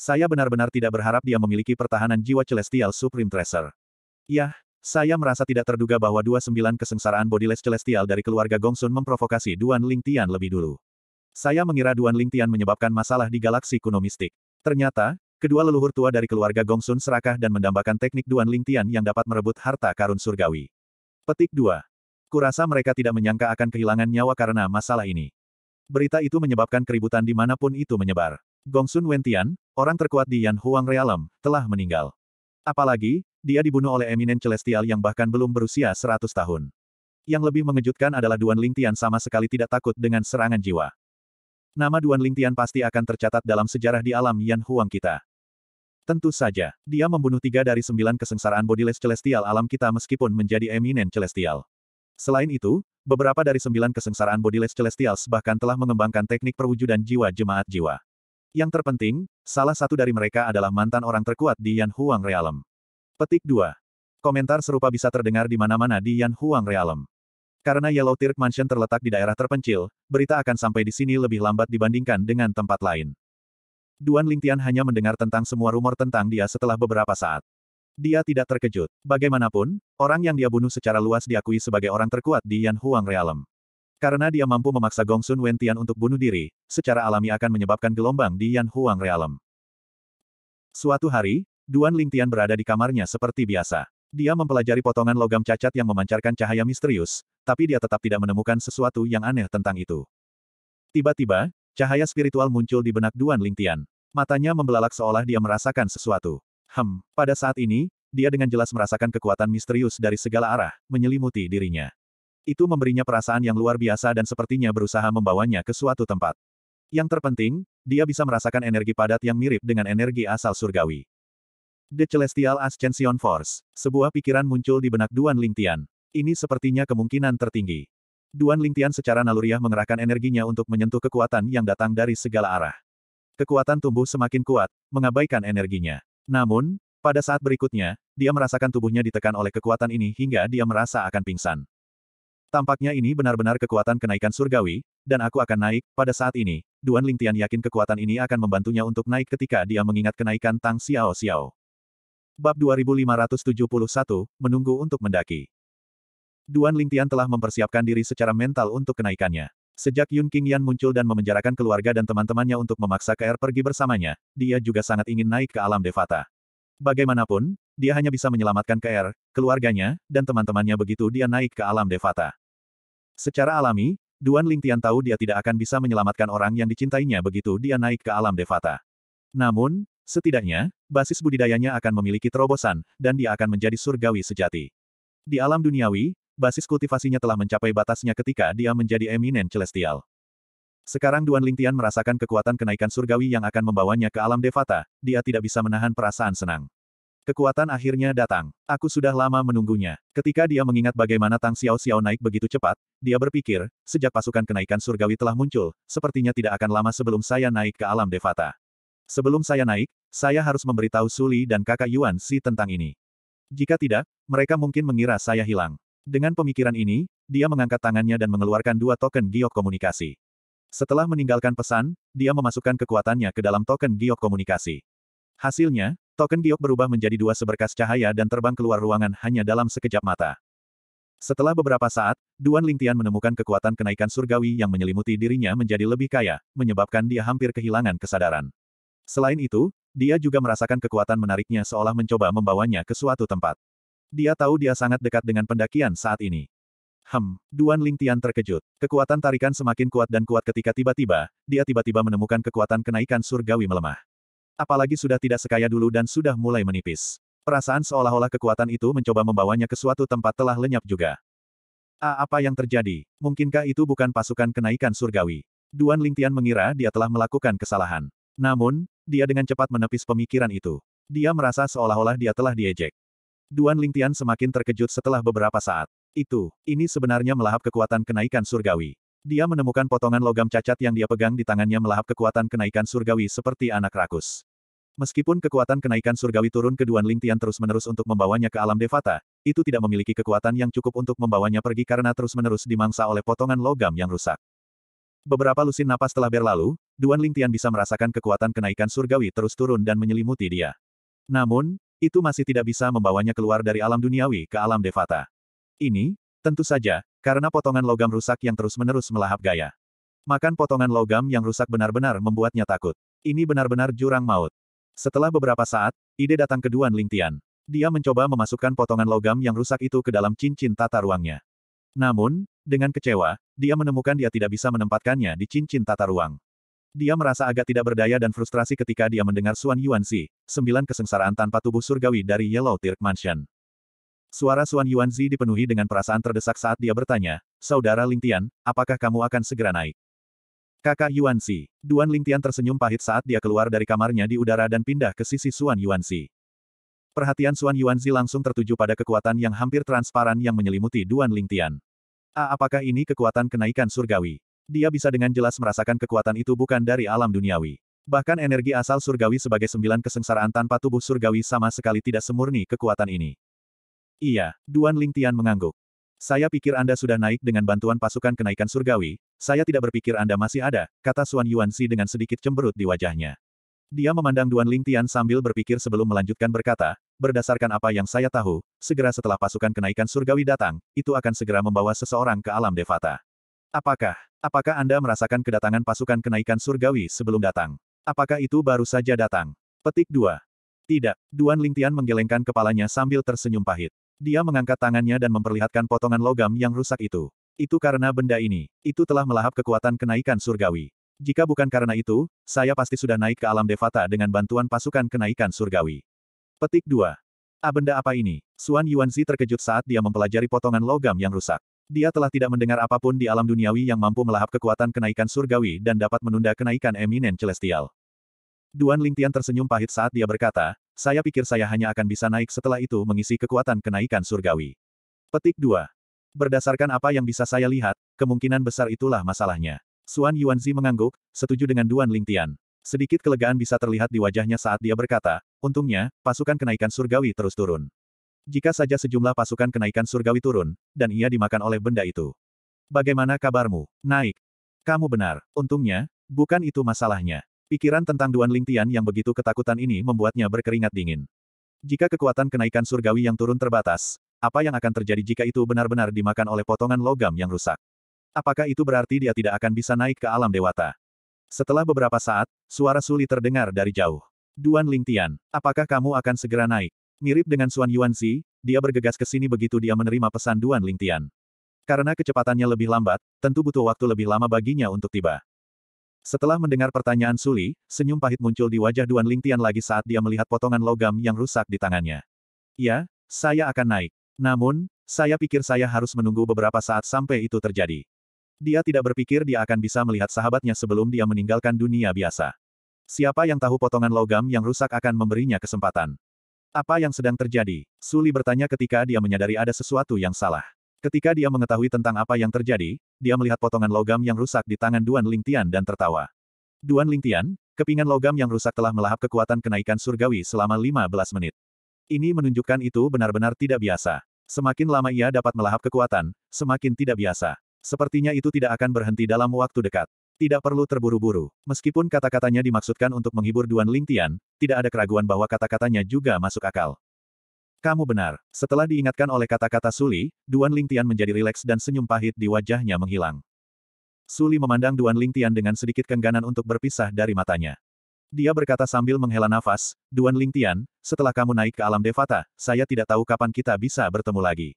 Saya benar-benar tidak berharap dia memiliki pertahanan jiwa celestial Supreme Tracer. Yah, saya merasa tidak terduga bahwa 29 kesengsaraan bodiless celestial dari keluarga Gongsun memprovokasi Duan Ling Tian lebih dulu. Saya mengira Duan Lingtian menyebabkan masalah di galaksi kuno mistik. Ternyata, kedua leluhur tua dari keluarga Gongsun serakah dan mendambakan teknik Duan Lingtian yang dapat merebut harta karun surgawi. Petik 2. Kurasa mereka tidak menyangka akan kehilangan nyawa karena masalah ini. Berita itu menyebabkan keributan dimanapun itu menyebar. Gongsun Wentian, orang terkuat di Yan Huang Realm, telah meninggal. Apalagi, dia dibunuh oleh eminen celestial yang bahkan belum berusia 100 tahun. Yang lebih mengejutkan adalah Duan Lingtian sama sekali tidak takut dengan serangan jiwa. Nama Duan Lingtian pasti akan tercatat dalam sejarah di alam Yan Huang kita. Tentu saja, dia membunuh tiga dari sembilan kesengsaraan bodiless celestial alam kita meskipun menjadi eminen celestial. Selain itu, beberapa dari sembilan kesengsaraan bodiless celestial bahkan telah mengembangkan teknik perwujudan jiwa jemaat jiwa. Yang terpenting, salah satu dari mereka adalah mantan orang terkuat di Yan Huang Realm. Petik 2. Komentar serupa bisa terdengar di mana-mana di Yan Huang Realm. Karena Yellow Tirk Mansion terletak di daerah terpencil, berita akan sampai di sini lebih lambat dibandingkan dengan tempat lain. Duan Lingtian hanya mendengar tentang semua rumor tentang dia setelah beberapa saat. Dia tidak terkejut. Bagaimanapun, orang yang dia bunuh secara luas diakui sebagai orang terkuat di Yan Huang Realm. Karena dia mampu memaksa Gongsun Wentian untuk bunuh diri, secara alami akan menyebabkan gelombang di Yan Huang Realm. Suatu hari, Duan Lingtian berada di kamarnya seperti biasa. Dia mempelajari potongan logam cacat yang memancarkan cahaya misterius, tapi dia tetap tidak menemukan sesuatu yang aneh tentang itu. Tiba-tiba, cahaya spiritual muncul di benak Duan Lingtian. Matanya membelalak seolah dia merasakan sesuatu. Hem, pada saat ini, dia dengan jelas merasakan kekuatan misterius dari segala arah, menyelimuti dirinya. Itu memberinya perasaan yang luar biasa dan sepertinya berusaha membawanya ke suatu tempat. Yang terpenting, dia bisa merasakan energi padat yang mirip dengan energi asal surgawi. The Celestial Ascension Force. Sebuah pikiran muncul di benak Duan Lingtian. Ini sepertinya kemungkinan tertinggi. Duan Lingtian secara naluriah mengerahkan energinya untuk menyentuh kekuatan yang datang dari segala arah. Kekuatan tumbuh semakin kuat, mengabaikan energinya. Namun, pada saat berikutnya, dia merasakan tubuhnya ditekan oleh kekuatan ini hingga dia merasa akan pingsan. Tampaknya ini benar-benar kekuatan kenaikan surgawi, dan aku akan naik, pada saat ini, Duan Lingtian yakin kekuatan ini akan membantunya untuk naik ketika dia mengingat kenaikan Tang Xiao Xiao. Bab 2571, Menunggu untuk Mendaki. Duan Lingtian telah mempersiapkan diri secara mental untuk kenaikannya. Sejak Yun Qingyan muncul dan memenjarakan keluarga dan teman-temannya untuk memaksa KR pergi bersamanya, dia juga sangat ingin naik ke alam Devata. Bagaimanapun, dia hanya bisa menyelamatkan KR, keluarganya, dan teman-temannya begitu dia naik ke alam Devata. Secara alami, Duan Lingtian tahu dia tidak akan bisa menyelamatkan orang yang dicintainya begitu dia naik ke alam Devata. Namun, setidaknya, basis budidayanya akan memiliki terobosan, dan dia akan menjadi surgawi sejati. Di alam duniawi, basis kultivasinya telah mencapai batasnya ketika dia menjadi eminen celestial. Sekarang Duan Lingtian merasakan kekuatan kenaikan surgawi yang akan membawanya ke alam devata, dia tidak bisa menahan perasaan senang. Kekuatan akhirnya datang. Aku sudah lama menunggunya. Ketika dia mengingat bagaimana Tang Xiao Xiao naik begitu cepat, dia berpikir, sejak pasukan kenaikan surgawi telah muncul, sepertinya tidak akan lama sebelum saya naik ke alam devata. Sebelum saya naik, saya harus memberitahu Suli dan kakak Yuan Si tentang ini. Jika tidak, mereka mungkin mengira saya hilang. Dengan pemikiran ini, dia mengangkat tangannya dan mengeluarkan dua token giok komunikasi. Setelah meninggalkan pesan, dia memasukkan kekuatannya ke dalam token giok komunikasi. Hasilnya, token giok berubah menjadi dua seberkas cahaya dan terbang keluar ruangan hanya dalam sekejap mata. Setelah beberapa saat, Duan Lingtian menemukan kekuatan kenaikan surgawi yang menyelimuti dirinya menjadi lebih kaya, menyebabkan dia hampir kehilangan kesadaran. Selain itu, dia juga merasakan kekuatan menariknya seolah mencoba membawanya ke suatu tempat. Dia tahu dia sangat dekat dengan pendakian saat ini. Hem, Duan Lingtian terkejut. Kekuatan tarikan semakin kuat dan kuat ketika tiba-tiba, dia tiba-tiba menemukan kekuatan kenaikan surgawi melemah. Apalagi sudah tidak sekaya dulu dan sudah mulai menipis. Perasaan seolah-olah kekuatan itu mencoba membawanya ke suatu tempat telah lenyap juga. A, apa yang terjadi? Mungkinkah itu bukan pasukan kenaikan surgawi? Duan Lingtian mengira dia telah melakukan kesalahan. Namun, dia dengan cepat menepis pemikiran itu. Dia merasa seolah-olah dia telah diejek. Duan Lingtian semakin terkejut setelah beberapa saat. Itu, ini sebenarnya melahap kekuatan kenaikan surgawi. Dia menemukan potongan logam cacat yang dia pegang di tangannya melahap kekuatan kenaikan surgawi seperti anak rakus. Meskipun kekuatan kenaikan surgawi turun ke Duan Lingtian terus-menerus untuk membawanya ke alam devata, itu tidak memiliki kekuatan yang cukup untuk membawanya pergi karena terus-menerus dimangsa oleh potongan logam yang rusak. Beberapa lusin napas telah berlalu, Duan Lingtian bisa merasakan kekuatan kenaikan surgawi terus turun dan menyelimuti dia. Namun, itu masih tidak bisa membawanya keluar dari alam duniawi ke alam devata. Ini, tentu saja, karena potongan logam rusak yang terus-menerus melahap gaya. Makan potongan logam yang rusak benar-benar membuatnya takut. Ini benar-benar jurang maut. Setelah beberapa saat, ide datang ke Duan Lingtian. Dia mencoba memasukkan potongan logam yang rusak itu ke dalam cincin tata ruangnya. Namun, dengan kecewa, dia menemukan dia tidak bisa menempatkannya di cincin tata ruang. Dia merasa agak tidak berdaya dan frustrasi ketika dia mendengar Suan Yuanzi, sembilan kesengsaraan tanpa tubuh surgawi dari Yellow Tirk Mansion. Suara Suan Yuanzi dipenuhi dengan perasaan terdesak saat dia bertanya, Saudara Ling Tian, apakah kamu akan segera naik? Kakak Yuanzi, Duan Ling Tian tersenyum pahit saat dia keluar dari kamarnya di udara dan pindah ke sisi Suan Yuanzi. Perhatian Suan Yuanzi langsung tertuju pada kekuatan yang hampir transparan yang menyelimuti Duan Ling Tian. A, ah, apakah ini kekuatan kenaikan surgawi? Dia bisa dengan jelas merasakan kekuatan itu bukan dari alam duniawi. Bahkan energi asal surgawi sebagai sembilan kesengsaraan tanpa tubuh surgawi sama sekali tidak semurni kekuatan ini. Iya, Duan Lingtian mengangguk. Saya pikir Anda sudah naik dengan bantuan pasukan kenaikan surgawi, saya tidak berpikir Anda masih ada, kata Suan Yuansi dengan sedikit cemberut di wajahnya. Dia memandang Duan Lingtian sambil berpikir sebelum melanjutkan berkata, berdasarkan apa yang saya tahu, segera setelah pasukan kenaikan surgawi datang, itu akan segera membawa seseorang ke alam devata. Apakah Apakah Anda merasakan kedatangan pasukan kenaikan surgawi sebelum datang? Apakah itu baru saja datang? Petik 2. Tidak, Duan Lingtian menggelengkan kepalanya sambil tersenyum pahit. Dia mengangkat tangannya dan memperlihatkan potongan logam yang rusak itu. Itu karena benda ini. Itu telah melahap kekuatan kenaikan surgawi. Jika bukan karena itu, saya pasti sudah naik ke alam devata dengan bantuan pasukan kenaikan surgawi. Petik 2. A ah, benda apa ini? Suan Yuanzi terkejut saat dia mempelajari potongan logam yang rusak. Dia telah tidak mendengar apapun di alam duniawi yang mampu melahap kekuatan kenaikan surgawi dan dapat menunda kenaikan eminen celestial. Duan Lingtian tersenyum pahit saat dia berkata, saya pikir saya hanya akan bisa naik setelah itu mengisi kekuatan kenaikan surgawi. Petik 2. Berdasarkan apa yang bisa saya lihat, kemungkinan besar itulah masalahnya. Suan Yuanzi mengangguk, setuju dengan Duan Lingtian. Sedikit kelegaan bisa terlihat di wajahnya saat dia berkata, untungnya, pasukan kenaikan surgawi terus turun. Jika saja sejumlah pasukan kenaikan surgawi turun, dan ia dimakan oleh benda itu. Bagaimana kabarmu? Naik. Kamu benar. Untungnya, bukan itu masalahnya. Pikiran tentang Duan Lingtian yang begitu ketakutan ini membuatnya berkeringat dingin. Jika kekuatan kenaikan surgawi yang turun terbatas, apa yang akan terjadi jika itu benar-benar dimakan oleh potongan logam yang rusak? Apakah itu berarti dia tidak akan bisa naik ke alam dewata? Setelah beberapa saat, suara Suli terdengar dari jauh. Duan Lingtian, apakah kamu akan segera naik? Mirip dengan Xuan Yuanzi, dia bergegas ke sini begitu dia menerima pesan Duan Lingtian. Karena kecepatannya lebih lambat, tentu butuh waktu lebih lama baginya untuk tiba. Setelah mendengar pertanyaan Suli, senyum pahit muncul di wajah Duan Lingtian lagi saat dia melihat potongan logam yang rusak di tangannya. Ya, saya akan naik. Namun, saya pikir saya harus menunggu beberapa saat sampai itu terjadi. Dia tidak berpikir dia akan bisa melihat sahabatnya sebelum dia meninggalkan dunia biasa. Siapa yang tahu potongan logam yang rusak akan memberinya kesempatan. Apa yang sedang terjadi? Suli bertanya ketika dia menyadari ada sesuatu yang salah. Ketika dia mengetahui tentang apa yang terjadi, dia melihat potongan logam yang rusak di tangan Duan Lingtian dan tertawa. Duan Lingtian, kepingan logam yang rusak telah melahap kekuatan kenaikan surgawi selama 15 menit. Ini menunjukkan itu benar-benar tidak biasa. Semakin lama ia dapat melahap kekuatan, semakin tidak biasa. Sepertinya itu tidak akan berhenti dalam waktu dekat. Tidak perlu terburu-buru, meskipun kata-katanya dimaksudkan untuk menghibur Duan Lingtian, tidak ada keraguan bahwa kata-katanya juga masuk akal. Kamu benar, setelah diingatkan oleh kata-kata Suli, Duan Lingtian menjadi rileks dan senyum pahit di wajahnya menghilang. Suli memandang Duan Lingtian dengan sedikit kengganan untuk berpisah dari matanya. Dia berkata sambil menghela nafas, Duan Lingtian, setelah kamu naik ke alam Devata, saya tidak tahu kapan kita bisa bertemu lagi.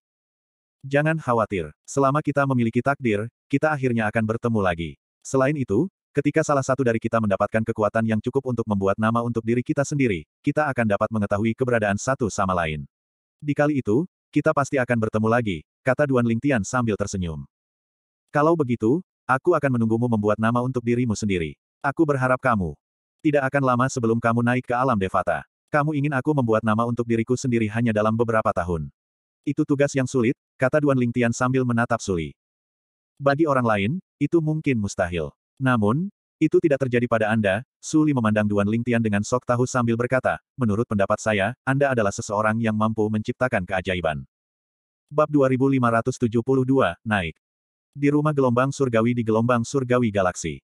Jangan khawatir, selama kita memiliki takdir, kita akhirnya akan bertemu lagi. Selain itu, ketika salah satu dari kita mendapatkan kekuatan yang cukup untuk membuat nama untuk diri kita sendiri, kita akan dapat mengetahui keberadaan satu sama lain. Di kali itu, kita pasti akan bertemu lagi, kata Duan Lingtian sambil tersenyum. Kalau begitu, aku akan menunggumu membuat nama untuk dirimu sendiri. Aku berharap kamu tidak akan lama sebelum kamu naik ke alam Devata. Kamu ingin aku membuat nama untuk diriku sendiri hanya dalam beberapa tahun. Itu tugas yang sulit, kata Duan Lingtian sambil menatap Suli. Bagi orang lain, itu mungkin mustahil. Namun, itu tidak terjadi pada Anda, Suli memandang Duan Lingtian dengan sok tahu sambil berkata, menurut pendapat saya, Anda adalah seseorang yang mampu menciptakan keajaiban. Bab 2572, naik. Di rumah gelombang surgawi di gelombang surgawi galaksi.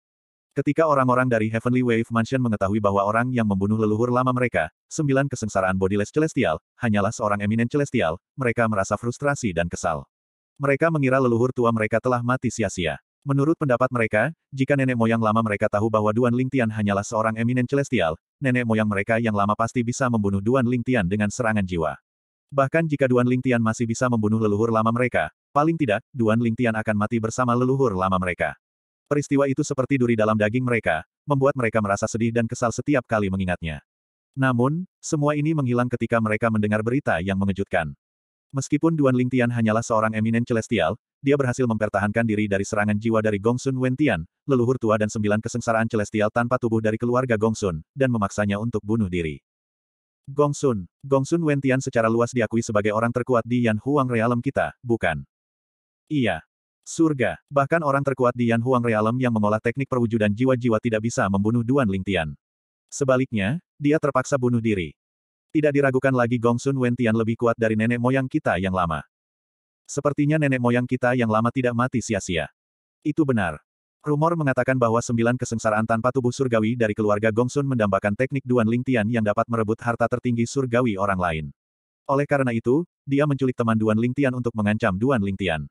Ketika orang-orang dari Heavenly Wave Mansion mengetahui bahwa orang yang membunuh leluhur lama mereka, sembilan kesengsaraan bodiless celestial, hanyalah seorang eminent celestial, mereka merasa frustrasi dan kesal. Mereka mengira leluhur tua mereka telah mati sia-sia. Menurut pendapat mereka, jika nenek moyang lama mereka tahu bahwa Duan Lingtian hanyalah seorang eminen celestial, nenek moyang mereka yang lama pasti bisa membunuh Duan Lingtian dengan serangan jiwa. Bahkan jika Duan Lingtian masih bisa membunuh leluhur lama mereka, paling tidak, Duan Lingtian akan mati bersama leluhur lama mereka. Peristiwa itu seperti duri dalam daging mereka, membuat mereka merasa sedih dan kesal setiap kali mengingatnya. Namun, semua ini menghilang ketika mereka mendengar berita yang mengejutkan. Meskipun Duan Lingtian hanyalah seorang eminen celestial, dia berhasil mempertahankan diri dari serangan jiwa dari Gongsun Wentian, leluhur tua dan sembilan kesengsaraan celestial tanpa tubuh dari keluarga Gongsun, dan memaksanya untuk bunuh diri. Gongsun, Gongsun Wentian secara luas diakui sebagai orang terkuat di Yan Huang Realem kita, bukan? Iya. Surga, bahkan orang terkuat di Yan Huang Realem yang mengolah teknik perwujudan jiwa-jiwa tidak bisa membunuh Duan Lingtian. Sebaliknya, dia terpaksa bunuh diri. Tidak diragukan lagi Gong Sun Wentian lebih kuat dari nenek moyang kita yang lama. Sepertinya nenek moyang kita yang lama tidak mati sia-sia. Itu benar. Rumor mengatakan bahwa sembilan kesengsaraan tanpa tubuh surgawi dari keluarga Gongsun mendambakan teknik Duan Lingtian yang dapat merebut harta tertinggi surgawi orang lain. Oleh karena itu, dia menculik teman Duan Lingtian untuk mengancam Duan Lingtian.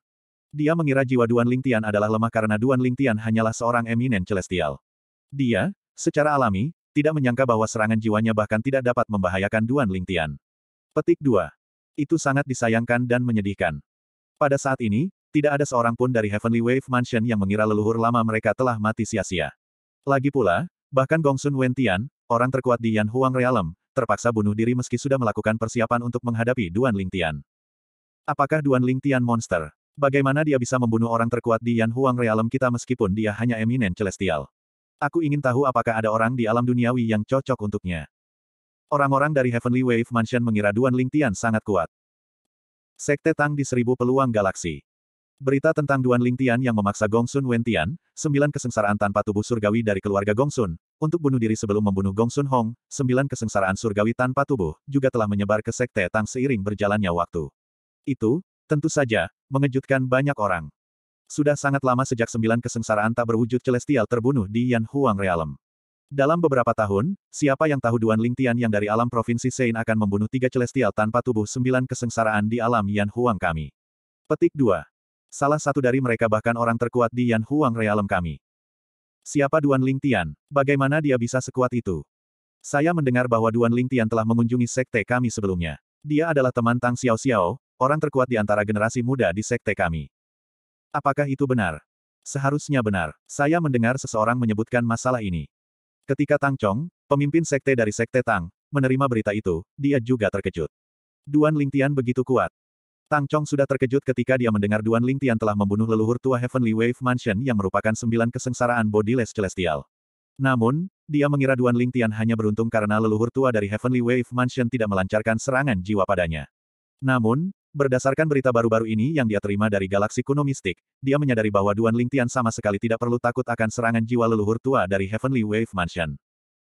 Dia mengira jiwa Duan Lingtian adalah lemah karena Duan Lingtian hanyalah seorang eminen celestial. Dia, secara alami, tidak menyangka bahwa serangan jiwanya bahkan tidak dapat membahayakan Duan Lingtian. Petik 2. Itu sangat disayangkan dan menyedihkan. Pada saat ini, tidak ada seorang pun dari Heavenly Wave Mansion yang mengira leluhur lama mereka telah mati sia-sia. Lagi pula, bahkan Gongsun Wentian, orang terkuat di Yan Huang Realm, terpaksa bunuh diri meski sudah melakukan persiapan untuk menghadapi Duan Lingtian. Apakah Duan Lingtian monster? Bagaimana dia bisa membunuh orang terkuat di Yan Huang Realm kita meskipun dia hanya eminen celestial? Aku ingin tahu apakah ada orang di alam duniawi yang cocok untuknya. Orang-orang dari Heavenly Wave Mansion mengira Duan Ling Tian sangat kuat. Sekte Tang di seribu peluang galaksi. Berita tentang Duan Ling Tian yang memaksa Gongsun Wentian, sembilan kesengsaraan tanpa tubuh surgawi dari keluarga Gongsun, untuk bunuh diri sebelum membunuh Gongsun Hong, sembilan kesengsaraan surgawi tanpa tubuh, juga telah menyebar ke Sekte Tang seiring berjalannya waktu. Itu, tentu saja, mengejutkan banyak orang. Sudah sangat lama sejak sembilan kesengsaraan tak berwujud celestial terbunuh di Yan Huang Realm. Dalam beberapa tahun, siapa yang tahu Duan Lingtian yang dari alam provinsi Sein akan membunuh tiga celestial tanpa tubuh sembilan kesengsaraan di alam Yan Huang kami. Petik 2. Salah satu dari mereka bahkan orang terkuat di Yan Huang Realm kami. Siapa Duan Lingtian? Bagaimana dia bisa sekuat itu? Saya mendengar bahwa Duan Lingtian telah mengunjungi sekte kami sebelumnya. Dia adalah teman Tang Xiao Xiao, orang terkuat di antara generasi muda di sekte kami. Apakah itu benar? Seharusnya benar. Saya mendengar seseorang menyebutkan masalah ini. Ketika Tang Chong, pemimpin sekte dari sekte Tang, menerima berita itu, dia juga terkejut. Duan Lingtian begitu kuat. Tang Chong sudah terkejut ketika dia mendengar Duan Lingtian telah membunuh leluhur tua Heavenly Wave Mansion yang merupakan sembilan kesengsaraan Bodiless Celestial. Namun, dia mengira Duan Lingtian hanya beruntung karena leluhur tua dari Heavenly Wave Mansion tidak melancarkan serangan jiwa padanya. Namun, Berdasarkan berita baru-baru ini yang dia terima dari galaksi kuno mistik, dia menyadari bahwa Duan Lingtian sama sekali tidak perlu takut akan serangan jiwa leluhur tua dari Heavenly Wave Mansion.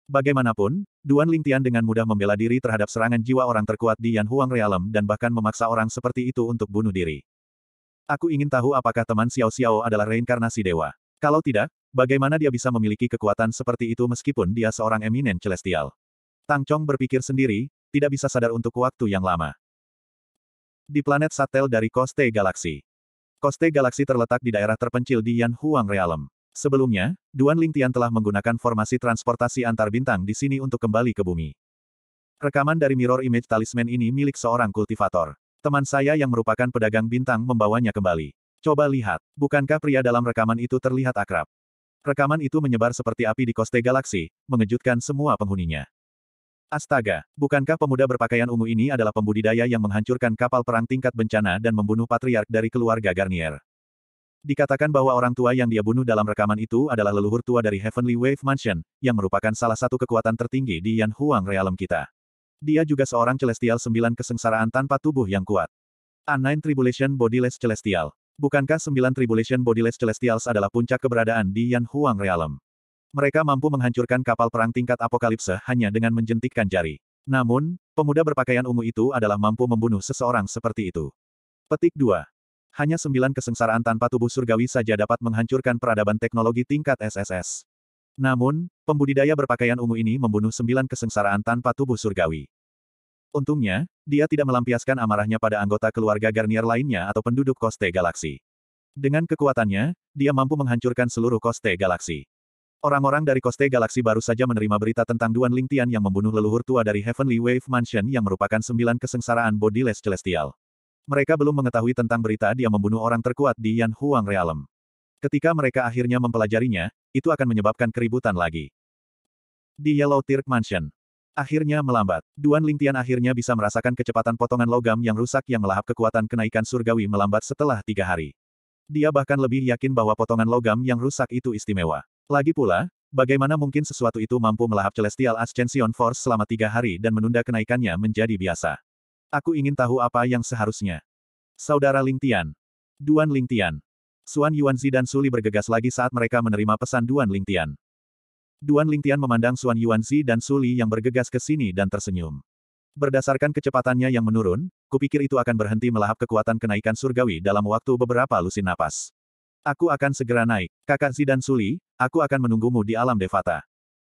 Bagaimanapun, Duan Lingtian dengan mudah membela diri terhadap serangan jiwa orang terkuat di Yan Huang Realm dan bahkan memaksa orang seperti itu untuk bunuh diri. Aku ingin tahu apakah teman Xiao Xiao adalah reinkarnasi dewa. Kalau tidak, bagaimana dia bisa memiliki kekuatan seperti itu meskipun dia seorang eminen celestial? Tang Chong berpikir sendiri, tidak bisa sadar untuk waktu yang lama di planet satel dari Koste Galaxy. Koste Galaxy terletak di daerah terpencil di Yan Huang Realm. Sebelumnya, Duan Lingtian telah menggunakan formasi transportasi antar bintang di sini untuk kembali ke bumi. Rekaman dari mirror image talisman ini milik seorang kultivator. Teman saya yang merupakan pedagang bintang membawanya kembali. Coba lihat, bukankah pria dalam rekaman itu terlihat akrab? Rekaman itu menyebar seperti api di Koste Galaxy, mengejutkan semua penghuninya. Astaga, bukankah pemuda berpakaian ungu ini adalah pembudidaya yang menghancurkan kapal perang tingkat bencana dan membunuh patriark dari keluarga Garnier? Dikatakan bahwa orang tua yang dia bunuh dalam rekaman itu adalah leluhur tua dari Heavenly Wave Mansion, yang merupakan salah satu kekuatan tertinggi di Yan Huang Realm kita. Dia juga seorang Celestial sembilan kesengsaraan tanpa tubuh yang kuat. A Nine Tribulation Bodiless Celestial. Bukankah sembilan Tribulation Bodiless Celestials adalah puncak keberadaan di Yan Huang Realm? Mereka mampu menghancurkan kapal perang tingkat apokalipse hanya dengan menjentikkan jari. Namun, pemuda berpakaian ungu itu adalah mampu membunuh seseorang seperti itu. Petik 2. Hanya sembilan kesengsaraan tanpa tubuh surgawi saja dapat menghancurkan peradaban teknologi tingkat SSS. Namun, pembudidaya berpakaian ungu ini membunuh sembilan kesengsaraan tanpa tubuh surgawi. Untungnya, dia tidak melampiaskan amarahnya pada anggota keluarga Garnier lainnya atau penduduk Koste Galaksi. Dengan kekuatannya, dia mampu menghancurkan seluruh Koste Galaksi. Orang-orang dari Koste Galaksi baru saja menerima berita tentang Duan Lingtian yang membunuh leluhur tua dari Heavenly Wave Mansion yang merupakan sembilan kesengsaraan Bodiless Celestial. Mereka belum mengetahui tentang berita dia membunuh orang terkuat di Yan Huang Realm. Ketika mereka akhirnya mempelajarinya, itu akan menyebabkan keributan lagi. Di Yellow Tirk Mansion. Akhirnya melambat. Duan Lingtian akhirnya bisa merasakan kecepatan potongan logam yang rusak yang melahap kekuatan kenaikan surgawi melambat setelah tiga hari. Dia bahkan lebih yakin bahwa potongan logam yang rusak itu istimewa. Lagi pula, bagaimana mungkin sesuatu itu mampu melahap Celestial Ascension Force selama tiga hari dan menunda kenaikannya menjadi biasa? Aku ingin tahu apa yang seharusnya. Saudara Ling Tian, Duan Ling Tian, Suan Yuanzi dan Suli bergegas lagi saat mereka menerima pesan Duan Ling Tian. Duan Ling Tian memandang Suan Yuanzi dan Suli yang bergegas ke sini dan tersenyum. Berdasarkan kecepatannya yang menurun, kupikir itu akan berhenti melahap kekuatan kenaikan surgawi dalam waktu beberapa lusin napas. Aku akan segera naik. Kakak Zi dan Suli, Aku akan menunggumu di alam Devata.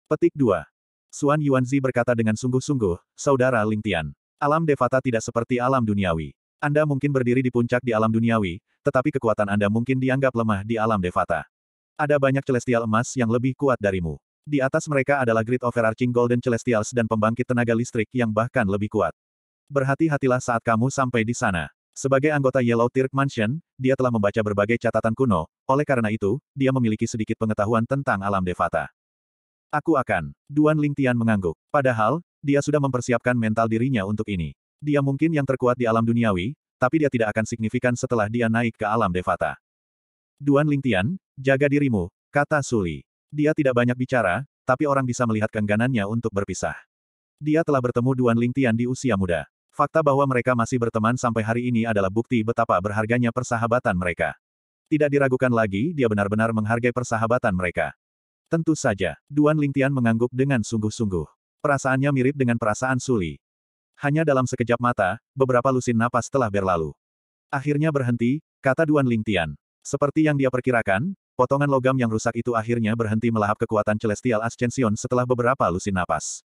Petik 2. Suan Yuanzi berkata dengan sungguh-sungguh, Saudara Ling Tian, Alam Devata tidak seperti alam duniawi. Anda mungkin berdiri di puncak di alam duniawi, tetapi kekuatan Anda mungkin dianggap lemah di alam Devata. Ada banyak celestial emas yang lebih kuat darimu. Di atas mereka adalah grid overarching golden celestials dan pembangkit tenaga listrik yang bahkan lebih kuat. Berhati-hatilah saat kamu sampai di sana. Sebagai anggota Yellow Tirk Mansion, dia telah membaca berbagai catatan kuno, oleh karena itu, dia memiliki sedikit pengetahuan tentang alam devata. Aku akan. Duan Lingtian mengangguk. Padahal, dia sudah mempersiapkan mental dirinya untuk ini. Dia mungkin yang terkuat di alam duniawi, tapi dia tidak akan signifikan setelah dia naik ke alam devata. Duan Lingtian, jaga dirimu, kata Suli. Dia tidak banyak bicara, tapi orang bisa melihat keengganannya untuk berpisah. Dia telah bertemu Duan Lingtian di usia muda. Fakta bahwa mereka masih berteman sampai hari ini adalah bukti betapa berharganya persahabatan mereka. Tidak diragukan lagi, dia benar-benar menghargai persahabatan mereka. Tentu saja, Duan Lingtian mengangguk dengan sungguh-sungguh. Perasaannya mirip dengan perasaan Suli. Hanya dalam sekejap mata, beberapa lusin napas telah berlalu. Akhirnya berhenti, kata Duan Lingtian. Seperti yang dia perkirakan, potongan logam yang rusak itu akhirnya berhenti melahap kekuatan Celestial Ascension setelah beberapa lusin napas.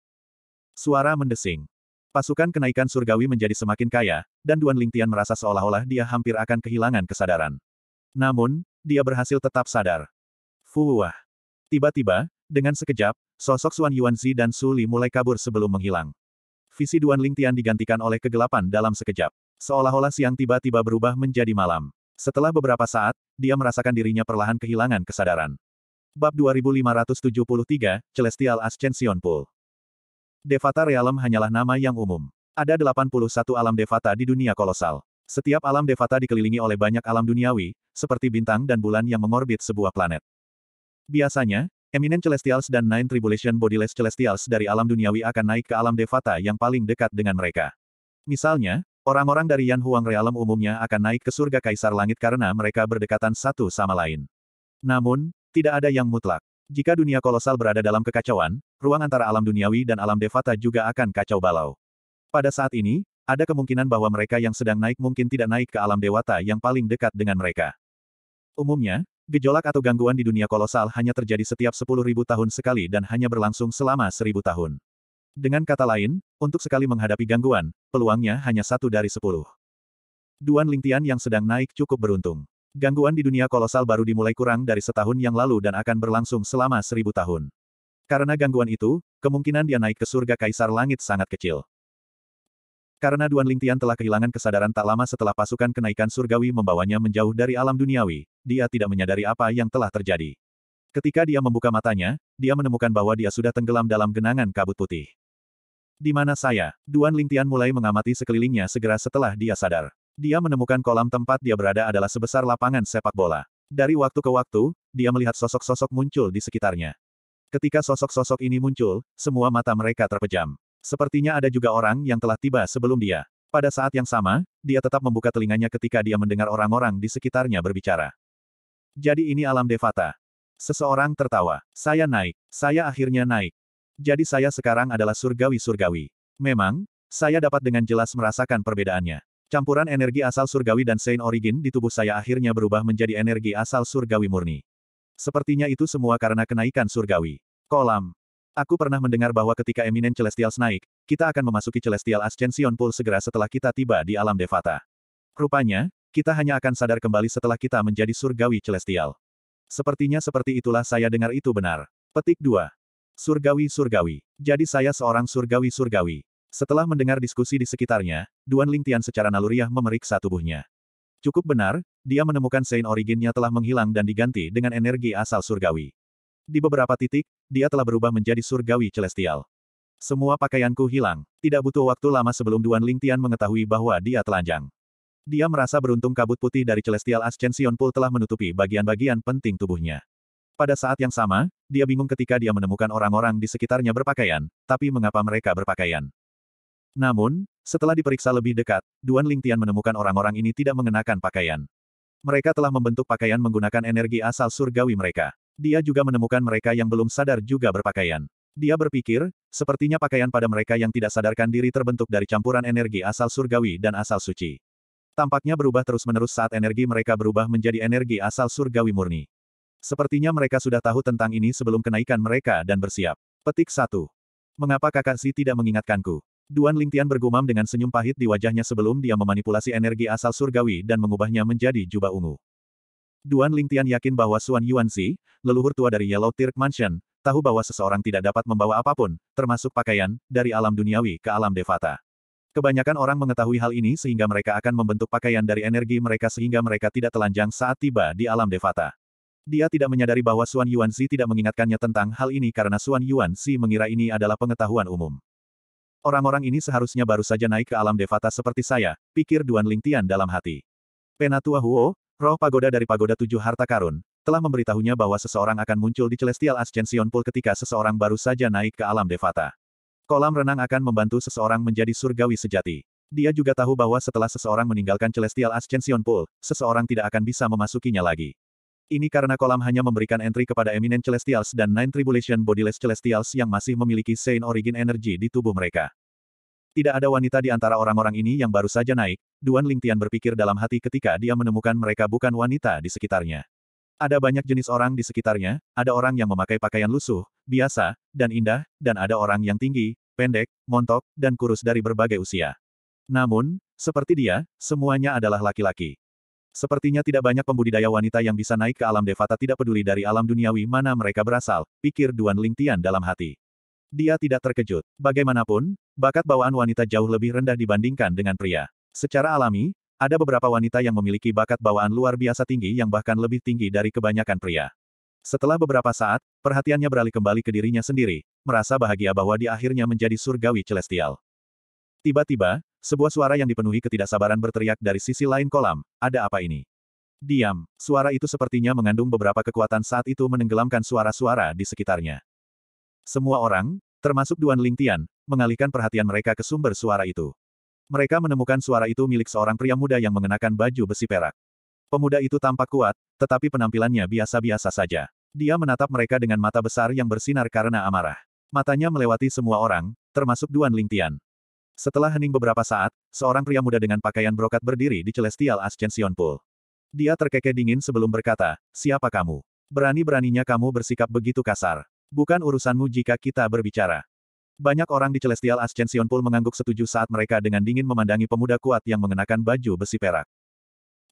Suara mendesing. Pasukan kenaikan surgawi menjadi semakin kaya, dan Duan Lingtian merasa seolah-olah dia hampir akan kehilangan kesadaran. Namun, dia berhasil tetap sadar. Fuwah. Tiba-tiba, dengan sekejap, sosok Xuan Yuanzi dan Su Li mulai kabur sebelum menghilang. Visi Duan Lingtian digantikan oleh kegelapan dalam sekejap. Seolah-olah siang tiba-tiba berubah menjadi malam. Setelah beberapa saat, dia merasakan dirinya perlahan kehilangan kesadaran. Bab 2573, Celestial Ascension Pool Devata Realm hanyalah nama yang umum. Ada 81 alam devata di dunia kolosal. Setiap alam devata dikelilingi oleh banyak alam duniawi, seperti bintang dan bulan yang mengorbit sebuah planet. Biasanya, Eminent Celestials dan Nine Tribulation Bodiless Celestials dari alam duniawi akan naik ke alam devata yang paling dekat dengan mereka. Misalnya, orang-orang dari Yan Huang Realm umumnya akan naik ke surga Kaisar Langit karena mereka berdekatan satu sama lain. Namun, tidak ada yang mutlak. Jika dunia kolosal berada dalam kekacauan, ruang antara alam duniawi dan alam devata juga akan kacau balau. Pada saat ini, ada kemungkinan bahwa mereka yang sedang naik mungkin tidak naik ke alam dewata yang paling dekat dengan mereka. Umumnya, gejolak atau gangguan di dunia kolosal hanya terjadi setiap 10.000 tahun sekali dan hanya berlangsung selama 1.000 tahun. Dengan kata lain, untuk sekali menghadapi gangguan, peluangnya hanya satu dari sepuluh. Duan Lingtian yang sedang naik cukup beruntung. Gangguan di dunia kolosal baru dimulai kurang dari setahun yang lalu dan akan berlangsung selama seribu tahun. Karena gangguan itu, kemungkinan dia naik ke surga Kaisar Langit sangat kecil. Karena Duan Lingtian telah kehilangan kesadaran tak lama setelah pasukan kenaikan surgawi membawanya menjauh dari alam duniawi, dia tidak menyadari apa yang telah terjadi. Ketika dia membuka matanya, dia menemukan bahwa dia sudah tenggelam dalam genangan kabut putih. Di mana saya? Duan Lingtian mulai mengamati sekelilingnya segera setelah dia sadar. Dia menemukan kolam tempat dia berada adalah sebesar lapangan sepak bola. Dari waktu ke waktu, dia melihat sosok-sosok muncul di sekitarnya. Ketika sosok-sosok ini muncul, semua mata mereka terpejam. Sepertinya ada juga orang yang telah tiba sebelum dia. Pada saat yang sama, dia tetap membuka telinganya ketika dia mendengar orang-orang di sekitarnya berbicara. Jadi ini alam devata. Seseorang tertawa. Saya naik. Saya akhirnya naik. Jadi saya sekarang adalah surgawi-surgawi. Memang, saya dapat dengan jelas merasakan perbedaannya. Campuran energi asal surgawi dan Saint Origin di tubuh saya akhirnya berubah menjadi energi asal surgawi murni. Sepertinya itu semua karena kenaikan surgawi. Kolam. Aku pernah mendengar bahwa ketika Eminent Celestials naik, kita akan memasuki Celestial Ascension Pool segera setelah kita tiba di alam Devata. Rupanya, kita hanya akan sadar kembali setelah kita menjadi surgawi celestial. Sepertinya seperti itulah saya dengar itu benar. Petik 2. Surgawi-surgawi. Jadi saya seorang surgawi-surgawi. Setelah mendengar diskusi di sekitarnya, Duan Lingtian secara naluriah memeriksa tubuhnya. Cukup benar, dia menemukan Sein Originnya telah menghilang dan diganti dengan energi asal surgawi. Di beberapa titik, dia telah berubah menjadi surgawi celestial. Semua pakaianku hilang. Tidak butuh waktu lama sebelum Duan Lingtian mengetahui bahwa dia telanjang. Dia merasa beruntung kabut putih dari Celestial Ascension Pool telah menutupi bagian-bagian penting tubuhnya. Pada saat yang sama, dia bingung ketika dia menemukan orang-orang di sekitarnya berpakaian, tapi mengapa mereka berpakaian. Namun, setelah diperiksa lebih dekat, Duan Lingtian menemukan orang-orang ini tidak mengenakan pakaian. Mereka telah membentuk pakaian menggunakan energi asal surgawi mereka. Dia juga menemukan mereka yang belum sadar juga berpakaian. Dia berpikir, sepertinya pakaian pada mereka yang tidak sadarkan diri terbentuk dari campuran energi asal surgawi dan asal suci. Tampaknya berubah terus-menerus saat energi mereka berubah menjadi energi asal surgawi murni. Sepertinya mereka sudah tahu tentang ini sebelum kenaikan mereka dan bersiap. Petik 1. Mengapa kakak Si tidak mengingatkanku? Duan Lingtian bergumam dengan senyum pahit di wajahnya sebelum dia memanipulasi energi asal surgawi dan mengubahnya menjadi jubah ungu. Duan Lingtian yakin bahwa Suan Yuanzi, leluhur tua dari Yellow Tirk Mansion, tahu bahwa seseorang tidak dapat membawa apapun, termasuk pakaian, dari alam duniawi ke alam devata. Kebanyakan orang mengetahui hal ini sehingga mereka akan membentuk pakaian dari energi mereka sehingga mereka tidak telanjang saat tiba di alam devata. Dia tidak menyadari bahwa Suan Yuanzi tidak mengingatkannya tentang hal ini karena Suan Yuanzi mengira ini adalah pengetahuan umum. Orang-orang ini seharusnya baru saja naik ke alam devata seperti saya, pikir Duan Lingtian dalam hati. Penatua Huo, roh pagoda dari pagoda tujuh harta karun, telah memberitahunya bahwa seseorang akan muncul di Celestial Ascension Pool ketika seseorang baru saja naik ke alam devata. Kolam renang akan membantu seseorang menjadi surgawi sejati. Dia juga tahu bahwa setelah seseorang meninggalkan Celestial Ascension Pool, seseorang tidak akan bisa memasukinya lagi. Ini karena kolam hanya memberikan entry kepada Eminent Celestials dan Nine Tribulation Bodiless Celestials yang masih memiliki Saint Origin Energy di tubuh mereka. Tidak ada wanita di antara orang-orang ini yang baru saja naik, Duan Lingtian berpikir dalam hati ketika dia menemukan mereka bukan wanita di sekitarnya. Ada banyak jenis orang di sekitarnya, ada orang yang memakai pakaian lusuh, biasa, dan indah, dan ada orang yang tinggi, pendek, montok, dan kurus dari berbagai usia. Namun, seperti dia, semuanya adalah laki-laki. Sepertinya tidak banyak pembudidaya wanita yang bisa naik ke alam devata tidak peduli dari alam duniawi mana mereka berasal, pikir Duan Ling Tian dalam hati. Dia tidak terkejut. Bagaimanapun, bakat bawaan wanita jauh lebih rendah dibandingkan dengan pria. Secara alami, ada beberapa wanita yang memiliki bakat bawaan luar biasa tinggi yang bahkan lebih tinggi dari kebanyakan pria. Setelah beberapa saat, perhatiannya beralih kembali ke dirinya sendiri, merasa bahagia bahwa dia akhirnya menjadi surgawi celestial. Tiba-tiba, sebuah suara yang dipenuhi ketidaksabaran berteriak dari sisi lain kolam, ada apa ini? Diam, suara itu sepertinya mengandung beberapa kekuatan saat itu menenggelamkan suara-suara di sekitarnya. Semua orang, termasuk Duan Lingtian, mengalihkan perhatian mereka ke sumber suara itu. Mereka menemukan suara itu milik seorang pria muda yang mengenakan baju besi perak. Pemuda itu tampak kuat, tetapi penampilannya biasa-biasa saja. Dia menatap mereka dengan mata besar yang bersinar karena amarah. Matanya melewati semua orang, termasuk Duan Lingtian. Setelah hening beberapa saat, seorang pria muda dengan pakaian brokat berdiri di Celestial Ascension Pool. Dia terkekeh dingin sebelum berkata, siapa kamu? Berani-beraninya kamu bersikap begitu kasar. Bukan urusanmu jika kita berbicara. Banyak orang di Celestial Ascension Pool mengangguk setuju saat mereka dengan dingin memandangi pemuda kuat yang mengenakan baju besi perak.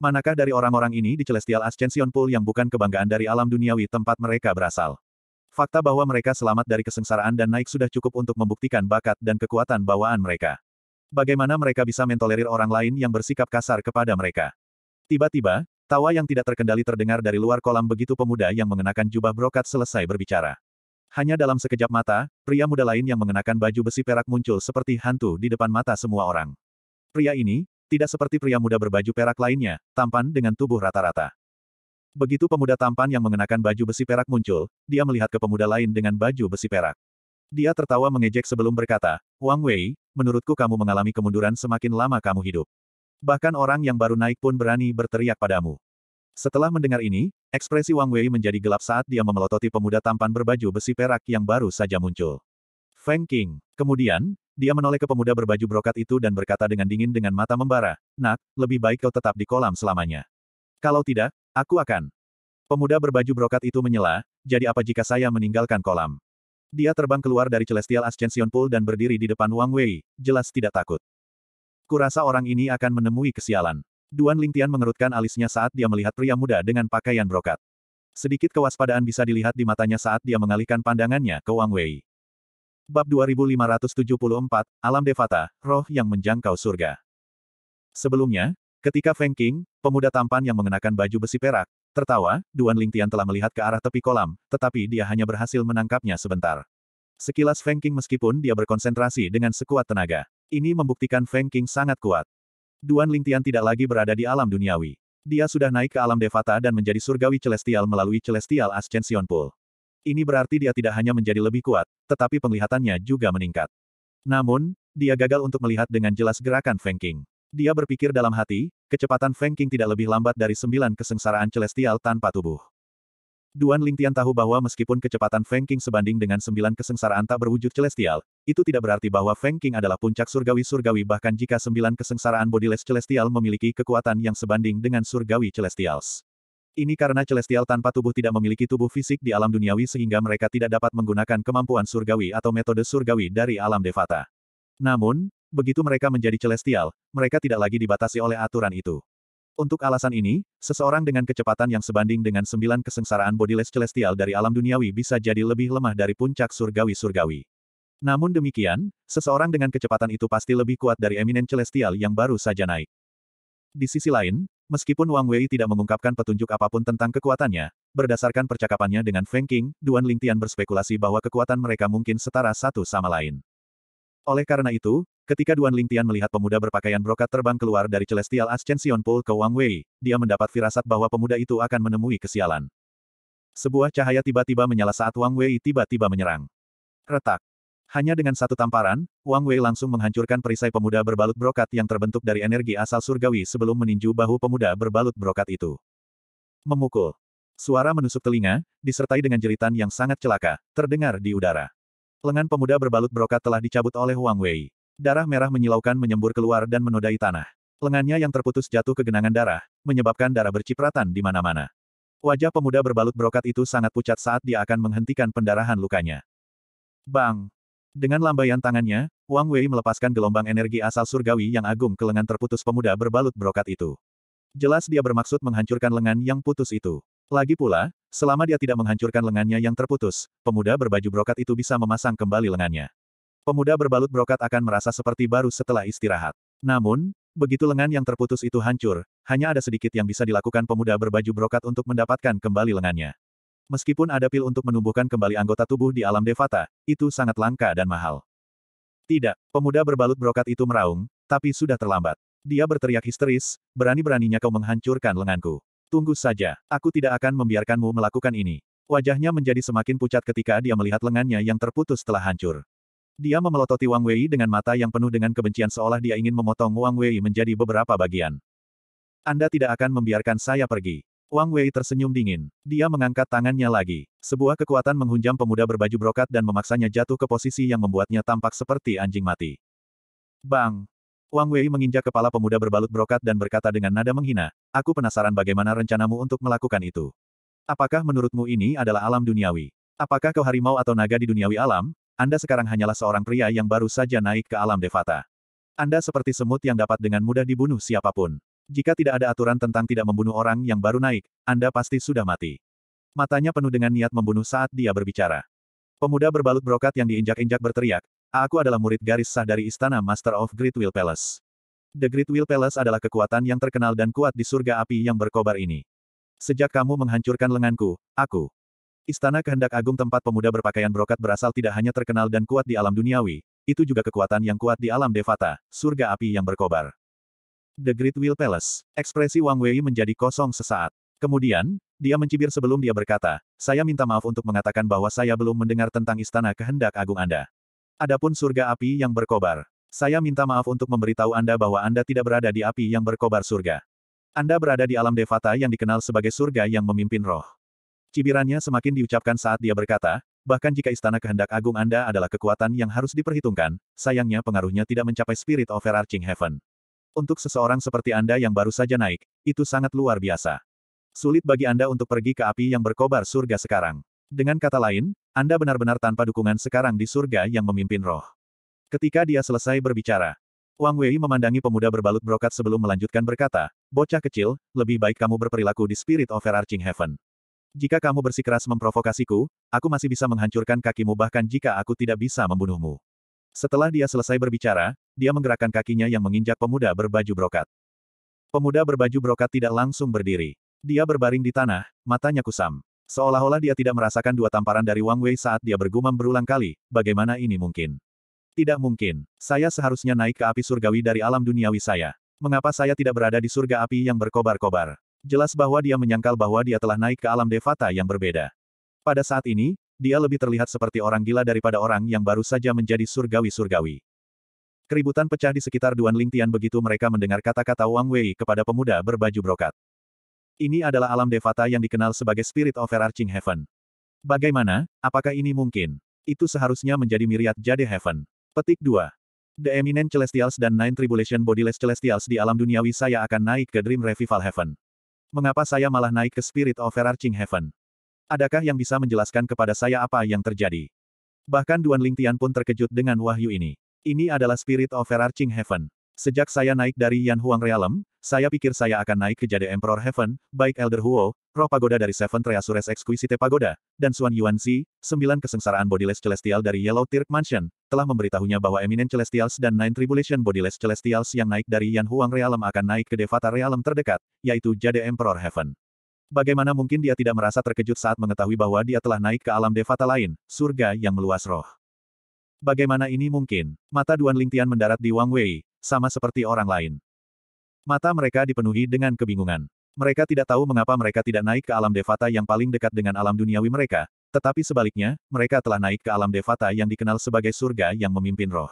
Manakah dari orang-orang ini di Celestial Ascension Pool yang bukan kebanggaan dari alam duniawi tempat mereka berasal? Fakta bahwa mereka selamat dari kesengsaraan dan naik sudah cukup untuk membuktikan bakat dan kekuatan bawaan mereka. Bagaimana mereka bisa mentolerir orang lain yang bersikap kasar kepada mereka? Tiba-tiba, tawa yang tidak terkendali terdengar dari luar kolam begitu pemuda yang mengenakan jubah brokat selesai berbicara. Hanya dalam sekejap mata, pria muda lain yang mengenakan baju besi perak muncul seperti hantu di depan mata semua orang. Pria ini, tidak seperti pria muda berbaju perak lainnya, tampan dengan tubuh rata-rata. Begitu pemuda tampan yang mengenakan baju besi perak muncul, dia melihat ke pemuda lain dengan baju besi perak. Dia tertawa mengejek sebelum berkata, Wang Wei, menurutku kamu mengalami kemunduran semakin lama kamu hidup. Bahkan orang yang baru naik pun berani berteriak padamu. Setelah mendengar ini, ekspresi Wang Wei menjadi gelap saat dia memelototi pemuda tampan berbaju besi perak yang baru saja muncul. Feng King. Kemudian, dia menoleh ke pemuda berbaju brokat itu dan berkata dengan dingin dengan mata membara, Nak, lebih baik kau tetap di kolam selamanya. Kalau tidak, aku akan. Pemuda berbaju brokat itu menyela, jadi apa jika saya meninggalkan kolam? Dia terbang keluar dari Celestial Ascension Pool dan berdiri di depan Wang Wei, jelas tidak takut. Kurasa orang ini akan menemui kesialan. Duan Lingtian mengerutkan alisnya saat dia melihat pria muda dengan pakaian brokat. Sedikit kewaspadaan bisa dilihat di matanya saat dia mengalihkan pandangannya ke Wang Wei. Bab 2574, Alam Devata, Roh yang Menjangkau Surga. Sebelumnya, Ketika Feng Qing, pemuda tampan yang mengenakan baju besi perak, tertawa, Duan Lingtian telah melihat ke arah tepi kolam, tetapi dia hanya berhasil menangkapnya sebentar. Sekilas Feng Qing meskipun dia berkonsentrasi dengan sekuat tenaga. Ini membuktikan Feng Qing sangat kuat. Duan Lingtian tidak lagi berada di alam duniawi. Dia sudah naik ke alam Devata dan menjadi surgawi celestial melalui Celestial Ascension Pool. Ini berarti dia tidak hanya menjadi lebih kuat, tetapi penglihatannya juga meningkat. Namun, dia gagal untuk melihat dengan jelas gerakan Feng Qing. Dia berpikir dalam hati, kecepatan Feng King tidak lebih lambat dari sembilan kesengsaraan celestial tanpa tubuh. Duan Lingtian tahu bahwa meskipun kecepatan Feng King sebanding dengan sembilan kesengsaraan tak berwujud celestial, itu tidak berarti bahwa Feng King adalah puncak surgawi-surgawi bahkan jika sembilan kesengsaraan bodiless celestial memiliki kekuatan yang sebanding dengan surgawi celestials. Ini karena celestial tanpa tubuh tidak memiliki tubuh fisik di alam duniawi sehingga mereka tidak dapat menggunakan kemampuan surgawi atau metode surgawi dari alam devata. Namun, Begitu mereka menjadi celestial, mereka tidak lagi dibatasi oleh aturan itu. Untuk alasan ini, seseorang dengan kecepatan yang sebanding dengan sembilan kesengsaraan bodiless celestial dari alam duniawi bisa jadi lebih lemah dari puncak surgawi-surgawi. Namun demikian, seseorang dengan kecepatan itu pasti lebih kuat dari eminen celestial yang baru saja naik. Di sisi lain, meskipun Wang Wei tidak mengungkapkan petunjuk apapun tentang kekuatannya, berdasarkan percakapannya dengan Feng Qing, Duan Lingtian berspekulasi bahwa kekuatan mereka mungkin setara satu sama lain. Oleh karena itu, ketika Duan Lingtian melihat pemuda berpakaian brokat terbang keluar dari Celestial Ascension Pool ke Wang Wei, dia mendapat firasat bahwa pemuda itu akan menemui kesialan. Sebuah cahaya tiba-tiba menyala saat Wang Wei tiba-tiba menyerang. Retak. Hanya dengan satu tamparan, Wang Wei langsung menghancurkan perisai pemuda berbalut brokat yang terbentuk dari energi asal surgawi sebelum meninju bahu pemuda berbalut brokat itu. Memukul. Suara menusuk telinga, disertai dengan jeritan yang sangat celaka, terdengar di udara. Lengan pemuda berbalut brokat telah dicabut oleh Wang Wei. Darah merah menyilaukan menyembur keluar dan menodai tanah. Lengannya yang terputus jatuh ke genangan darah, menyebabkan darah bercipratan di mana-mana. Wajah pemuda berbalut brokat itu sangat pucat saat dia akan menghentikan pendarahan lukanya. Bang! Dengan lambaian tangannya, Wang Wei melepaskan gelombang energi asal surgawi yang agung ke lengan terputus pemuda berbalut brokat itu. Jelas dia bermaksud menghancurkan lengan yang putus itu. Lagi pula, selama dia tidak menghancurkan lengannya yang terputus, pemuda berbaju brokat itu bisa memasang kembali lengannya. Pemuda berbalut brokat akan merasa seperti baru setelah istirahat. Namun, begitu lengan yang terputus itu hancur, hanya ada sedikit yang bisa dilakukan pemuda berbaju brokat untuk mendapatkan kembali lengannya. Meskipun ada pil untuk menumbuhkan kembali anggota tubuh di alam devata, itu sangat langka dan mahal. Tidak, pemuda berbalut brokat itu meraung, tapi sudah terlambat. Dia berteriak histeris, berani-beraninya kau menghancurkan lenganku. Tunggu saja, aku tidak akan membiarkanmu melakukan ini. Wajahnya menjadi semakin pucat ketika dia melihat lengannya yang terputus telah hancur. Dia memelototi Wang Wei dengan mata yang penuh dengan kebencian seolah dia ingin memotong Wang Wei menjadi beberapa bagian. Anda tidak akan membiarkan saya pergi. Wang Wei tersenyum dingin. Dia mengangkat tangannya lagi. Sebuah kekuatan menghunjam pemuda berbaju brokat dan memaksanya jatuh ke posisi yang membuatnya tampak seperti anjing mati. Bang! Wang Wei menginjak kepala pemuda berbalut brokat dan berkata dengan nada menghina, aku penasaran bagaimana rencanamu untuk melakukan itu. Apakah menurutmu ini adalah alam duniawi? Apakah kau harimau atau naga di duniawi alam? Anda sekarang hanyalah seorang pria yang baru saja naik ke alam devata. Anda seperti semut yang dapat dengan mudah dibunuh siapapun. Jika tidak ada aturan tentang tidak membunuh orang yang baru naik, Anda pasti sudah mati. Matanya penuh dengan niat membunuh saat dia berbicara. Pemuda berbalut brokat yang diinjak-injak berteriak, Aku adalah murid garis sah dari Istana Master of Great Will Palace. The Great Will Palace adalah kekuatan yang terkenal dan kuat di surga api yang berkobar ini. Sejak kamu menghancurkan lenganku, aku. Istana kehendak agung tempat pemuda berpakaian brokat berasal tidak hanya terkenal dan kuat di alam duniawi, itu juga kekuatan yang kuat di alam Devata, surga api yang berkobar. The Great Will Palace. Ekspresi Wang Wei menjadi kosong sesaat. Kemudian, dia mencibir sebelum dia berkata, saya minta maaf untuk mengatakan bahwa saya belum mendengar tentang istana kehendak agung Anda. Adapun surga api yang berkobar. Saya minta maaf untuk memberitahu Anda bahwa Anda tidak berada di api yang berkobar surga. Anda berada di alam devata yang dikenal sebagai surga yang memimpin roh. Cibirannya semakin diucapkan saat dia berkata, bahkan jika istana kehendak agung Anda adalah kekuatan yang harus diperhitungkan, sayangnya pengaruhnya tidak mencapai spirit overarching heaven. Untuk seseorang seperti Anda yang baru saja naik, itu sangat luar biasa. Sulit bagi Anda untuk pergi ke api yang berkobar surga sekarang. Dengan kata lain, Anda benar-benar tanpa dukungan sekarang di surga yang memimpin roh. Ketika dia selesai berbicara, Wang Wei memandangi pemuda berbalut brokat sebelum melanjutkan berkata, Bocah kecil, lebih baik kamu berperilaku di spirit of overarching heaven. Jika kamu bersikeras memprovokasiku, aku masih bisa menghancurkan kakimu bahkan jika aku tidak bisa membunuhmu. Setelah dia selesai berbicara, dia menggerakkan kakinya yang menginjak pemuda berbaju brokat. Pemuda berbaju brokat tidak langsung berdiri. Dia berbaring di tanah, matanya kusam. Seolah-olah dia tidak merasakan dua tamparan dari Wang Wei saat dia bergumam berulang kali, bagaimana ini mungkin? Tidak mungkin. Saya seharusnya naik ke api surgawi dari alam duniawi saya. Mengapa saya tidak berada di surga api yang berkobar-kobar? Jelas bahwa dia menyangkal bahwa dia telah naik ke alam devata yang berbeda. Pada saat ini, dia lebih terlihat seperti orang gila daripada orang yang baru saja menjadi surgawi-surgawi. Keributan pecah di sekitar Duan Lingtian begitu mereka mendengar kata-kata Wang Wei kepada pemuda berbaju brokat. Ini adalah alam devata yang dikenal sebagai spirit of overarching heaven. Bagaimana, apakah ini mungkin? Itu seharusnya menjadi miriat jade heaven. Petik 2. The Eminent Celestials dan Nine Tribulation Bodiless Celestials di alam duniawi saya akan naik ke Dream Revival Heaven. Mengapa saya malah naik ke Spirit of Overarching Heaven? Adakah yang bisa menjelaskan kepada saya apa yang terjadi? Bahkan Duan Lingtian pun terkejut dengan wahyu ini. Ini adalah Spirit of Overarching Heaven. Sejak saya naik dari Yan Huang Realm, saya pikir saya akan naik ke Jade Emperor Heaven, baik Elder Huo, roh pagoda dari Seven Treasures Exquisite Pagoda, dan Suan Yuan Zi, sembilan kesengsaraan Bodiless Celestial dari Yellow Tirk Mansion, telah memberitahunya bahwa Eminent Celestials dan Nine Tribulation Bodiless Celestials yang naik dari Yan Huang Realm akan naik ke Devata Realm terdekat, yaitu Jade Emperor Heaven. Bagaimana mungkin dia tidak merasa terkejut saat mengetahui bahwa dia telah naik ke alam Devata lain, surga yang meluas roh. Bagaimana ini mungkin? Mata Duan Lingtian mendarat di Wang Wei, sama seperti orang lain. Mata mereka dipenuhi dengan kebingungan. Mereka tidak tahu mengapa mereka tidak naik ke alam devata yang paling dekat dengan alam duniawi mereka, tetapi sebaliknya, mereka telah naik ke alam devata yang dikenal sebagai surga yang memimpin roh.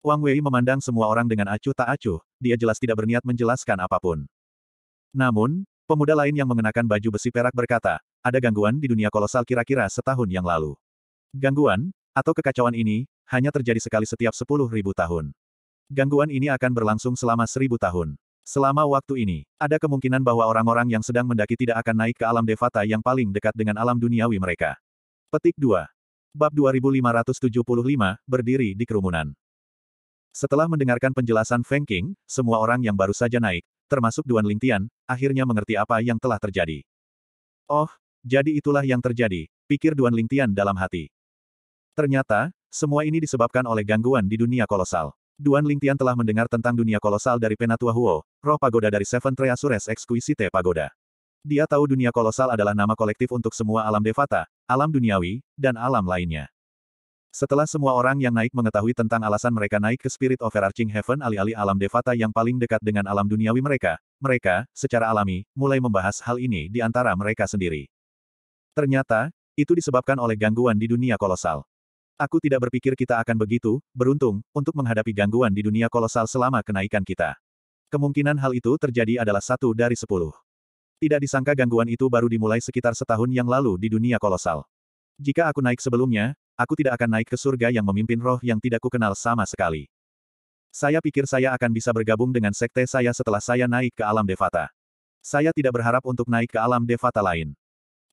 Wang Wei memandang semua orang dengan acuh tak acuh, dia jelas tidak berniat menjelaskan apapun. Namun, pemuda lain yang mengenakan baju besi perak berkata, ada gangguan di dunia kolosal kira-kira setahun yang lalu. Gangguan, atau kekacauan ini, hanya terjadi sekali setiap sepuluh ribu tahun. Gangguan ini akan berlangsung selama seribu tahun. Selama waktu ini, ada kemungkinan bahwa orang-orang yang sedang mendaki tidak akan naik ke alam devata yang paling dekat dengan alam duniawi mereka. Petik 2. Bab 2575, berdiri di kerumunan. Setelah mendengarkan penjelasan Feng King, semua orang yang baru saja naik, termasuk Duan Lingtian, akhirnya mengerti apa yang telah terjadi. Oh, jadi itulah yang terjadi, pikir Duan Lingtian dalam hati. Ternyata, semua ini disebabkan oleh gangguan di dunia kolosal. Duan Lingtian telah mendengar tentang dunia kolosal dari Penatua Huo, roh pagoda dari Seven Treasures Exquisite Pagoda. Dia tahu dunia kolosal adalah nama kolektif untuk semua alam devata, alam duniawi, dan alam lainnya. Setelah semua orang yang naik mengetahui tentang alasan mereka naik ke Spirit of Overarching Heaven alih-alih alam devata yang paling dekat dengan alam duniawi mereka, mereka, secara alami, mulai membahas hal ini di antara mereka sendiri. Ternyata, itu disebabkan oleh gangguan di dunia kolosal. Aku tidak berpikir kita akan begitu, beruntung, untuk menghadapi gangguan di dunia kolosal selama kenaikan kita. Kemungkinan hal itu terjadi adalah satu dari sepuluh. Tidak disangka gangguan itu baru dimulai sekitar setahun yang lalu di dunia kolosal. Jika aku naik sebelumnya, aku tidak akan naik ke surga yang memimpin roh yang tidak kukenal sama sekali. Saya pikir saya akan bisa bergabung dengan sekte saya setelah saya naik ke alam devata. Saya tidak berharap untuk naik ke alam devata lain.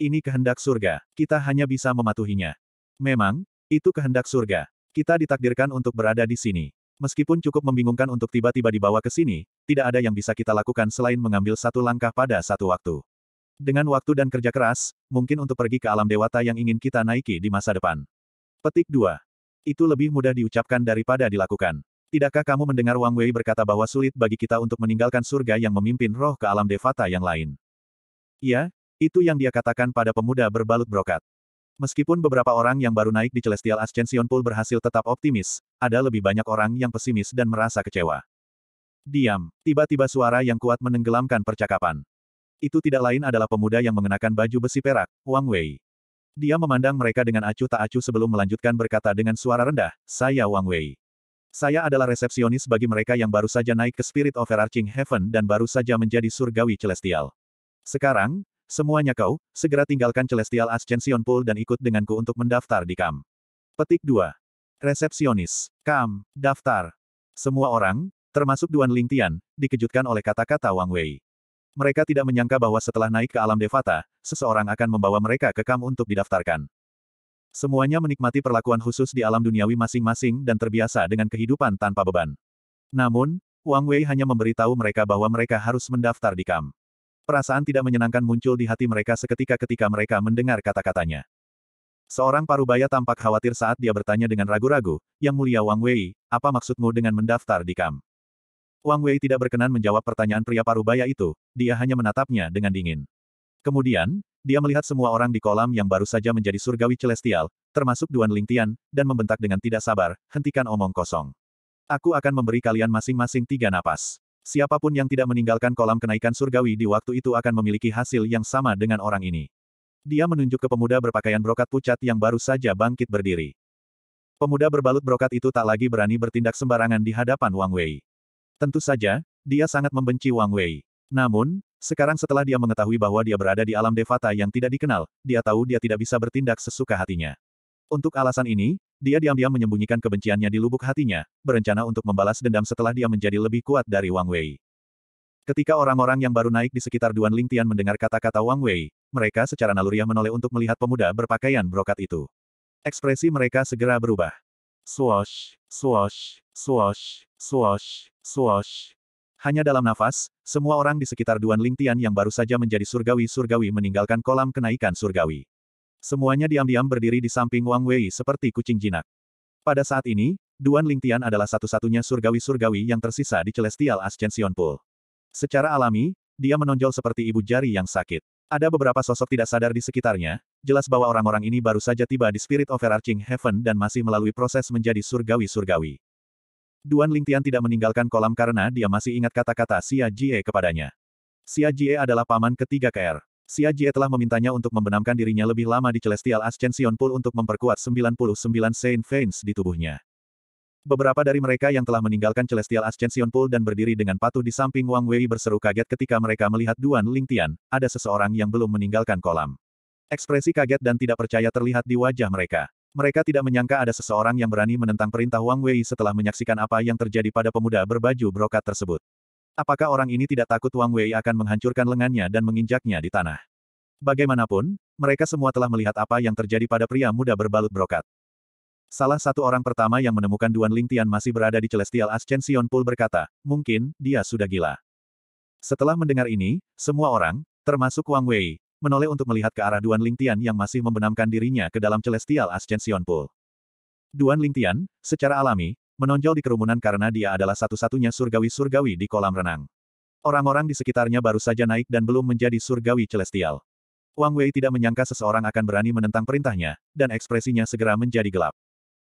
Ini kehendak surga, kita hanya bisa mematuhinya. Memang, itu kehendak surga. Kita ditakdirkan untuk berada di sini. Meskipun cukup membingungkan untuk tiba-tiba dibawa ke sini, tidak ada yang bisa kita lakukan selain mengambil satu langkah pada satu waktu. Dengan waktu dan kerja keras, mungkin untuk pergi ke alam dewata yang ingin kita naiki di masa depan. Petik 2. Itu lebih mudah diucapkan daripada dilakukan. Tidakkah kamu mendengar Wang Wei berkata bahwa sulit bagi kita untuk meninggalkan surga yang memimpin roh ke alam devata yang lain? Ya, itu yang dia katakan pada pemuda berbalut brokat. Meskipun beberapa orang yang baru naik di Celestial Ascension Pool berhasil tetap optimis, ada lebih banyak orang yang pesimis dan merasa kecewa. Diam, tiba-tiba suara yang kuat menenggelamkan percakapan. Itu tidak lain adalah pemuda yang mengenakan baju besi perak, Wang Wei. Dia memandang mereka dengan acuh tak acuh sebelum melanjutkan berkata dengan suara rendah, Saya Wang Wei. Saya adalah resepsionis bagi mereka yang baru saja naik ke Spirit of Overarching Heaven dan baru saja menjadi surgawi celestial. Sekarang, Semuanya kau, segera tinggalkan Celestial Ascension Pool dan ikut denganku untuk mendaftar di KAM. Petik 2. Resepsionis. KAM. Daftar. Semua orang, termasuk Duan Lingtian, dikejutkan oleh kata-kata Wang Wei. Mereka tidak menyangka bahwa setelah naik ke alam Devata, seseorang akan membawa mereka ke KAM untuk didaftarkan. Semuanya menikmati perlakuan khusus di alam duniawi masing-masing dan terbiasa dengan kehidupan tanpa beban. Namun, Wang Wei hanya memberitahu mereka bahwa mereka harus mendaftar di KAM. Perasaan tidak menyenangkan muncul di hati mereka seketika ketika mereka mendengar kata-katanya. Seorang parubaya tampak khawatir saat dia bertanya dengan ragu-ragu, Yang Mulia Wang Wei, apa maksudmu dengan mendaftar di KAM? Wang Wei tidak berkenan menjawab pertanyaan pria parubaya itu, dia hanya menatapnya dengan dingin. Kemudian, dia melihat semua orang di kolam yang baru saja menjadi surgawi celestial, termasuk Duan Lingtian, dan membentak dengan tidak sabar, hentikan omong kosong. Aku akan memberi kalian masing-masing tiga napas siapapun yang tidak meninggalkan kolam kenaikan surgawi di waktu itu akan memiliki hasil yang sama dengan orang ini. Dia menunjuk ke pemuda berpakaian brokat pucat yang baru saja bangkit berdiri. Pemuda berbalut brokat itu tak lagi berani bertindak sembarangan di hadapan Wang Wei. Tentu saja, dia sangat membenci Wang Wei. Namun, sekarang setelah dia mengetahui bahwa dia berada di alam devata yang tidak dikenal, dia tahu dia tidak bisa bertindak sesuka hatinya. Untuk alasan ini, dia diam-diam menyembunyikan kebenciannya di lubuk hatinya, berencana untuk membalas dendam setelah dia menjadi lebih kuat dari Wang Wei. Ketika orang-orang yang baru naik di sekitar Duan Lingtian mendengar kata-kata Wang Wei, mereka secara naluriah menoleh untuk melihat pemuda berpakaian brokat itu. Ekspresi mereka segera berubah. Swash, swash, swash, swash, swash. Hanya dalam nafas, semua orang di sekitar Duan Lingtian yang baru saja menjadi surgawi-surgawi meninggalkan kolam kenaikan surgawi. Semuanya diam-diam berdiri di samping Wang Wei seperti kucing jinak. Pada saat ini, Duan Lingtian adalah satu-satunya surgawi-surgawi yang tersisa di Celestial Ascension Pool. Secara alami, dia menonjol seperti ibu jari yang sakit. Ada beberapa sosok tidak sadar di sekitarnya, jelas bahwa orang-orang ini baru saja tiba di Spirit of Overarching Heaven dan masih melalui proses menjadi surgawi-surgawi. Duan Lingtian tidak meninggalkan kolam karena dia masih ingat kata-kata Xia Jie kepadanya. Xia Jie adalah paman ketiga KR. Xia Jie telah memintanya untuk membenamkan dirinya lebih lama di Celestial Ascension Pool untuk memperkuat 99 Saint Veins di tubuhnya. Beberapa dari mereka yang telah meninggalkan Celestial Ascension Pool dan berdiri dengan patuh di samping Wang Wei berseru kaget ketika mereka melihat Duan Lingtian, ada seseorang yang belum meninggalkan kolam. Ekspresi kaget dan tidak percaya terlihat di wajah mereka. Mereka tidak menyangka ada seseorang yang berani menentang perintah Wang Wei setelah menyaksikan apa yang terjadi pada pemuda berbaju brokat tersebut. Apakah orang ini tidak takut Wang Wei akan menghancurkan lengannya dan menginjaknya di tanah? Bagaimanapun, mereka semua telah melihat apa yang terjadi pada pria muda berbalut brokat. Salah satu orang pertama yang menemukan Duan Lingtian masih berada di Celestial Ascension Pool berkata, mungkin, dia sudah gila. Setelah mendengar ini, semua orang, termasuk Wang Wei, menoleh untuk melihat ke arah Duan Lingtian yang masih membenamkan dirinya ke dalam Celestial Ascension Pool. Duan Lingtian, secara alami, menonjol di kerumunan karena dia adalah satu-satunya surgawi-surgawi di kolam renang. Orang-orang di sekitarnya baru saja naik dan belum menjadi surgawi celestial. Wang Wei tidak menyangka seseorang akan berani menentang perintahnya, dan ekspresinya segera menjadi gelap.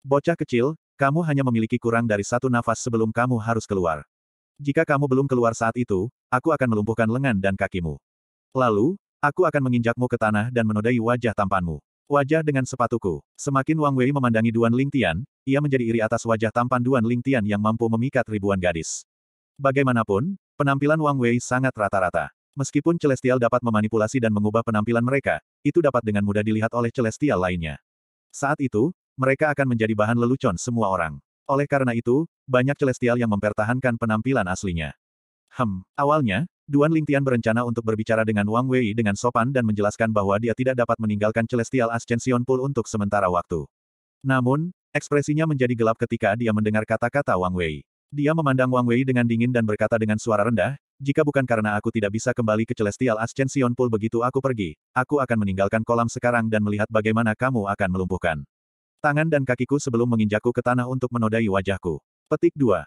Bocah kecil, kamu hanya memiliki kurang dari satu nafas sebelum kamu harus keluar. Jika kamu belum keluar saat itu, aku akan melumpuhkan lengan dan kakimu. Lalu, aku akan menginjakmu ke tanah dan menodai wajah tampanmu. Wajah dengan sepatuku. Semakin Wang Wei memandangi Duan Lingtian, ia menjadi iri atas wajah tampan Duan Lingtian yang mampu memikat ribuan gadis. Bagaimanapun, penampilan Wang Wei sangat rata-rata. Meskipun Celestial dapat memanipulasi dan mengubah penampilan mereka, itu dapat dengan mudah dilihat oleh Celestial lainnya. Saat itu, mereka akan menjadi bahan lelucon semua orang. Oleh karena itu, banyak Celestial yang mempertahankan penampilan aslinya. Hem, awalnya, Duan Lingtian berencana untuk berbicara dengan Wang Wei dengan sopan dan menjelaskan bahwa dia tidak dapat meninggalkan Celestial Ascension Pool untuk sementara waktu. Namun, ekspresinya menjadi gelap ketika dia mendengar kata-kata Wang Wei. Dia memandang Wang Wei dengan dingin dan berkata dengan suara rendah, jika bukan karena aku tidak bisa kembali ke Celestial Ascension Pool begitu aku pergi, aku akan meninggalkan kolam sekarang dan melihat bagaimana kamu akan melumpuhkan. Tangan dan kakiku sebelum menginjakku ke tanah untuk menodai wajahku. Petik 2.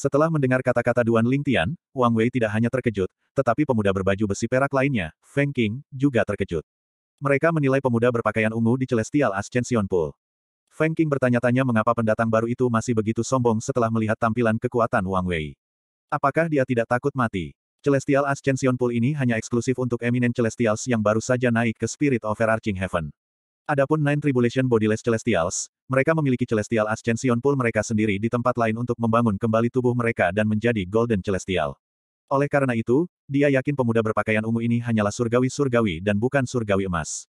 Setelah mendengar kata-kata Duan Lingtian, Wang Wei tidak hanya terkejut, tetapi pemuda berbaju besi perak lainnya, Feng King, juga terkejut. Mereka menilai pemuda berpakaian ungu di Celestial Ascension Pool. Feng King bertanya-tanya mengapa pendatang baru itu masih begitu sombong setelah melihat tampilan kekuatan Wang Wei. Apakah dia tidak takut mati? Celestial Ascension Pool ini hanya eksklusif untuk eminent Celestials yang baru saja naik ke Spirit of Overarching Heaven. Adapun Nine Tribulation Bodiless Celestials, mereka memiliki Celestial Ascension Pool mereka sendiri di tempat lain untuk membangun kembali tubuh mereka dan menjadi Golden Celestial. Oleh karena itu, dia yakin pemuda berpakaian ungu ini hanyalah surgawi-surgawi dan bukan surgawi emas.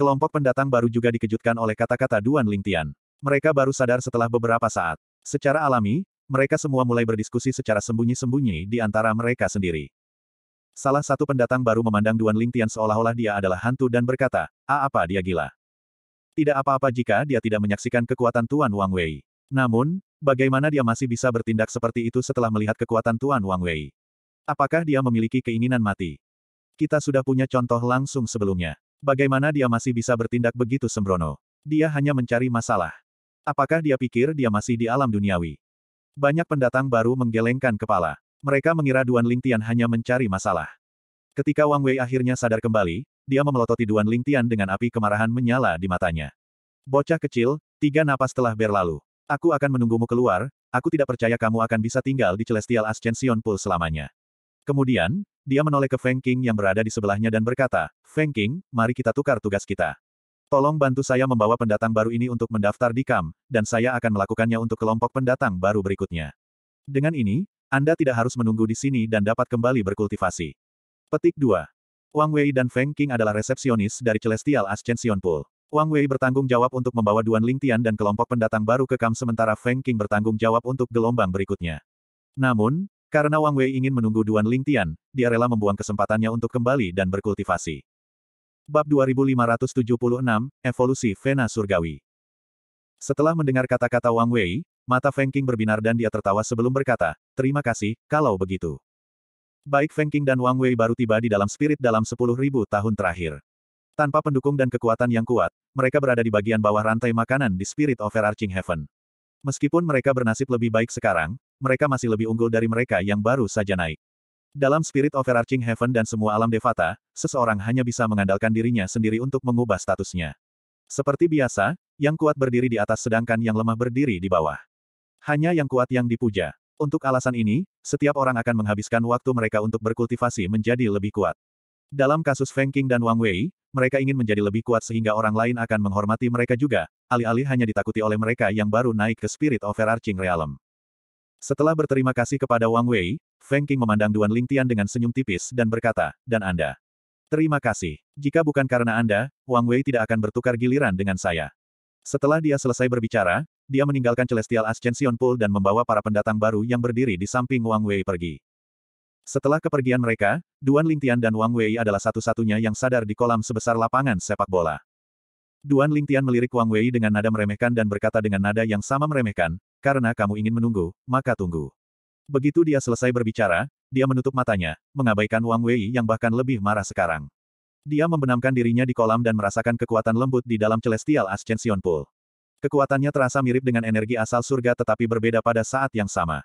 Kelompok pendatang baru juga dikejutkan oleh kata-kata Duan Lingtian. Mereka baru sadar setelah beberapa saat. Secara alami, mereka semua mulai berdiskusi secara sembunyi-sembunyi di antara mereka sendiri. Salah satu pendatang baru memandang Duan Lingtian seolah-olah dia adalah hantu dan berkata, ah apa dia gila. Tidak apa-apa jika dia tidak menyaksikan kekuatan Tuan Wang Wei. Namun, bagaimana dia masih bisa bertindak seperti itu setelah melihat kekuatan Tuan Wang Wei? Apakah dia memiliki keinginan mati? Kita sudah punya contoh langsung sebelumnya. Bagaimana dia masih bisa bertindak begitu sembrono? Dia hanya mencari masalah. Apakah dia pikir dia masih di alam duniawi? Banyak pendatang baru menggelengkan kepala. Mereka mengira Duan Lingtian hanya mencari masalah. Ketika Wang Wei akhirnya sadar kembali, dia memelototi Duan Lingtian dengan api kemarahan menyala di matanya. Bocah kecil, tiga napas telah berlalu. Aku akan menunggumu keluar, aku tidak percaya kamu akan bisa tinggal di Celestial Ascension Pool selamanya. Kemudian, dia menoleh ke Feng King yang berada di sebelahnya dan berkata, Feng King, mari kita tukar tugas kita. Tolong bantu saya membawa pendatang baru ini untuk mendaftar di KAM, dan saya akan melakukannya untuk kelompok pendatang baru berikutnya. Dengan ini, Anda tidak harus menunggu di sini dan dapat kembali berkultivasi. Petik 2. Wang Wei dan Feng Qing adalah resepsionis dari Celestial Ascension Pool. Wang Wei bertanggung jawab untuk membawa Duan Lingtian dan kelompok pendatang baru ke kam sementara Feng Qing bertanggung jawab untuk gelombang berikutnya. Namun, karena Wang Wei ingin menunggu Duan Lingtian, dia rela membuang kesempatannya untuk kembali dan berkultivasi. Bab 2576, Evolusi Vena Surgawi Setelah mendengar kata-kata Wang Wei, mata Feng Qing berbinar dan dia tertawa sebelum berkata, Terima kasih, kalau begitu. Baik Feng Qing dan Wang Wei baru tiba di dalam spirit dalam 10.000 tahun terakhir. Tanpa pendukung dan kekuatan yang kuat, mereka berada di bagian bawah rantai makanan di spirit of overarching heaven. Meskipun mereka bernasib lebih baik sekarang, mereka masih lebih unggul dari mereka yang baru saja naik. Dalam spirit of overarching heaven dan semua alam devata, seseorang hanya bisa mengandalkan dirinya sendiri untuk mengubah statusnya. Seperti biasa, yang kuat berdiri di atas sedangkan yang lemah berdiri di bawah. Hanya yang kuat yang dipuja. Untuk alasan ini, setiap orang akan menghabiskan waktu mereka untuk berkultivasi menjadi lebih kuat. Dalam kasus Feng Qing dan Wang Wei, mereka ingin menjadi lebih kuat sehingga orang lain akan menghormati mereka juga, alih-alih hanya ditakuti oleh mereka yang baru naik ke spirit overarching realm. Setelah berterima kasih kepada Wang Wei, Feng Qing memandang Duan Ling Tian dengan senyum tipis dan berkata, dan Anda. Terima kasih. Jika bukan karena Anda, Wang Wei tidak akan bertukar giliran dengan saya. Setelah dia selesai berbicara, dia meninggalkan Celestial Ascension Pool dan membawa para pendatang baru yang berdiri di samping Wang Wei pergi. Setelah kepergian mereka, Duan Lingtian dan Wang Wei adalah satu-satunya yang sadar di kolam sebesar lapangan sepak bola. Duan Lingtian melirik Wang Wei dengan nada meremehkan dan berkata dengan nada yang sama meremehkan, karena kamu ingin menunggu, maka tunggu. Begitu dia selesai berbicara, dia menutup matanya, mengabaikan Wang Wei yang bahkan lebih marah sekarang. Dia membenamkan dirinya di kolam dan merasakan kekuatan lembut di dalam Celestial Ascension Pool. Kekuatannya terasa mirip dengan energi asal surga tetapi berbeda pada saat yang sama.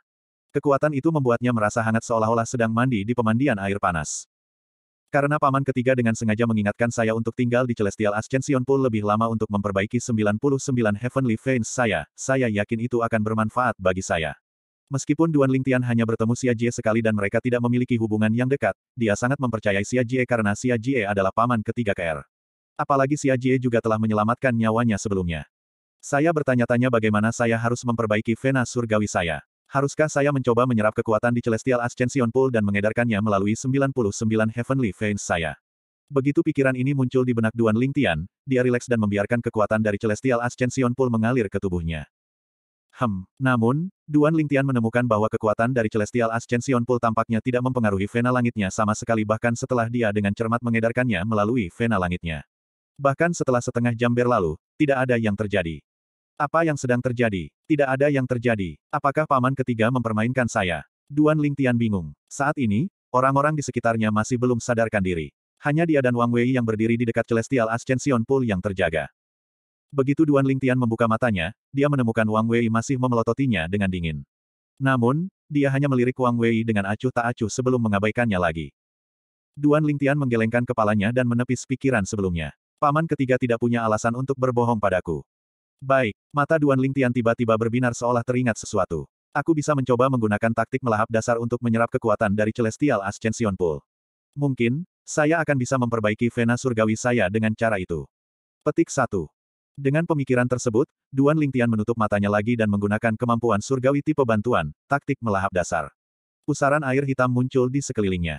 Kekuatan itu membuatnya merasa hangat seolah-olah sedang mandi di pemandian air panas. Karena paman ketiga dengan sengaja mengingatkan saya untuk tinggal di Celestial Ascension Pool lebih lama untuk memperbaiki 99 Heavenly Veins saya, saya yakin itu akan bermanfaat bagi saya. Meskipun Duan Lingtian hanya bertemu Xia Jie sekali dan mereka tidak memiliki hubungan yang dekat, dia sangat mempercayai Xia Jie karena Xia Jie adalah paman ketiga KR. Apalagi Xia Jie juga telah menyelamatkan nyawanya sebelumnya. Saya bertanya-tanya bagaimana saya harus memperbaiki vena surgawi saya. Haruskah saya mencoba menyerap kekuatan di Celestial Ascension Pool dan mengedarkannya melalui 99 Heavenly Veins saya? Begitu pikiran ini muncul di benak Duan Lingtian, dia rileks dan membiarkan kekuatan dari Celestial Ascension Pool mengalir ke tubuhnya. Hmm. namun, Duan Lingtian menemukan bahwa kekuatan dari Celestial Ascension Pool tampaknya tidak mempengaruhi vena langitnya sama sekali bahkan setelah dia dengan cermat mengedarkannya melalui vena langitnya. Bahkan setelah setengah jam berlalu, tidak ada yang terjadi. Apa yang sedang terjadi? Tidak ada yang terjadi. Apakah paman ketiga mempermainkan saya? Duan Ling Tian bingung. Saat ini, orang-orang di sekitarnya masih belum sadarkan diri. Hanya dia dan Wang Wei yang berdiri di dekat Celestial Ascension Pool yang terjaga. Begitu Duan Ling Tian membuka matanya, dia menemukan Wang Wei masih memelototinya dengan dingin. Namun, dia hanya melirik Wang Wei dengan acuh tak acuh sebelum mengabaikannya lagi. Duan Ling Tian menggelengkan kepalanya dan menepis pikiran sebelumnya. Paman ketiga tidak punya alasan untuk berbohong padaku. Baik, mata Duan Lingtian tiba-tiba berbinar seolah teringat sesuatu. Aku bisa mencoba menggunakan taktik melahap dasar untuk menyerap kekuatan dari Celestial Ascension Pool. Mungkin, saya akan bisa memperbaiki vena surgawi saya dengan cara itu. Petik 1. Dengan pemikiran tersebut, Duan Lingtian menutup matanya lagi dan menggunakan kemampuan surgawi tipe bantuan, taktik melahap dasar. Pusaran air hitam muncul di sekelilingnya.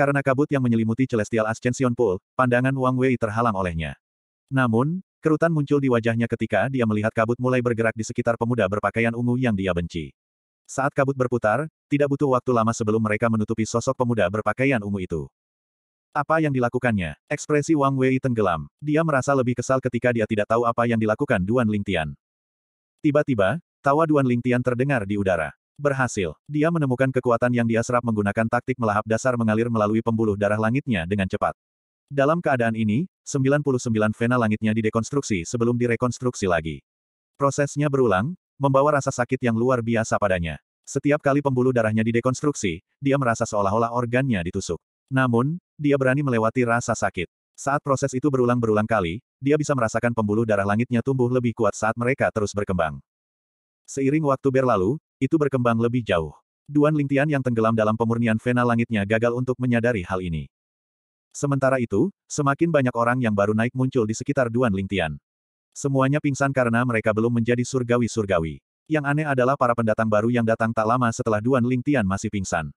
Karena kabut yang menyelimuti Celestial Ascension Pool, pandangan Wang Wei terhalang olehnya. Namun, Kerutan muncul di wajahnya ketika dia melihat kabut mulai bergerak di sekitar pemuda berpakaian ungu yang dia benci. Saat kabut berputar, tidak butuh waktu lama sebelum mereka menutupi sosok pemuda berpakaian ungu itu. Apa yang dilakukannya? Ekspresi Wang Wei tenggelam. Dia merasa lebih kesal ketika dia tidak tahu apa yang dilakukan Duan Lingtian. Tiba-tiba, tawa Duan Lingtian terdengar di udara. Berhasil, dia menemukan kekuatan yang dia serap menggunakan taktik melahap dasar mengalir melalui pembuluh darah langitnya dengan cepat. Dalam keadaan ini, 99 vena langitnya didekonstruksi sebelum direkonstruksi lagi. Prosesnya berulang, membawa rasa sakit yang luar biasa padanya. Setiap kali pembuluh darahnya didekonstruksi, dia merasa seolah-olah organnya ditusuk. Namun, dia berani melewati rasa sakit. Saat proses itu berulang-berulang kali, dia bisa merasakan pembuluh darah langitnya tumbuh lebih kuat saat mereka terus berkembang. Seiring waktu berlalu, itu berkembang lebih jauh. Duan Lingtian yang tenggelam dalam pemurnian vena langitnya gagal untuk menyadari hal ini. Sementara itu, semakin banyak orang yang baru naik muncul di sekitar Duan Lingtian. Semuanya pingsan karena mereka belum menjadi surgawi-surgawi. Yang aneh adalah para pendatang baru yang datang tak lama setelah Duan Lingtian masih pingsan.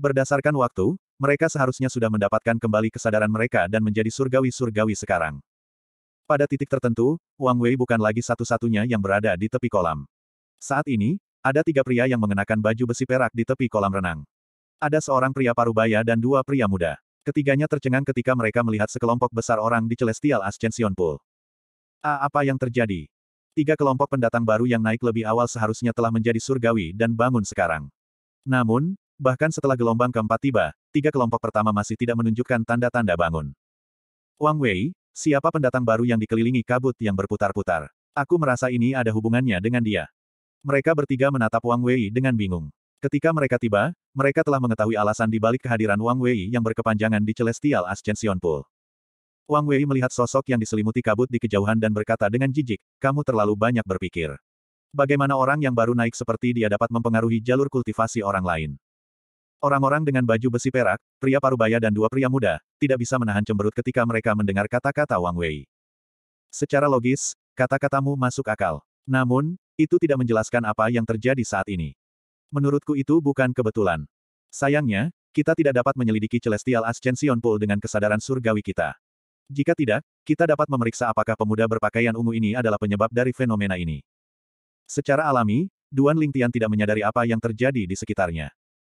Berdasarkan waktu, mereka seharusnya sudah mendapatkan kembali kesadaran mereka dan menjadi surgawi-surgawi sekarang. Pada titik tertentu, Wang Wei bukan lagi satu-satunya yang berada di tepi kolam. Saat ini, ada tiga pria yang mengenakan baju besi perak di tepi kolam renang. Ada seorang pria parubaya dan dua pria muda. Ketiganya tercengang ketika mereka melihat sekelompok besar orang di Celestial Ascension Pool. A, ah, apa yang terjadi? Tiga kelompok pendatang baru yang naik lebih awal seharusnya telah menjadi surgawi dan bangun sekarang. Namun, bahkan setelah gelombang keempat tiba, tiga kelompok pertama masih tidak menunjukkan tanda-tanda bangun. Wang Wei, siapa pendatang baru yang dikelilingi kabut yang berputar-putar? Aku merasa ini ada hubungannya dengan dia. Mereka bertiga menatap Wang Wei dengan bingung. Ketika mereka tiba, mereka telah mengetahui alasan di balik kehadiran Wang Wei yang berkepanjangan di Celestial Ascension Pool. Wang Wei melihat sosok yang diselimuti kabut di kejauhan dan berkata dengan jijik, kamu terlalu banyak berpikir. Bagaimana orang yang baru naik seperti dia dapat mempengaruhi jalur kultivasi orang lain? Orang-orang dengan baju besi perak, pria parubaya dan dua pria muda, tidak bisa menahan cemberut ketika mereka mendengar kata-kata Wang Wei. Secara logis, kata-katamu masuk akal. Namun, itu tidak menjelaskan apa yang terjadi saat ini. Menurutku itu bukan kebetulan. Sayangnya, kita tidak dapat menyelidiki Celestial Ascension Pool dengan kesadaran surgawi kita. Jika tidak, kita dapat memeriksa apakah pemuda berpakaian ungu ini adalah penyebab dari fenomena ini. Secara alami, Duan Lingtian tidak menyadari apa yang terjadi di sekitarnya.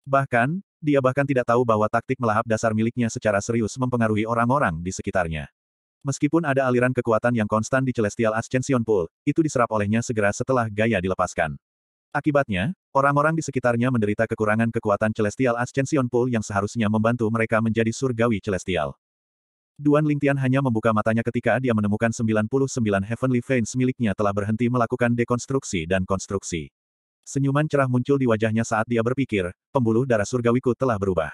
Bahkan, dia bahkan tidak tahu bahwa taktik melahap dasar miliknya secara serius mempengaruhi orang-orang di sekitarnya. Meskipun ada aliran kekuatan yang konstan di Celestial Ascension Pool, itu diserap olehnya segera setelah gaya dilepaskan. Akibatnya, orang-orang di sekitarnya menderita kekurangan kekuatan Celestial Ascension Pool yang seharusnya membantu mereka menjadi surgawi Celestial. Duan Lingtian hanya membuka matanya ketika dia menemukan 99 Heavenly Veins miliknya telah berhenti melakukan dekonstruksi dan konstruksi. Senyuman cerah muncul di wajahnya saat dia berpikir, pembuluh darah surgawiku telah berubah.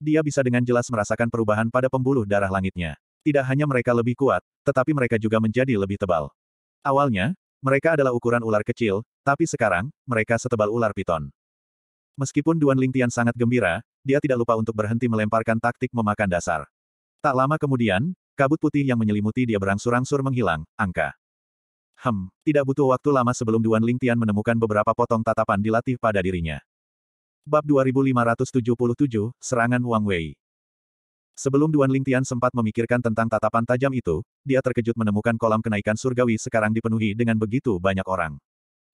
Dia bisa dengan jelas merasakan perubahan pada pembuluh darah langitnya. Tidak hanya mereka lebih kuat, tetapi mereka juga menjadi lebih tebal. Awalnya, mereka adalah ukuran ular kecil, tapi sekarang, mereka setebal ular piton. Meskipun Duan Lingtian sangat gembira, dia tidak lupa untuk berhenti melemparkan taktik memakan dasar. Tak lama kemudian, kabut putih yang menyelimuti dia berangsur-angsur menghilang, angka. Hem, tidak butuh waktu lama sebelum Duan Lingtian menemukan beberapa potong tatapan dilatih pada dirinya. Bab 2577, Serangan Wang Wei Sebelum Duan Lingtian sempat memikirkan tentang tatapan tajam itu, dia terkejut menemukan kolam kenaikan surgawi sekarang dipenuhi dengan begitu banyak orang.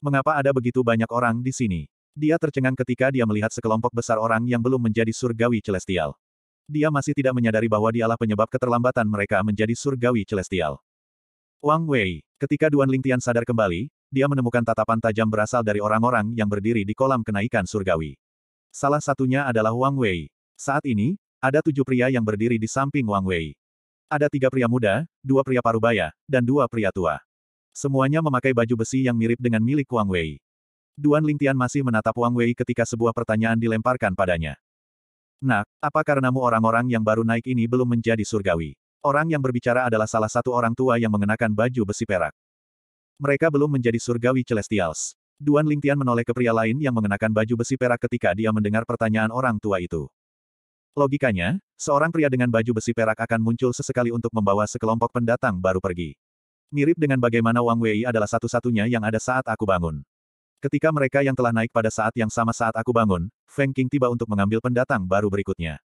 Mengapa ada begitu banyak orang di sini? Dia tercengang ketika dia melihat sekelompok besar orang yang belum menjadi surgawi celestial. Dia masih tidak menyadari bahwa dialah penyebab keterlambatan mereka menjadi surgawi celestial. Wang Wei, ketika Duan Lingtian sadar kembali, dia menemukan tatapan tajam berasal dari orang-orang yang berdiri di kolam kenaikan surgawi. Salah satunya adalah Wang Wei. Saat ini, ada tujuh pria yang berdiri di samping Wang Wei. Ada tiga pria muda, dua pria parubaya, dan dua pria tua. Semuanya memakai baju besi yang mirip dengan milik Wang Wei. Duan Lingtian masih menatap Wang Wei ketika sebuah pertanyaan dilemparkan padanya. Nak, apa karenamu orang-orang yang baru naik ini belum menjadi surgawi? Orang yang berbicara adalah salah satu orang tua yang mengenakan baju besi perak. Mereka belum menjadi surgawi celestials. Duan Lingtian menoleh ke pria lain yang mengenakan baju besi perak ketika dia mendengar pertanyaan orang tua itu. Logikanya, seorang pria dengan baju besi perak akan muncul sesekali untuk membawa sekelompok pendatang baru pergi. Mirip dengan bagaimana Wang Wei adalah satu-satunya yang ada saat aku bangun. Ketika mereka yang telah naik pada saat yang sama saat aku bangun, Feng Qing tiba untuk mengambil pendatang baru berikutnya.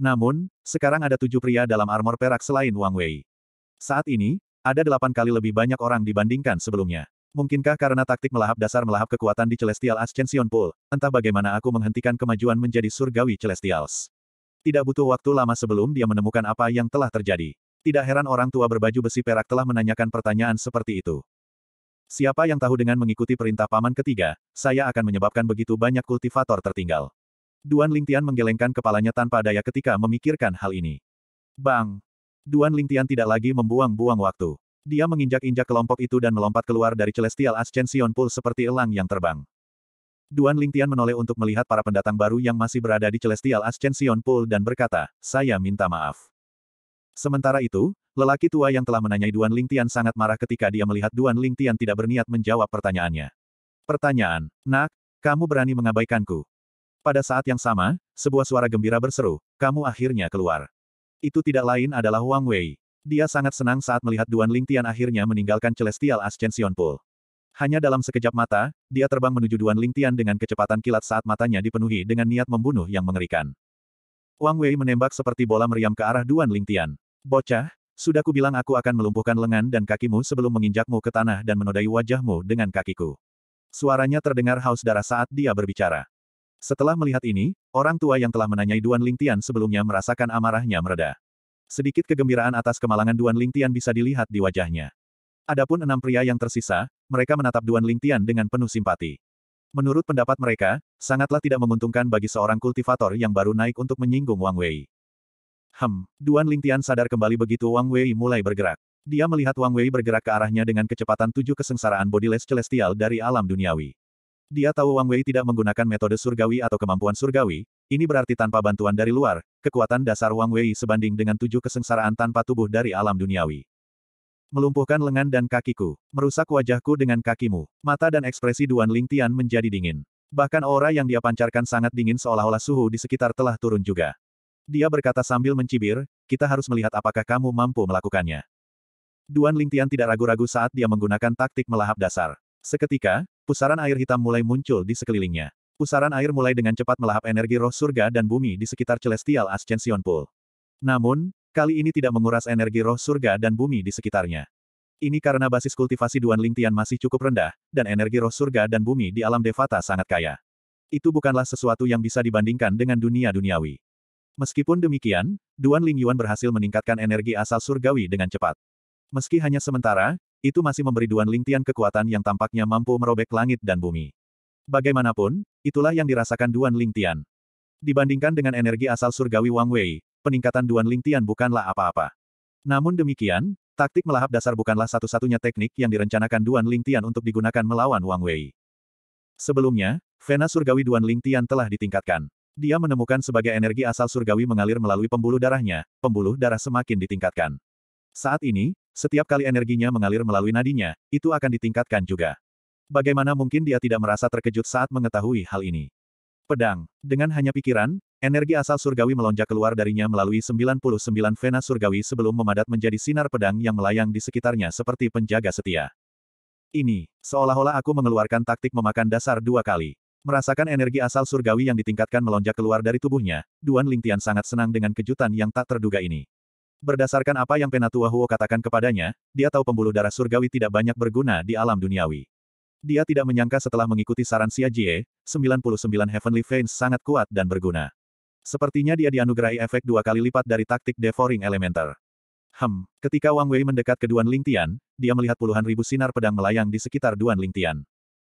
Namun, sekarang ada tujuh pria dalam armor perak selain Wang Wei. Saat ini, ada delapan kali lebih banyak orang dibandingkan sebelumnya. Mungkinkah karena taktik melahap dasar melahap kekuatan di Celestial Ascension Pool, entah bagaimana aku menghentikan kemajuan menjadi surgawi Celestials. Tidak butuh waktu lama sebelum dia menemukan apa yang telah terjadi. Tidak heran orang tua berbaju besi perak telah menanyakan pertanyaan seperti itu. Siapa yang tahu dengan mengikuti perintah paman ketiga, saya akan menyebabkan begitu banyak kultivator tertinggal. Duan Lingtian menggelengkan kepalanya tanpa daya ketika memikirkan hal ini. Bang! Duan Lingtian tidak lagi membuang-buang waktu. Dia menginjak-injak kelompok itu dan melompat keluar dari Celestial Ascension Pool seperti elang yang terbang. Duan Lingtian menoleh untuk melihat para pendatang baru yang masih berada di Celestial Ascension Pool dan berkata, saya minta maaf. Sementara itu, lelaki tua yang telah menanyai Duan Lingtian sangat marah ketika dia melihat Duan Lingtian tidak berniat menjawab pertanyaannya. Pertanyaan, nak, kamu berani mengabaikanku. Pada saat yang sama, sebuah suara gembira berseru, kamu akhirnya keluar. Itu tidak lain adalah Wang Wei. Dia sangat senang saat melihat Duan Lingtian akhirnya meninggalkan Celestial Ascension Pool. Hanya dalam sekejap mata, dia terbang menuju Duan Lingtian dengan kecepatan kilat saat matanya dipenuhi dengan niat membunuh yang mengerikan. Wang Wei menembak seperti bola meriam ke arah Duan Lingtian. Bocah, sudah kubilang aku akan melumpuhkan lengan dan kakimu sebelum menginjakmu ke tanah dan menodai wajahmu dengan kakiku. Suaranya terdengar haus darah saat dia berbicara. Setelah melihat ini, orang tua yang telah menanyai Duan Lingtian sebelumnya merasakan amarahnya mereda. Sedikit kegembiraan atas kemalangan Duan Lingtian bisa dilihat di wajahnya. Adapun enam pria yang tersisa, mereka menatap Duan Lingtian dengan penuh simpati. Menurut pendapat mereka, sangatlah tidak menguntungkan bagi seorang kultivator yang baru naik untuk menyinggung Wang Wei. Hem, Duan Lingtian sadar kembali begitu Wang Wei mulai bergerak. Dia melihat Wang Wei bergerak ke arahnya dengan kecepatan tujuh kesengsaraan bodiless celestial dari alam duniawi. Dia tahu Wang Wei tidak menggunakan metode surgawi atau kemampuan surgawi, ini berarti tanpa bantuan dari luar, kekuatan dasar Wang Wei sebanding dengan tujuh kesengsaraan tanpa tubuh dari alam duniawi. Melumpuhkan lengan dan kakiku. Merusak wajahku dengan kakimu. Mata dan ekspresi Duan Ling Tian menjadi dingin. Bahkan aura yang dia pancarkan sangat dingin seolah-olah suhu di sekitar telah turun juga. Dia berkata sambil mencibir, kita harus melihat apakah kamu mampu melakukannya. Duan Ling Tian tidak ragu-ragu saat dia menggunakan taktik melahap dasar. Seketika, pusaran air hitam mulai muncul di sekelilingnya. Pusaran air mulai dengan cepat melahap energi roh surga dan bumi di sekitar Celestial Ascension Pool. Namun, Kali ini tidak menguras energi roh surga dan bumi di sekitarnya. Ini karena basis kultivasi Duan Lingtian masih cukup rendah, dan energi roh surga dan bumi di alam Devata sangat kaya. Itu bukanlah sesuatu yang bisa dibandingkan dengan dunia duniawi. Meskipun demikian, Duan Ling Yuan berhasil meningkatkan energi asal surgawi dengan cepat. Meski hanya sementara, itu masih memberi Duan Lingtian kekuatan yang tampaknya mampu merobek langit dan bumi. Bagaimanapun, itulah yang dirasakan Duan Lingtian. Dibandingkan dengan energi asal surgawi Wang Wei, peningkatan Duan Lingtian bukanlah apa-apa. Namun demikian, taktik melahap dasar bukanlah satu-satunya teknik yang direncanakan Duan Lingtian untuk digunakan melawan Wang Wei. Sebelumnya, vena surgawi Duan Lingtian telah ditingkatkan. Dia menemukan sebagai energi asal surgawi mengalir melalui pembuluh darahnya, pembuluh darah semakin ditingkatkan. Saat ini, setiap kali energinya mengalir melalui nadinya, itu akan ditingkatkan juga. Bagaimana mungkin dia tidak merasa terkejut saat mengetahui hal ini? Pedang. Dengan hanya pikiran, Energi asal surgawi melonjak keluar darinya melalui 99 vena surgawi sebelum memadat menjadi sinar pedang yang melayang di sekitarnya seperti penjaga setia. Ini, seolah-olah aku mengeluarkan taktik memakan dasar dua kali. Merasakan energi asal surgawi yang ditingkatkan melonjak keluar dari tubuhnya, Duan Lingtian sangat senang dengan kejutan yang tak terduga ini. Berdasarkan apa yang Penatua Huo katakan kepadanya, dia tahu pembuluh darah surgawi tidak banyak berguna di alam duniawi. Dia tidak menyangka setelah mengikuti saran Xia Jie, 99 Heavenly Veins sangat kuat dan berguna. Sepertinya dia dianugerahi efek dua kali lipat dari taktik devouring elementar. Hem, ketika Wang Wei mendekat ke Duan Lingtian, dia melihat puluhan ribu sinar pedang melayang di sekitar Duan Lingtian.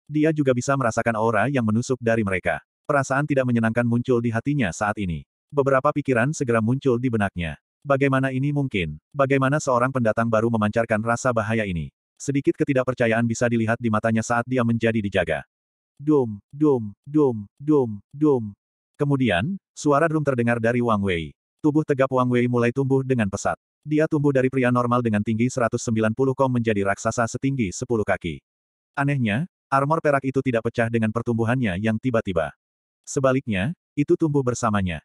Dia juga bisa merasakan aura yang menusuk dari mereka. Perasaan tidak menyenangkan muncul di hatinya saat ini. Beberapa pikiran segera muncul di benaknya. Bagaimana ini mungkin? Bagaimana seorang pendatang baru memancarkan rasa bahaya ini? Sedikit ketidakpercayaan bisa dilihat di matanya saat dia menjadi dijaga. Dum, dum, dum, dum, dum, Kemudian, suara drum terdengar dari Wang Wei. Tubuh tegap Wang Wei mulai tumbuh dengan pesat. Dia tumbuh dari pria normal dengan tinggi 190 kom menjadi raksasa setinggi 10 kaki. Anehnya, armor perak itu tidak pecah dengan pertumbuhannya yang tiba-tiba. Sebaliknya, itu tumbuh bersamanya.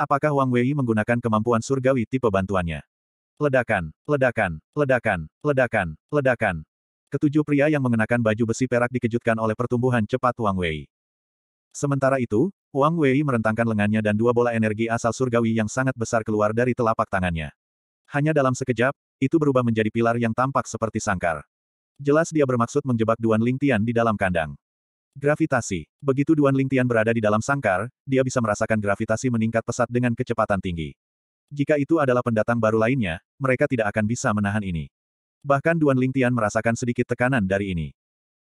Apakah Wang Wei menggunakan kemampuan surgawi tipe bantuannya? Ledakan, ledakan, ledakan, ledakan, ledakan. Ketujuh pria yang mengenakan baju besi perak dikejutkan oleh pertumbuhan cepat Wang Wei. Sementara itu, Wang Wei merentangkan lengannya dan dua bola energi asal surgawi yang sangat besar keluar dari telapak tangannya. Hanya dalam sekejap, itu berubah menjadi pilar yang tampak seperti sangkar. Jelas dia bermaksud menjebak Duan Lingtian di dalam kandang. Gravitasi. Begitu Duan Lingtian berada di dalam sangkar, dia bisa merasakan gravitasi meningkat pesat dengan kecepatan tinggi. Jika itu adalah pendatang baru lainnya, mereka tidak akan bisa menahan ini. Bahkan Duan Lingtian merasakan sedikit tekanan dari ini.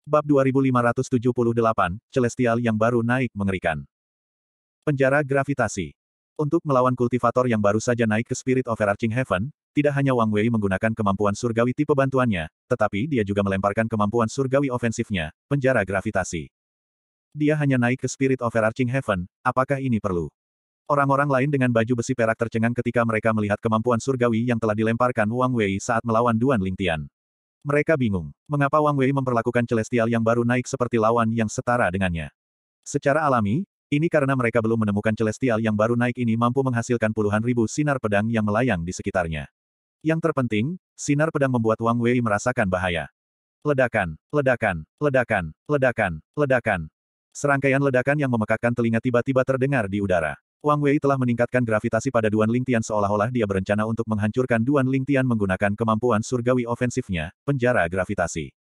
Bab 2578, Celestial yang baru naik mengerikan. Penjara gravitasi. Untuk melawan kultivator yang baru saja naik ke Spirit of Arching Heaven, tidak hanya Wang Wei menggunakan kemampuan surgawi tipe bantuannya, tetapi dia juga melemparkan kemampuan surgawi ofensifnya, penjara gravitasi. Dia hanya naik ke Spirit of Arching Heaven, apakah ini perlu? Orang-orang lain dengan baju besi perak tercengang ketika mereka melihat kemampuan surgawi yang telah dilemparkan Wang Wei saat melawan Duan Lingtian. Mereka bingung. Mengapa Wang Wei memperlakukan Celestial yang baru naik seperti lawan yang setara dengannya? Secara alami, ini karena mereka belum menemukan Celestial yang baru naik ini mampu menghasilkan puluhan ribu sinar pedang yang melayang di sekitarnya. Yang terpenting, sinar pedang membuat Wang Wei merasakan bahaya. Ledakan, ledakan, ledakan, ledakan, ledakan. Serangkaian ledakan yang memekakkan telinga tiba-tiba terdengar di udara. Wang Wei telah meningkatkan gravitasi pada Duan Lingtian seolah-olah dia berencana untuk menghancurkan Duan Lingtian menggunakan kemampuan surgawi ofensifnya, penjara gravitasi.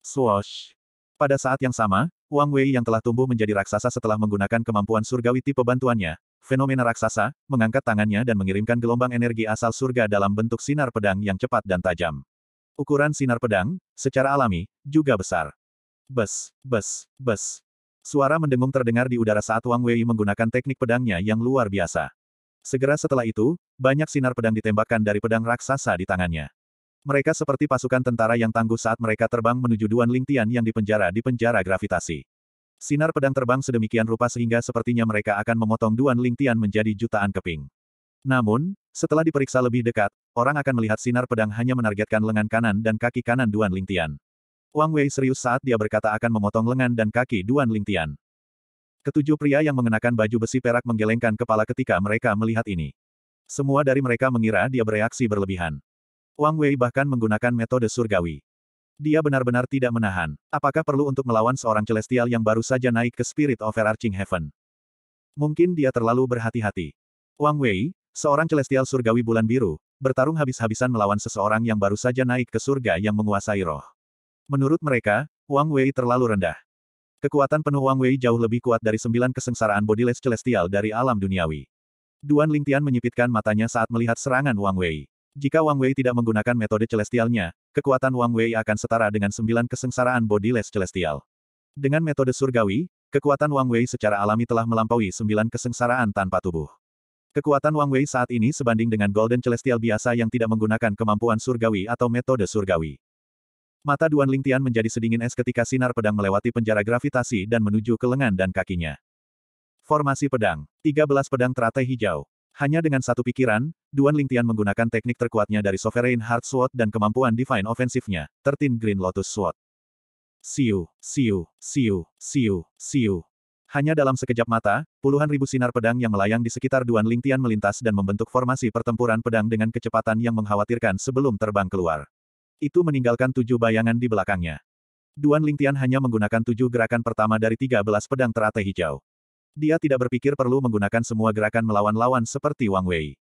Swoosh! Pada saat yang sama, Wang Wei yang telah tumbuh menjadi raksasa setelah menggunakan kemampuan surgawi tipe bantuannya, fenomena raksasa, mengangkat tangannya dan mengirimkan gelombang energi asal surga dalam bentuk sinar pedang yang cepat dan tajam. Ukuran sinar pedang, secara alami, juga besar. Bes, bes, bes, Suara mendengung terdengar di udara saat Wang Wei menggunakan teknik pedangnya yang luar biasa. Segera setelah itu, banyak sinar pedang ditembakkan dari pedang raksasa di tangannya. Mereka seperti pasukan tentara yang tangguh saat mereka terbang menuju Duan Lingtian yang dipenjara di penjara gravitasi. Sinar pedang terbang sedemikian rupa sehingga sepertinya mereka akan memotong Duan Lingtian menjadi jutaan keping. Namun, setelah diperiksa lebih dekat, orang akan melihat sinar pedang hanya menargetkan lengan kanan dan kaki kanan Duan Lingtian. Wang Wei serius saat dia berkata akan memotong lengan dan kaki Duan Lingtian. Ketujuh pria yang mengenakan baju besi perak menggelengkan kepala ketika mereka melihat ini. Semua dari mereka mengira dia bereaksi berlebihan. Wang Wei bahkan menggunakan metode surgawi. Dia benar-benar tidak menahan. Apakah perlu untuk melawan seorang celestial yang baru saja naik ke Spirit of Arching Heaven? Mungkin dia terlalu berhati-hati. Wang Wei, seorang celestial surgawi bulan biru, bertarung habis-habisan melawan seseorang yang baru saja naik ke surga yang menguasai roh. Menurut mereka, Wang Wei terlalu rendah. Kekuatan penuh Wang Wei jauh lebih kuat dari sembilan kesengsaraan bodiless celestial dari alam duniawi. Duan Lingtian menyipitkan matanya saat melihat serangan Wang Wei. Jika Wang Wei tidak menggunakan metode celestialnya, kekuatan Wang Wei akan setara dengan sembilan kesengsaraan bodiless celestial. Dengan metode surgawi, kekuatan Wang Wei secara alami telah melampaui sembilan kesengsaraan tanpa tubuh. Kekuatan Wang Wei saat ini sebanding dengan Golden Celestial biasa yang tidak menggunakan kemampuan surgawi atau metode surgawi. Mata Duan Lingtian menjadi sedingin es ketika sinar pedang melewati penjara gravitasi dan menuju ke lengan dan kakinya. Formasi pedang. 13 pedang teratai hijau. Hanya dengan satu pikiran, Duan Lingtian menggunakan teknik terkuatnya dari Sovereign Heart Sword dan kemampuan Divine Offensive-nya, Tertin Green Lotus Sword. Siu, siu, siu, siu, siu. Hanya dalam sekejap mata, puluhan ribu sinar pedang yang melayang di sekitar Duan Lingtian melintas dan membentuk formasi pertempuran pedang dengan kecepatan yang mengkhawatirkan sebelum terbang keluar itu meninggalkan tujuh bayangan di belakangnya. Duan Lingtian hanya menggunakan tujuh gerakan pertama dari tiga belas pedang teratai hijau. Dia tidak berpikir perlu menggunakan semua gerakan melawan lawan seperti Wang Wei.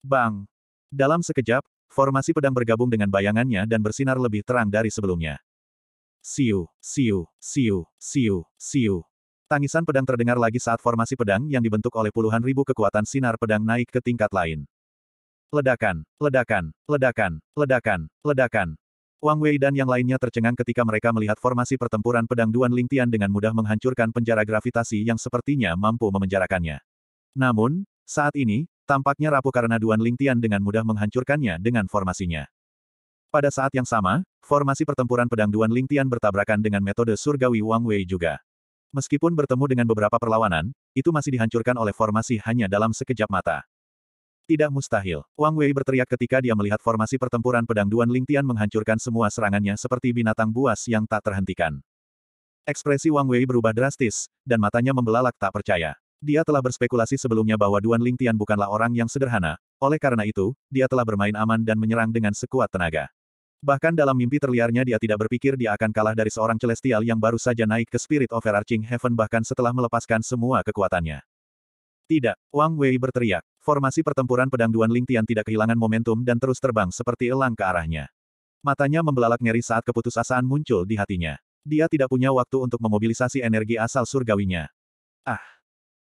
Bang! Dalam sekejap, formasi pedang bergabung dengan bayangannya dan bersinar lebih terang dari sebelumnya. Siu, siu, siu, siu, siu. Tangisan pedang terdengar lagi saat formasi pedang yang dibentuk oleh puluhan ribu kekuatan sinar pedang naik ke tingkat lain. Ledakan, ledakan, ledakan, ledakan, ledakan. Wang Wei dan yang lainnya tercengang ketika mereka melihat formasi pertempuran pedang Duan Lingtian dengan mudah menghancurkan penjara gravitasi yang sepertinya mampu memenjarakannya. Namun, saat ini, tampaknya rapuh karena Duan Lingtian dengan mudah menghancurkannya dengan formasinya. Pada saat yang sama, formasi pertempuran pedang Duan Lingtian bertabrakan dengan metode surgawi Wang Wei juga. Meskipun bertemu dengan beberapa perlawanan, itu masih dihancurkan oleh formasi hanya dalam sekejap mata. Tidak mustahil. Wang Wei berteriak ketika dia melihat formasi pertempuran pedang Duan Lingtian menghancurkan semua serangannya seperti binatang buas yang tak terhentikan. Ekspresi Wang Wei berubah drastis, dan matanya membelalak tak percaya. Dia telah berspekulasi sebelumnya bahwa Duan Lingtian bukanlah orang yang sederhana, oleh karena itu, dia telah bermain aman dan menyerang dengan sekuat tenaga. Bahkan dalam mimpi terliarnya dia tidak berpikir dia akan kalah dari seorang celestial yang baru saja naik ke spirit of overarching heaven bahkan setelah melepaskan semua kekuatannya. Tidak, Wang Wei berteriak. Formasi pertempuran pedang Duan Ling Tian tidak kehilangan momentum dan terus terbang seperti elang ke arahnya. Matanya membelalak ngeri saat keputusasaan muncul di hatinya. Dia tidak punya waktu untuk memobilisasi energi asal surgawinya. Ah!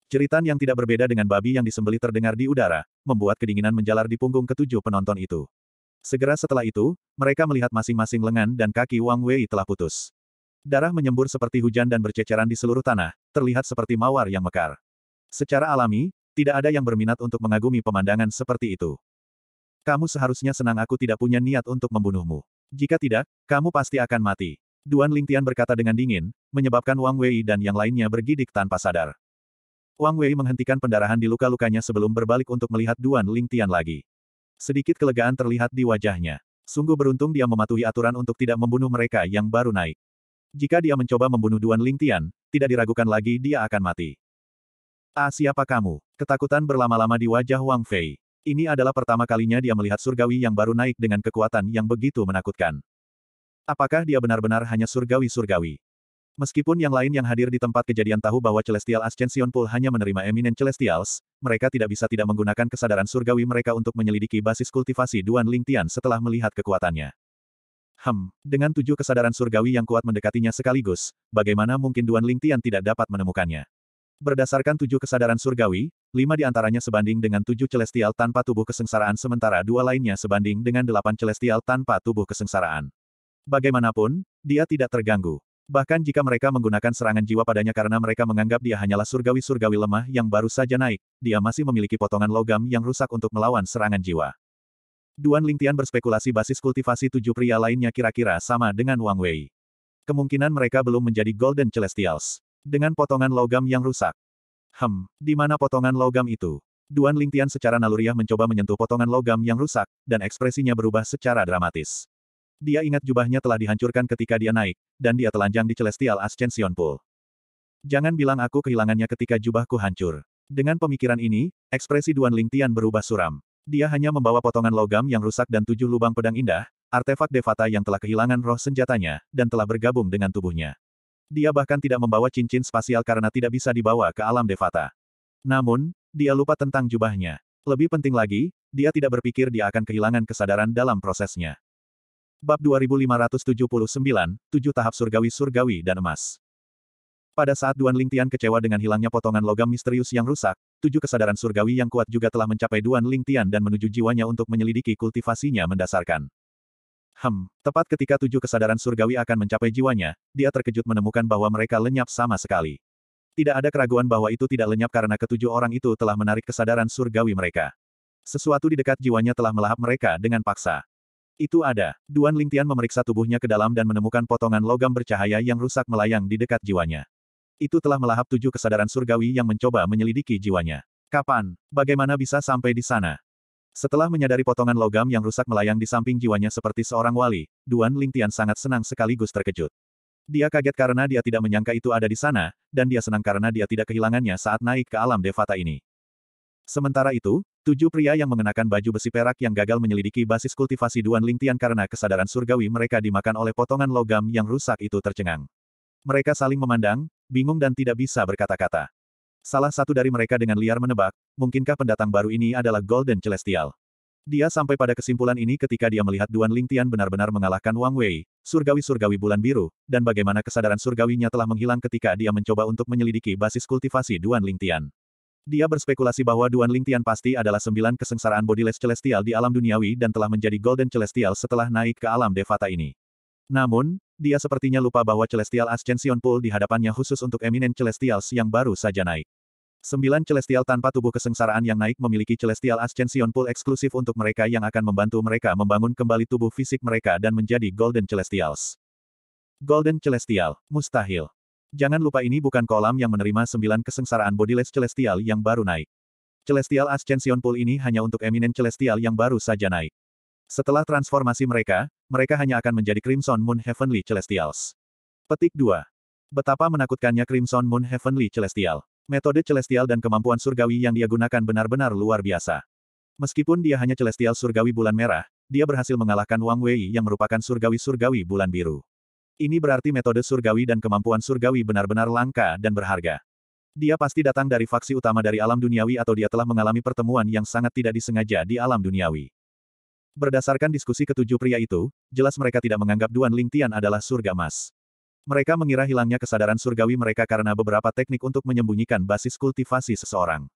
Ceritan yang tidak berbeda dengan babi yang disembelih terdengar di udara, membuat kedinginan menjalar di punggung ketujuh penonton itu. Segera setelah itu, mereka melihat masing-masing lengan dan kaki Wang Wei telah putus. Darah menyembur seperti hujan dan berceceran di seluruh tanah, terlihat seperti mawar yang mekar. Secara alami, tidak ada yang berminat untuk mengagumi pemandangan seperti itu. Kamu seharusnya senang aku tidak punya niat untuk membunuhmu. Jika tidak, kamu pasti akan mati. Duan Lingtian berkata dengan dingin, menyebabkan Wang Wei dan yang lainnya bergidik tanpa sadar. Wang Wei menghentikan pendarahan di luka-lukanya sebelum berbalik untuk melihat Duan Lingtian lagi. Sedikit kelegaan terlihat di wajahnya. Sungguh beruntung dia mematuhi aturan untuk tidak membunuh mereka yang baru naik. Jika dia mencoba membunuh Duan Lingtian, tidak diragukan lagi dia akan mati. Ah siapa kamu? Ketakutan berlama-lama di wajah Wang Fei. Ini adalah pertama kalinya dia melihat surgawi yang baru naik dengan kekuatan yang begitu menakutkan. Apakah dia benar-benar hanya surgawi-surgawi? Meskipun yang lain yang hadir di tempat kejadian tahu bahwa Celestial Ascension Pool hanya menerima Eminent Celestials, mereka tidak bisa tidak menggunakan kesadaran surgawi mereka untuk menyelidiki basis kultivasi Duan Ling Tian setelah melihat kekuatannya. Hem, dengan tujuh kesadaran surgawi yang kuat mendekatinya sekaligus, bagaimana mungkin Duan Ling Tian tidak dapat menemukannya? Berdasarkan tujuh kesadaran surgawi, lima di antaranya sebanding dengan tujuh celestial tanpa tubuh kesengsaraan sementara dua lainnya sebanding dengan delapan celestial tanpa tubuh kesengsaraan. Bagaimanapun, dia tidak terganggu. Bahkan jika mereka menggunakan serangan jiwa padanya karena mereka menganggap dia hanyalah surgawi-surgawi lemah yang baru saja naik, dia masih memiliki potongan logam yang rusak untuk melawan serangan jiwa. Duan Lingtian berspekulasi basis kultivasi tujuh pria lainnya kira-kira sama dengan Wang Wei. Kemungkinan mereka belum menjadi Golden Celestials. Dengan potongan logam yang rusak. Hem, di mana potongan logam itu? Duan Lingtian secara naluriah mencoba menyentuh potongan logam yang rusak, dan ekspresinya berubah secara dramatis. Dia ingat jubahnya telah dihancurkan ketika dia naik, dan dia telanjang di Celestial Ascension Pool. Jangan bilang aku kehilangannya ketika jubahku hancur. Dengan pemikiran ini, ekspresi Duan Lingtian berubah suram. Dia hanya membawa potongan logam yang rusak dan tujuh lubang pedang indah, artefak devata yang telah kehilangan roh senjatanya, dan telah bergabung dengan tubuhnya. Dia bahkan tidak membawa cincin spasial karena tidak bisa dibawa ke alam Devata. Namun, dia lupa tentang jubahnya. Lebih penting lagi, dia tidak berpikir dia akan kehilangan kesadaran dalam prosesnya. Bab 2579, 7 tahap surgawi-surgawi dan emas. Pada saat Duan Lingtian kecewa dengan hilangnya potongan logam misterius yang rusak, tujuh kesadaran surgawi yang kuat juga telah mencapai Duan Lingtian dan menuju jiwanya untuk menyelidiki kultivasinya mendasarkan. Hem, tepat ketika tujuh kesadaran surgawi akan mencapai jiwanya, dia terkejut menemukan bahwa mereka lenyap sama sekali. Tidak ada keraguan bahwa itu tidak lenyap karena ketujuh orang itu telah menarik kesadaran surgawi mereka. Sesuatu di dekat jiwanya telah melahap mereka dengan paksa. Itu ada. Duan Lingtian memeriksa tubuhnya ke dalam dan menemukan potongan logam bercahaya yang rusak melayang di dekat jiwanya. Itu telah melahap tujuh kesadaran surgawi yang mencoba menyelidiki jiwanya. Kapan? Bagaimana bisa sampai di sana? Setelah menyadari potongan logam yang rusak melayang di samping jiwanya seperti seorang wali, Duan Lingtian sangat senang sekaligus terkejut. Dia kaget karena dia tidak menyangka itu ada di sana, dan dia senang karena dia tidak kehilangannya saat naik ke alam devata ini. Sementara itu, tujuh pria yang mengenakan baju besi perak yang gagal menyelidiki basis kultivasi Duan Lingtian karena kesadaran surgawi mereka dimakan oleh potongan logam yang rusak itu tercengang. Mereka saling memandang, bingung dan tidak bisa berkata-kata. Salah satu dari mereka dengan liar menebak, mungkinkah pendatang baru ini adalah Golden Celestial. Dia sampai pada kesimpulan ini ketika dia melihat Duan Lingtian benar-benar mengalahkan Wang Wei, surgawi-surgawi bulan biru, dan bagaimana kesadaran surgawinya telah menghilang ketika dia mencoba untuk menyelidiki basis kultivasi Duan Lingtian. Dia berspekulasi bahwa Duan Lingtian pasti adalah sembilan kesengsaraan bodiless celestial di alam duniawi dan telah menjadi golden celestial setelah naik ke alam devata ini. Namun, dia sepertinya lupa bahwa Celestial Ascension Pool di hadapannya khusus untuk Eminent Celestials yang baru saja naik. Sembilan Celestial tanpa tubuh kesengsaraan yang naik memiliki Celestial Ascension Pool eksklusif untuk mereka yang akan membantu mereka membangun kembali tubuh fisik mereka dan menjadi Golden Celestials. Golden Celestial, mustahil. Jangan lupa ini bukan kolam yang menerima sembilan kesengsaraan bodiless Celestial yang baru naik. Celestial Ascension Pool ini hanya untuk Eminent Celestial yang baru saja naik. Setelah transformasi mereka, mereka hanya akan menjadi Crimson Moon Heavenly Celestials. Petik 2. Betapa menakutkannya Crimson Moon Heavenly Celestial. Metode Celestial dan kemampuan surgawi yang dia gunakan benar-benar luar biasa. Meskipun dia hanya Celestial Surgawi Bulan Merah, dia berhasil mengalahkan Wang Wei yang merupakan Surgawi-Surgawi Bulan Biru. Ini berarti metode surgawi dan kemampuan surgawi benar-benar langka dan berharga. Dia pasti datang dari faksi utama dari alam duniawi atau dia telah mengalami pertemuan yang sangat tidak disengaja di alam duniawi. Berdasarkan diskusi ketujuh pria itu, jelas mereka tidak menganggap Duan Ling Tian adalah surga emas. Mereka mengira hilangnya kesadaran surgawi mereka karena beberapa teknik untuk menyembunyikan basis kultivasi seseorang.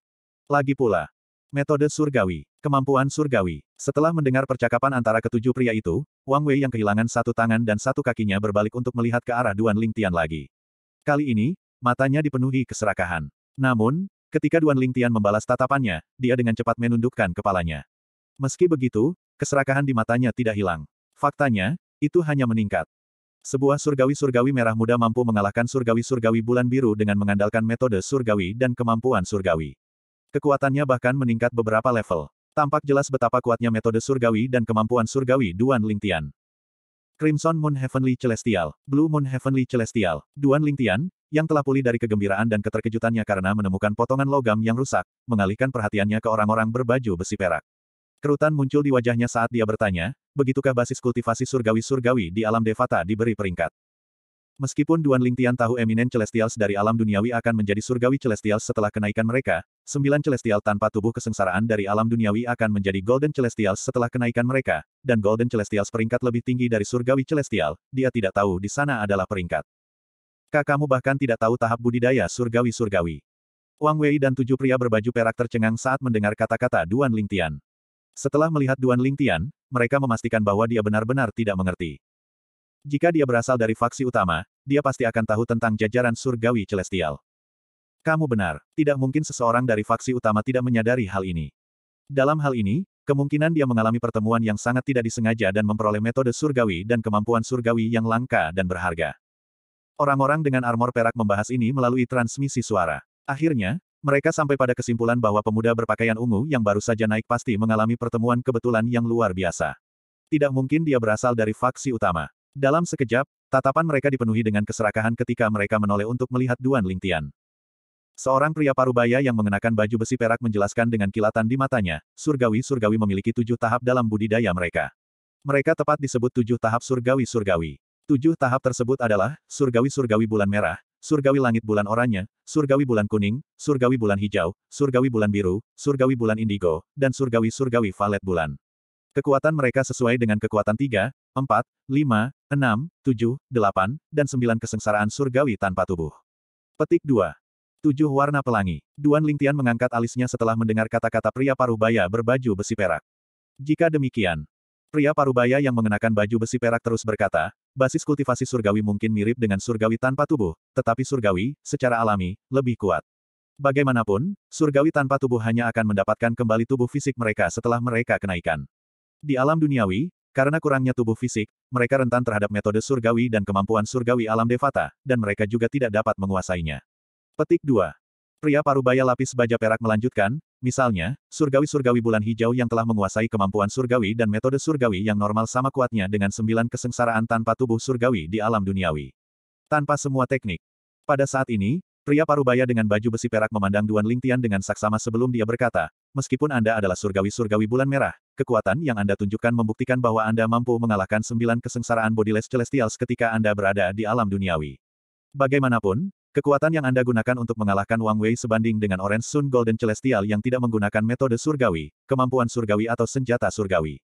Lagi pula, metode surgawi, kemampuan surgawi. Setelah mendengar percakapan antara ketujuh pria itu, Wang Wei yang kehilangan satu tangan dan satu kakinya berbalik untuk melihat ke arah Duan Ling Tian lagi. Kali ini, matanya dipenuhi keserakahan. Namun, ketika Duan Ling Tian membalas tatapannya, dia dengan cepat menundukkan kepalanya. Meski begitu, Keserakahan di matanya tidak hilang. Faktanya, itu hanya meningkat. Sebuah surgawi-surgawi merah muda mampu mengalahkan surgawi-surgawi bulan biru dengan mengandalkan metode surgawi dan kemampuan surgawi. Kekuatannya bahkan meningkat beberapa level. Tampak jelas betapa kuatnya metode surgawi dan kemampuan surgawi Duan Lingtian. Crimson Moon Heavenly Celestial, Blue Moon Heavenly Celestial, Duan Lingtian, yang telah pulih dari kegembiraan dan keterkejutannya karena menemukan potongan logam yang rusak, mengalihkan perhatiannya ke orang-orang berbaju besi perak. Kerutan muncul di wajahnya saat dia bertanya, begitukah basis kultivasi surgawi-surgawi di alam Devata diberi peringkat? Meskipun Duan Lingtian tahu eminen Celestials dari alam duniawi akan menjadi surgawi Celestials setelah kenaikan mereka, sembilan Celestial tanpa tubuh kesengsaraan dari alam duniawi akan menjadi Golden Celestials setelah kenaikan mereka, dan Golden Celestials peringkat lebih tinggi dari surgawi Celestial, dia tidak tahu di sana adalah peringkat. Kakakmu bahkan tidak tahu tahap budidaya surgawi-surgawi. Wang Wei dan tujuh pria berbaju perak tercengang saat mendengar kata-kata Duan Lingtian. Setelah melihat Duan Lingtian, mereka memastikan bahwa dia benar-benar tidak mengerti. Jika dia berasal dari faksi utama, dia pasti akan tahu tentang jajaran surgawi celestial. Kamu benar, tidak mungkin seseorang dari faksi utama tidak menyadari hal ini. Dalam hal ini, kemungkinan dia mengalami pertemuan yang sangat tidak disengaja dan memperoleh metode surgawi dan kemampuan surgawi yang langka dan berharga. Orang-orang dengan armor perak membahas ini melalui transmisi suara. Akhirnya, mereka sampai pada kesimpulan bahwa pemuda berpakaian ungu yang baru saja naik pasti mengalami pertemuan kebetulan yang luar biasa. Tidak mungkin dia berasal dari faksi utama. Dalam sekejap, tatapan mereka dipenuhi dengan keserakahan ketika mereka menoleh untuk melihat Duan Lingtian. Seorang pria parubaya yang mengenakan baju besi perak menjelaskan dengan kilatan di matanya, surgawi-surgawi memiliki tujuh tahap dalam budidaya mereka. Mereka tepat disebut tujuh tahap surgawi-surgawi. Tujuh tahap tersebut adalah, surgawi-surgawi bulan merah, surgawi langit bulan oranye, surgawi bulan kuning, surgawi bulan hijau, surgawi bulan biru, surgawi bulan indigo, dan surgawi-surgawi valet bulan. Kekuatan mereka sesuai dengan kekuatan 3, 4, 5, 6, 7, 8, dan 9 kesengsaraan surgawi tanpa tubuh. Petik 2. Tujuh warna pelangi. Duan Lingtian mengangkat alisnya setelah mendengar kata-kata pria parubaya berbaju besi perak. Jika demikian, pria parubaya yang mengenakan baju besi perak terus berkata, Basis kultivasi surgawi mungkin mirip dengan surgawi tanpa tubuh, tetapi surgawi, secara alami, lebih kuat. Bagaimanapun, surgawi tanpa tubuh hanya akan mendapatkan kembali tubuh fisik mereka setelah mereka kenaikan. Di alam duniawi, karena kurangnya tubuh fisik, mereka rentan terhadap metode surgawi dan kemampuan surgawi alam devata, dan mereka juga tidak dapat menguasainya. Petik 2. Pria parubaya lapis baja perak melanjutkan, Misalnya, surgawi-surgawi bulan hijau yang telah menguasai kemampuan surgawi dan metode surgawi yang normal sama kuatnya dengan sembilan kesengsaraan tanpa tubuh surgawi di alam duniawi. Tanpa semua teknik. Pada saat ini, pria parubaya dengan baju besi perak memandang Duan Lingtian dengan saksama sebelum dia berkata, meskipun Anda adalah surgawi-surgawi bulan merah, kekuatan yang Anda tunjukkan membuktikan bahwa Anda mampu mengalahkan sembilan kesengsaraan bodiless celestials ketika Anda berada di alam duniawi. Bagaimanapun, Kekuatan yang Anda gunakan untuk mengalahkan Wang Wei sebanding dengan Orange Sun Golden Celestial yang tidak menggunakan metode surgawi, kemampuan surgawi atau senjata surgawi.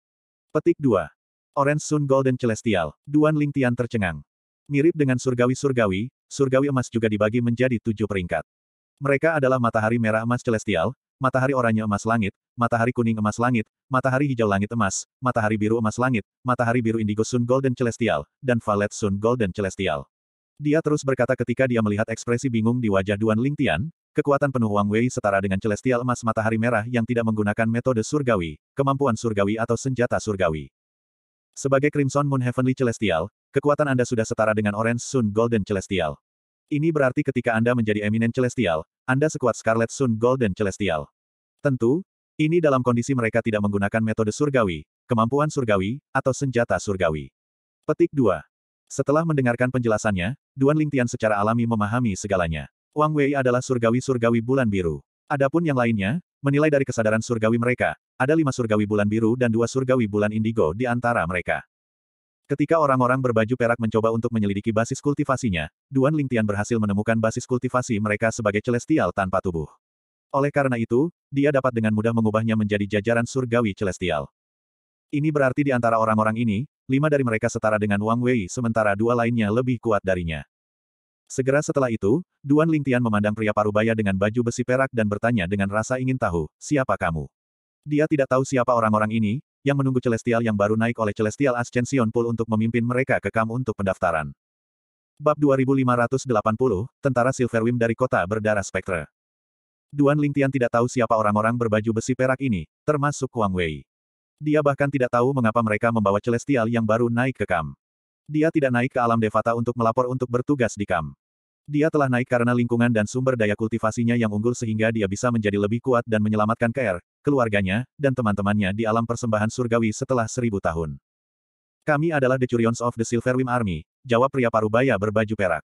Petik 2. Orange Sun Golden Celestial, Duan Ling Tian tercengang. Mirip dengan surgawi-surgawi, surgawi emas juga dibagi menjadi tujuh peringkat. Mereka adalah matahari merah emas celestial, matahari oranye emas langit, matahari kuning emas langit, matahari hijau langit emas, matahari biru emas langit, matahari biru indigo sun golden celestial, dan valet sun golden celestial. Dia terus berkata ketika dia melihat ekspresi bingung di wajah Duan Lingtian, kekuatan penuh Wang Wei setara dengan celestial emas matahari merah yang tidak menggunakan metode surgawi, kemampuan surgawi atau senjata surgawi. Sebagai Crimson Moon Heavenly Celestial, kekuatan Anda sudah setara dengan Orange Sun Golden Celestial. Ini berarti ketika Anda menjadi Eminent Celestial, Anda sekuat Scarlet Sun Golden Celestial. Tentu, ini dalam kondisi mereka tidak menggunakan metode surgawi, kemampuan surgawi, atau senjata surgawi. Petik 2. Setelah mendengarkan penjelasannya, Duan Lingtian secara alami memahami segalanya. Wang Wei adalah surgawi-surgawi bulan biru. Adapun yang lainnya, menilai dari kesadaran surgawi mereka, ada lima surgawi bulan biru dan dua surgawi bulan indigo di antara mereka. Ketika orang-orang berbaju perak mencoba untuk menyelidiki basis kultivasinya, Duan Lingtian berhasil menemukan basis kultivasi mereka sebagai celestial tanpa tubuh. Oleh karena itu, dia dapat dengan mudah mengubahnya menjadi jajaran surgawi celestial. Ini berarti di antara orang-orang ini, lima dari mereka setara dengan Wang Wei sementara dua lainnya lebih kuat darinya. Segera setelah itu, Duan Ling Tian memandang pria parubaya dengan baju besi perak dan bertanya dengan rasa ingin tahu, siapa kamu? Dia tidak tahu siapa orang-orang ini, yang menunggu Celestial yang baru naik oleh Celestial Ascension Pool untuk memimpin mereka ke kamu untuk pendaftaran. Bab 2580, Tentara Silverwim dari Kota Berdarah Spektra. Duan Ling Tian tidak tahu siapa orang-orang berbaju besi perak ini, termasuk Wang Wei. Dia bahkan tidak tahu mengapa mereka membawa Celestial yang baru naik ke Kam. Dia tidak naik ke alam Devata untuk melapor untuk bertugas di Kam. Dia telah naik karena lingkungan dan sumber daya kultivasinya yang unggul sehingga dia bisa menjadi lebih kuat dan menyelamatkan KR, keluarganya, dan teman-temannya di alam persembahan surgawi setelah seribu tahun. Kami adalah The Curions of the Silverwim Army, jawab pria parubaya berbaju perak.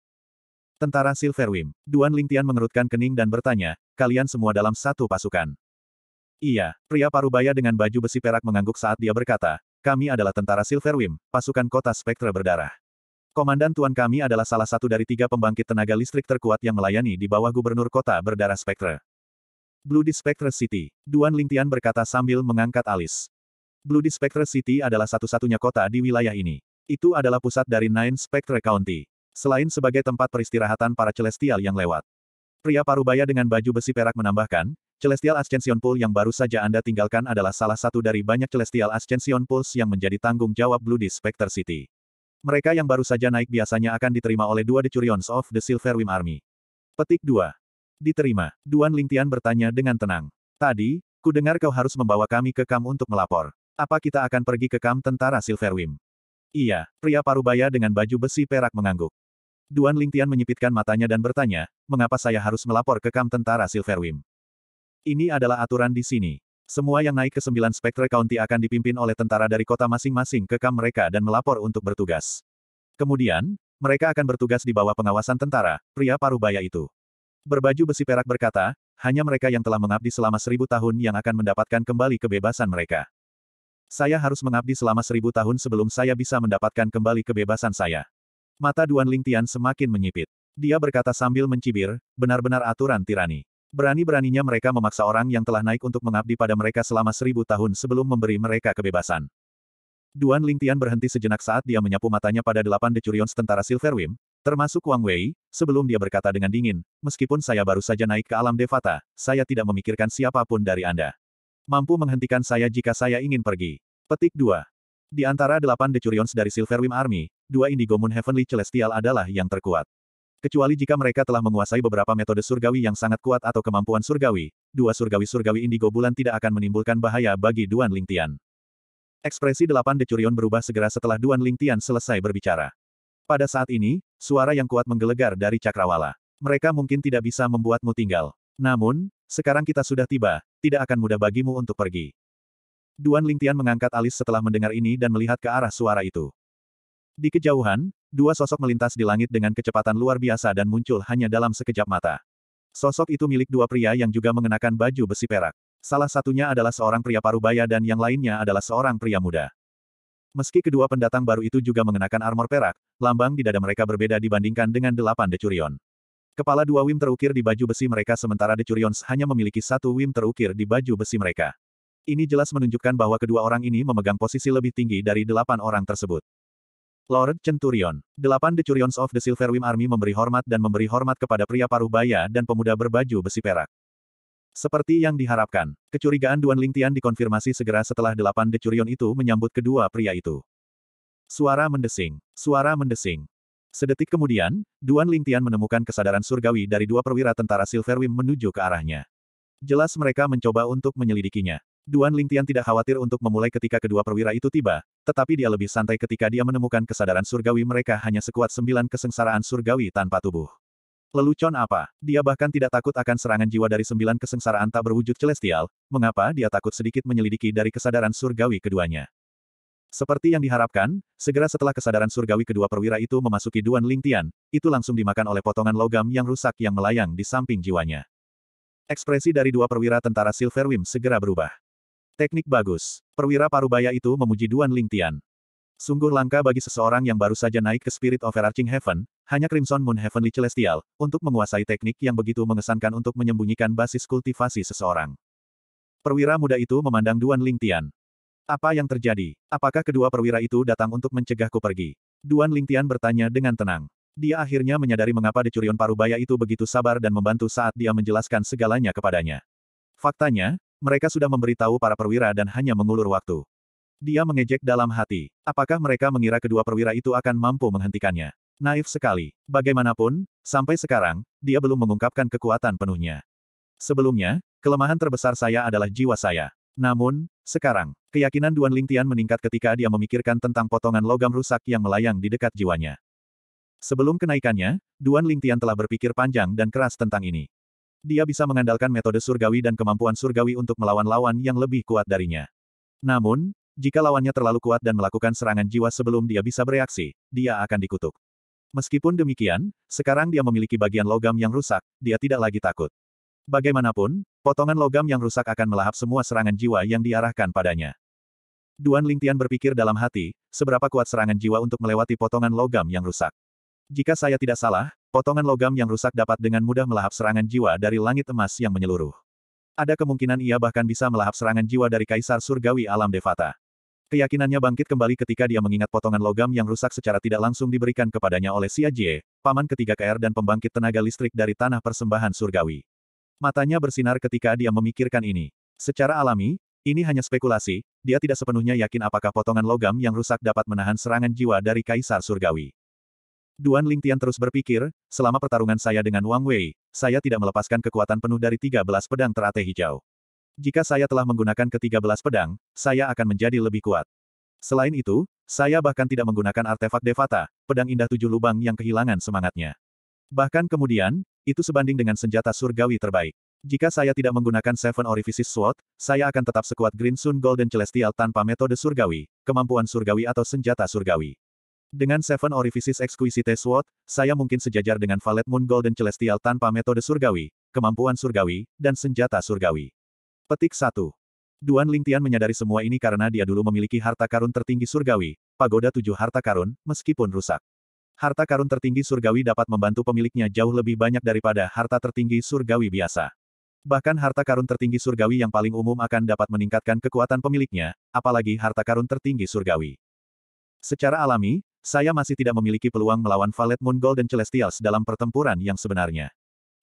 Tentara Silverwim, Duan Lingtian mengerutkan kening dan bertanya, kalian semua dalam satu pasukan. Iya, pria parubaya dengan baju besi perak mengangguk saat dia berkata, kami adalah tentara Silverwim, pasukan kota spektra berdarah. Komandan tuan kami adalah salah satu dari tiga pembangkit tenaga listrik terkuat yang melayani di bawah gubernur kota berdarah spektra. Blue di Spectre City, Duan Lingtian berkata sambil mengangkat alis. Blue di Spectre City adalah satu-satunya kota di wilayah ini. Itu adalah pusat dari Nine Spectre County. Selain sebagai tempat peristirahatan para celestial yang lewat. Pria parubaya dengan baju besi perak menambahkan, Celestial Ascension Pool yang baru saja Anda tinggalkan adalah salah satu dari banyak Celestial Ascension Pools yang menjadi tanggung jawab Blue Specter City. Mereka yang baru saja naik biasanya akan diterima oleh dua Decurions of the Silver Silverwing Army. Petik 2. Diterima. Duan Lingtian bertanya dengan tenang. Tadi, ku dengar kau harus membawa kami ke kam untuk melapor. Apa kita akan pergi ke kam tentara Silver Silverwing? Iya, pria parubaya dengan baju besi perak mengangguk. Duan Lingtian menyipitkan matanya dan bertanya, mengapa saya harus melapor ke kam tentara Silver Silverwing? Ini adalah aturan di sini. Semua yang naik ke sembilan spektre County akan dipimpin oleh tentara dari kota masing-masing ke kam mereka dan melapor untuk bertugas. Kemudian, mereka akan bertugas di bawah pengawasan tentara, pria parubaya itu. Berbaju besi perak berkata, hanya mereka yang telah mengabdi selama seribu tahun yang akan mendapatkan kembali kebebasan mereka. Saya harus mengabdi selama seribu tahun sebelum saya bisa mendapatkan kembali kebebasan saya. Mata Duan Lingtian semakin menyipit. Dia berkata sambil mencibir, benar-benar aturan tirani. Berani-beraninya mereka memaksa orang yang telah naik untuk mengabdi pada mereka selama seribu tahun sebelum memberi mereka kebebasan. Duan Lingtian berhenti sejenak saat dia menyapu matanya pada delapan decurions tentara Silverwim, termasuk Wang Wei, sebelum dia berkata dengan dingin, meskipun saya baru saja naik ke alam Devata, saya tidak memikirkan siapapun dari Anda. Mampu menghentikan saya jika saya ingin pergi. Petik 2. Di antara delapan decurions dari Silverwim Army, dua Indigo Moon Heavenly Celestial adalah yang terkuat. Kecuali jika mereka telah menguasai beberapa metode surgawi yang sangat kuat atau kemampuan surgawi, dua surgawi-surgawi indigo bulan tidak akan menimbulkan bahaya bagi Duan Lingtian. Ekspresi delapan decurion berubah segera setelah Duan Lingtian selesai berbicara. Pada saat ini, suara yang kuat menggelegar dari cakrawala. Mereka mungkin tidak bisa membuatmu tinggal. Namun, sekarang kita sudah tiba, tidak akan mudah bagimu untuk pergi. Duan Lingtian mengangkat alis setelah mendengar ini dan melihat ke arah suara itu. Di kejauhan, dua sosok melintas di langit dengan kecepatan luar biasa dan muncul hanya dalam sekejap mata. Sosok itu milik dua pria yang juga mengenakan baju besi perak. Salah satunya adalah seorang pria parubaya dan yang lainnya adalah seorang pria muda. Meski kedua pendatang baru itu juga mengenakan armor perak, lambang di dada mereka berbeda dibandingkan dengan delapan decurion. Kepala dua Wim terukir di baju besi mereka sementara decurions hanya memiliki satu Wim terukir di baju besi mereka. Ini jelas menunjukkan bahwa kedua orang ini memegang posisi lebih tinggi dari delapan orang tersebut. Lord Centurion. Delapan Decurions of the Silver Wim Army memberi hormat dan memberi hormat kepada pria paruh baya dan pemuda berbaju besi perak. Seperti yang diharapkan, kecurigaan Duan Lingtian dikonfirmasi segera setelah delapan Decurion itu menyambut kedua pria itu. Suara mendesing. Suara mendesing. Sedetik kemudian, Duan Lingtian menemukan kesadaran surgawi dari dua perwira tentara Silverwing menuju ke arahnya. Jelas mereka mencoba untuk menyelidikinya. Duan Lingtian tidak khawatir untuk memulai ketika kedua perwira itu tiba, tetapi dia lebih santai ketika dia menemukan kesadaran surgawi mereka hanya sekuat sembilan kesengsaraan surgawi tanpa tubuh. Lelucon apa? Dia bahkan tidak takut akan serangan jiwa dari sembilan kesengsaraan tak berwujud celestial, mengapa dia takut sedikit menyelidiki dari kesadaran surgawi keduanya. Seperti yang diharapkan, segera setelah kesadaran surgawi kedua perwira itu memasuki Duan Lingtian, itu langsung dimakan oleh potongan logam yang rusak yang melayang di samping jiwanya. Ekspresi dari dua perwira tentara Silverwim segera berubah. Teknik bagus. Perwira Parubaya itu memuji Duan Lingtian. Sungguh langka bagi seseorang yang baru saja naik ke Spirit of Arching Heaven, hanya Crimson Moon Heavenly Celestial, untuk menguasai teknik yang begitu mengesankan untuk menyembunyikan basis kultivasi seseorang. Perwira muda itu memandang Duan Lingtian. Apa yang terjadi? Apakah kedua perwira itu datang untuk mencegahku pergi? Duan Lingtian bertanya dengan tenang. Dia akhirnya menyadari mengapa decurion Parubaya itu begitu sabar dan membantu saat dia menjelaskan segalanya kepadanya. Faktanya, mereka sudah memberitahu para perwira dan hanya mengulur waktu. Dia mengejek dalam hati. Apakah mereka mengira kedua perwira itu akan mampu menghentikannya? Naif sekali. Bagaimanapun, sampai sekarang, dia belum mengungkapkan kekuatan penuhnya. Sebelumnya, kelemahan terbesar saya adalah jiwa saya. Namun, sekarang, keyakinan Duan Lingtian meningkat ketika dia memikirkan tentang potongan logam rusak yang melayang di dekat jiwanya. Sebelum kenaikannya, Duan Lingtian telah berpikir panjang dan keras tentang ini. Dia bisa mengandalkan metode surgawi dan kemampuan surgawi untuk melawan lawan yang lebih kuat darinya. Namun, jika lawannya terlalu kuat dan melakukan serangan jiwa sebelum dia bisa bereaksi, dia akan dikutuk. Meskipun demikian, sekarang dia memiliki bagian logam yang rusak, dia tidak lagi takut. Bagaimanapun, potongan logam yang rusak akan melahap semua serangan jiwa yang diarahkan padanya. Duan Lingtian berpikir dalam hati, seberapa kuat serangan jiwa untuk melewati potongan logam yang rusak. Jika saya tidak salah, potongan logam yang rusak dapat dengan mudah melahap serangan jiwa dari langit emas yang menyeluruh. Ada kemungkinan ia bahkan bisa melahap serangan jiwa dari Kaisar Surgawi Alam Devata. Keyakinannya bangkit kembali ketika dia mengingat potongan logam yang rusak secara tidak langsung diberikan kepadanya oleh Xia Jie, paman ketiga KR dan pembangkit tenaga listrik dari tanah persembahan surgawi. Matanya bersinar ketika dia memikirkan ini. Secara alami, ini hanya spekulasi, dia tidak sepenuhnya yakin apakah potongan logam yang rusak dapat menahan serangan jiwa dari Kaisar Surgawi. Duan Lingtian terus berpikir, selama pertarungan saya dengan Wang Wei, saya tidak melepaskan kekuatan penuh dari 13 pedang terate hijau. Jika saya telah menggunakan ke-13 pedang, saya akan menjadi lebih kuat. Selain itu, saya bahkan tidak menggunakan artefak Devata, pedang indah tujuh lubang yang kehilangan semangatnya. Bahkan kemudian, itu sebanding dengan senjata surgawi terbaik. Jika saya tidak menggunakan Seven Orifices Sword, saya akan tetap sekuat Green Sun Golden Celestial tanpa metode surgawi, kemampuan surgawi atau senjata surgawi. Dengan Seven Orifices Exquisite Sword, saya mungkin sejajar dengan Valet Moon Golden Celestial tanpa metode surgawi, kemampuan surgawi, dan senjata surgawi. Petik 1. Duan Lingtian menyadari semua ini karena dia dulu memiliki harta karun tertinggi surgawi, pagoda tujuh harta karun, meskipun rusak. Harta karun tertinggi surgawi dapat membantu pemiliknya jauh lebih banyak daripada harta tertinggi surgawi biasa. Bahkan harta karun tertinggi surgawi yang paling umum akan dapat meningkatkan kekuatan pemiliknya, apalagi harta karun tertinggi surgawi. Secara alami, saya masih tidak memiliki peluang melawan Valet Moon Golden Celestials dalam pertempuran yang sebenarnya.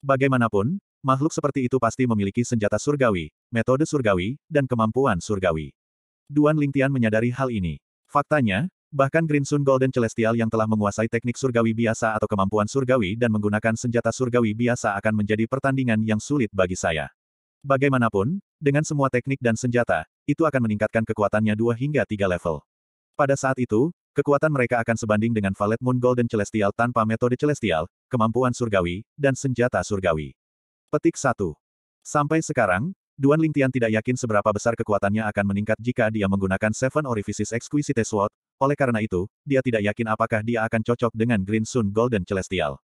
Bagaimanapun, makhluk seperti itu pasti memiliki senjata surgawi, metode surgawi, dan kemampuan surgawi. Duan Lingtian menyadari hal ini. Faktanya, bahkan Green Sun Golden Celestial yang telah menguasai teknik surgawi biasa atau kemampuan surgawi dan menggunakan senjata surgawi biasa akan menjadi pertandingan yang sulit bagi saya. Bagaimanapun, dengan semua teknik dan senjata, itu akan meningkatkan kekuatannya dua hingga tiga level. Pada saat itu, Kekuatan mereka akan sebanding dengan Valet Moon Golden Celestial tanpa metode celestial, kemampuan surgawi, dan senjata surgawi. Petik 1. Sampai sekarang, Duan Lingtian tidak yakin seberapa besar kekuatannya akan meningkat jika dia menggunakan Seven Orifices Exquisite Sword, oleh karena itu, dia tidak yakin apakah dia akan cocok dengan Green Sun Golden Celestial.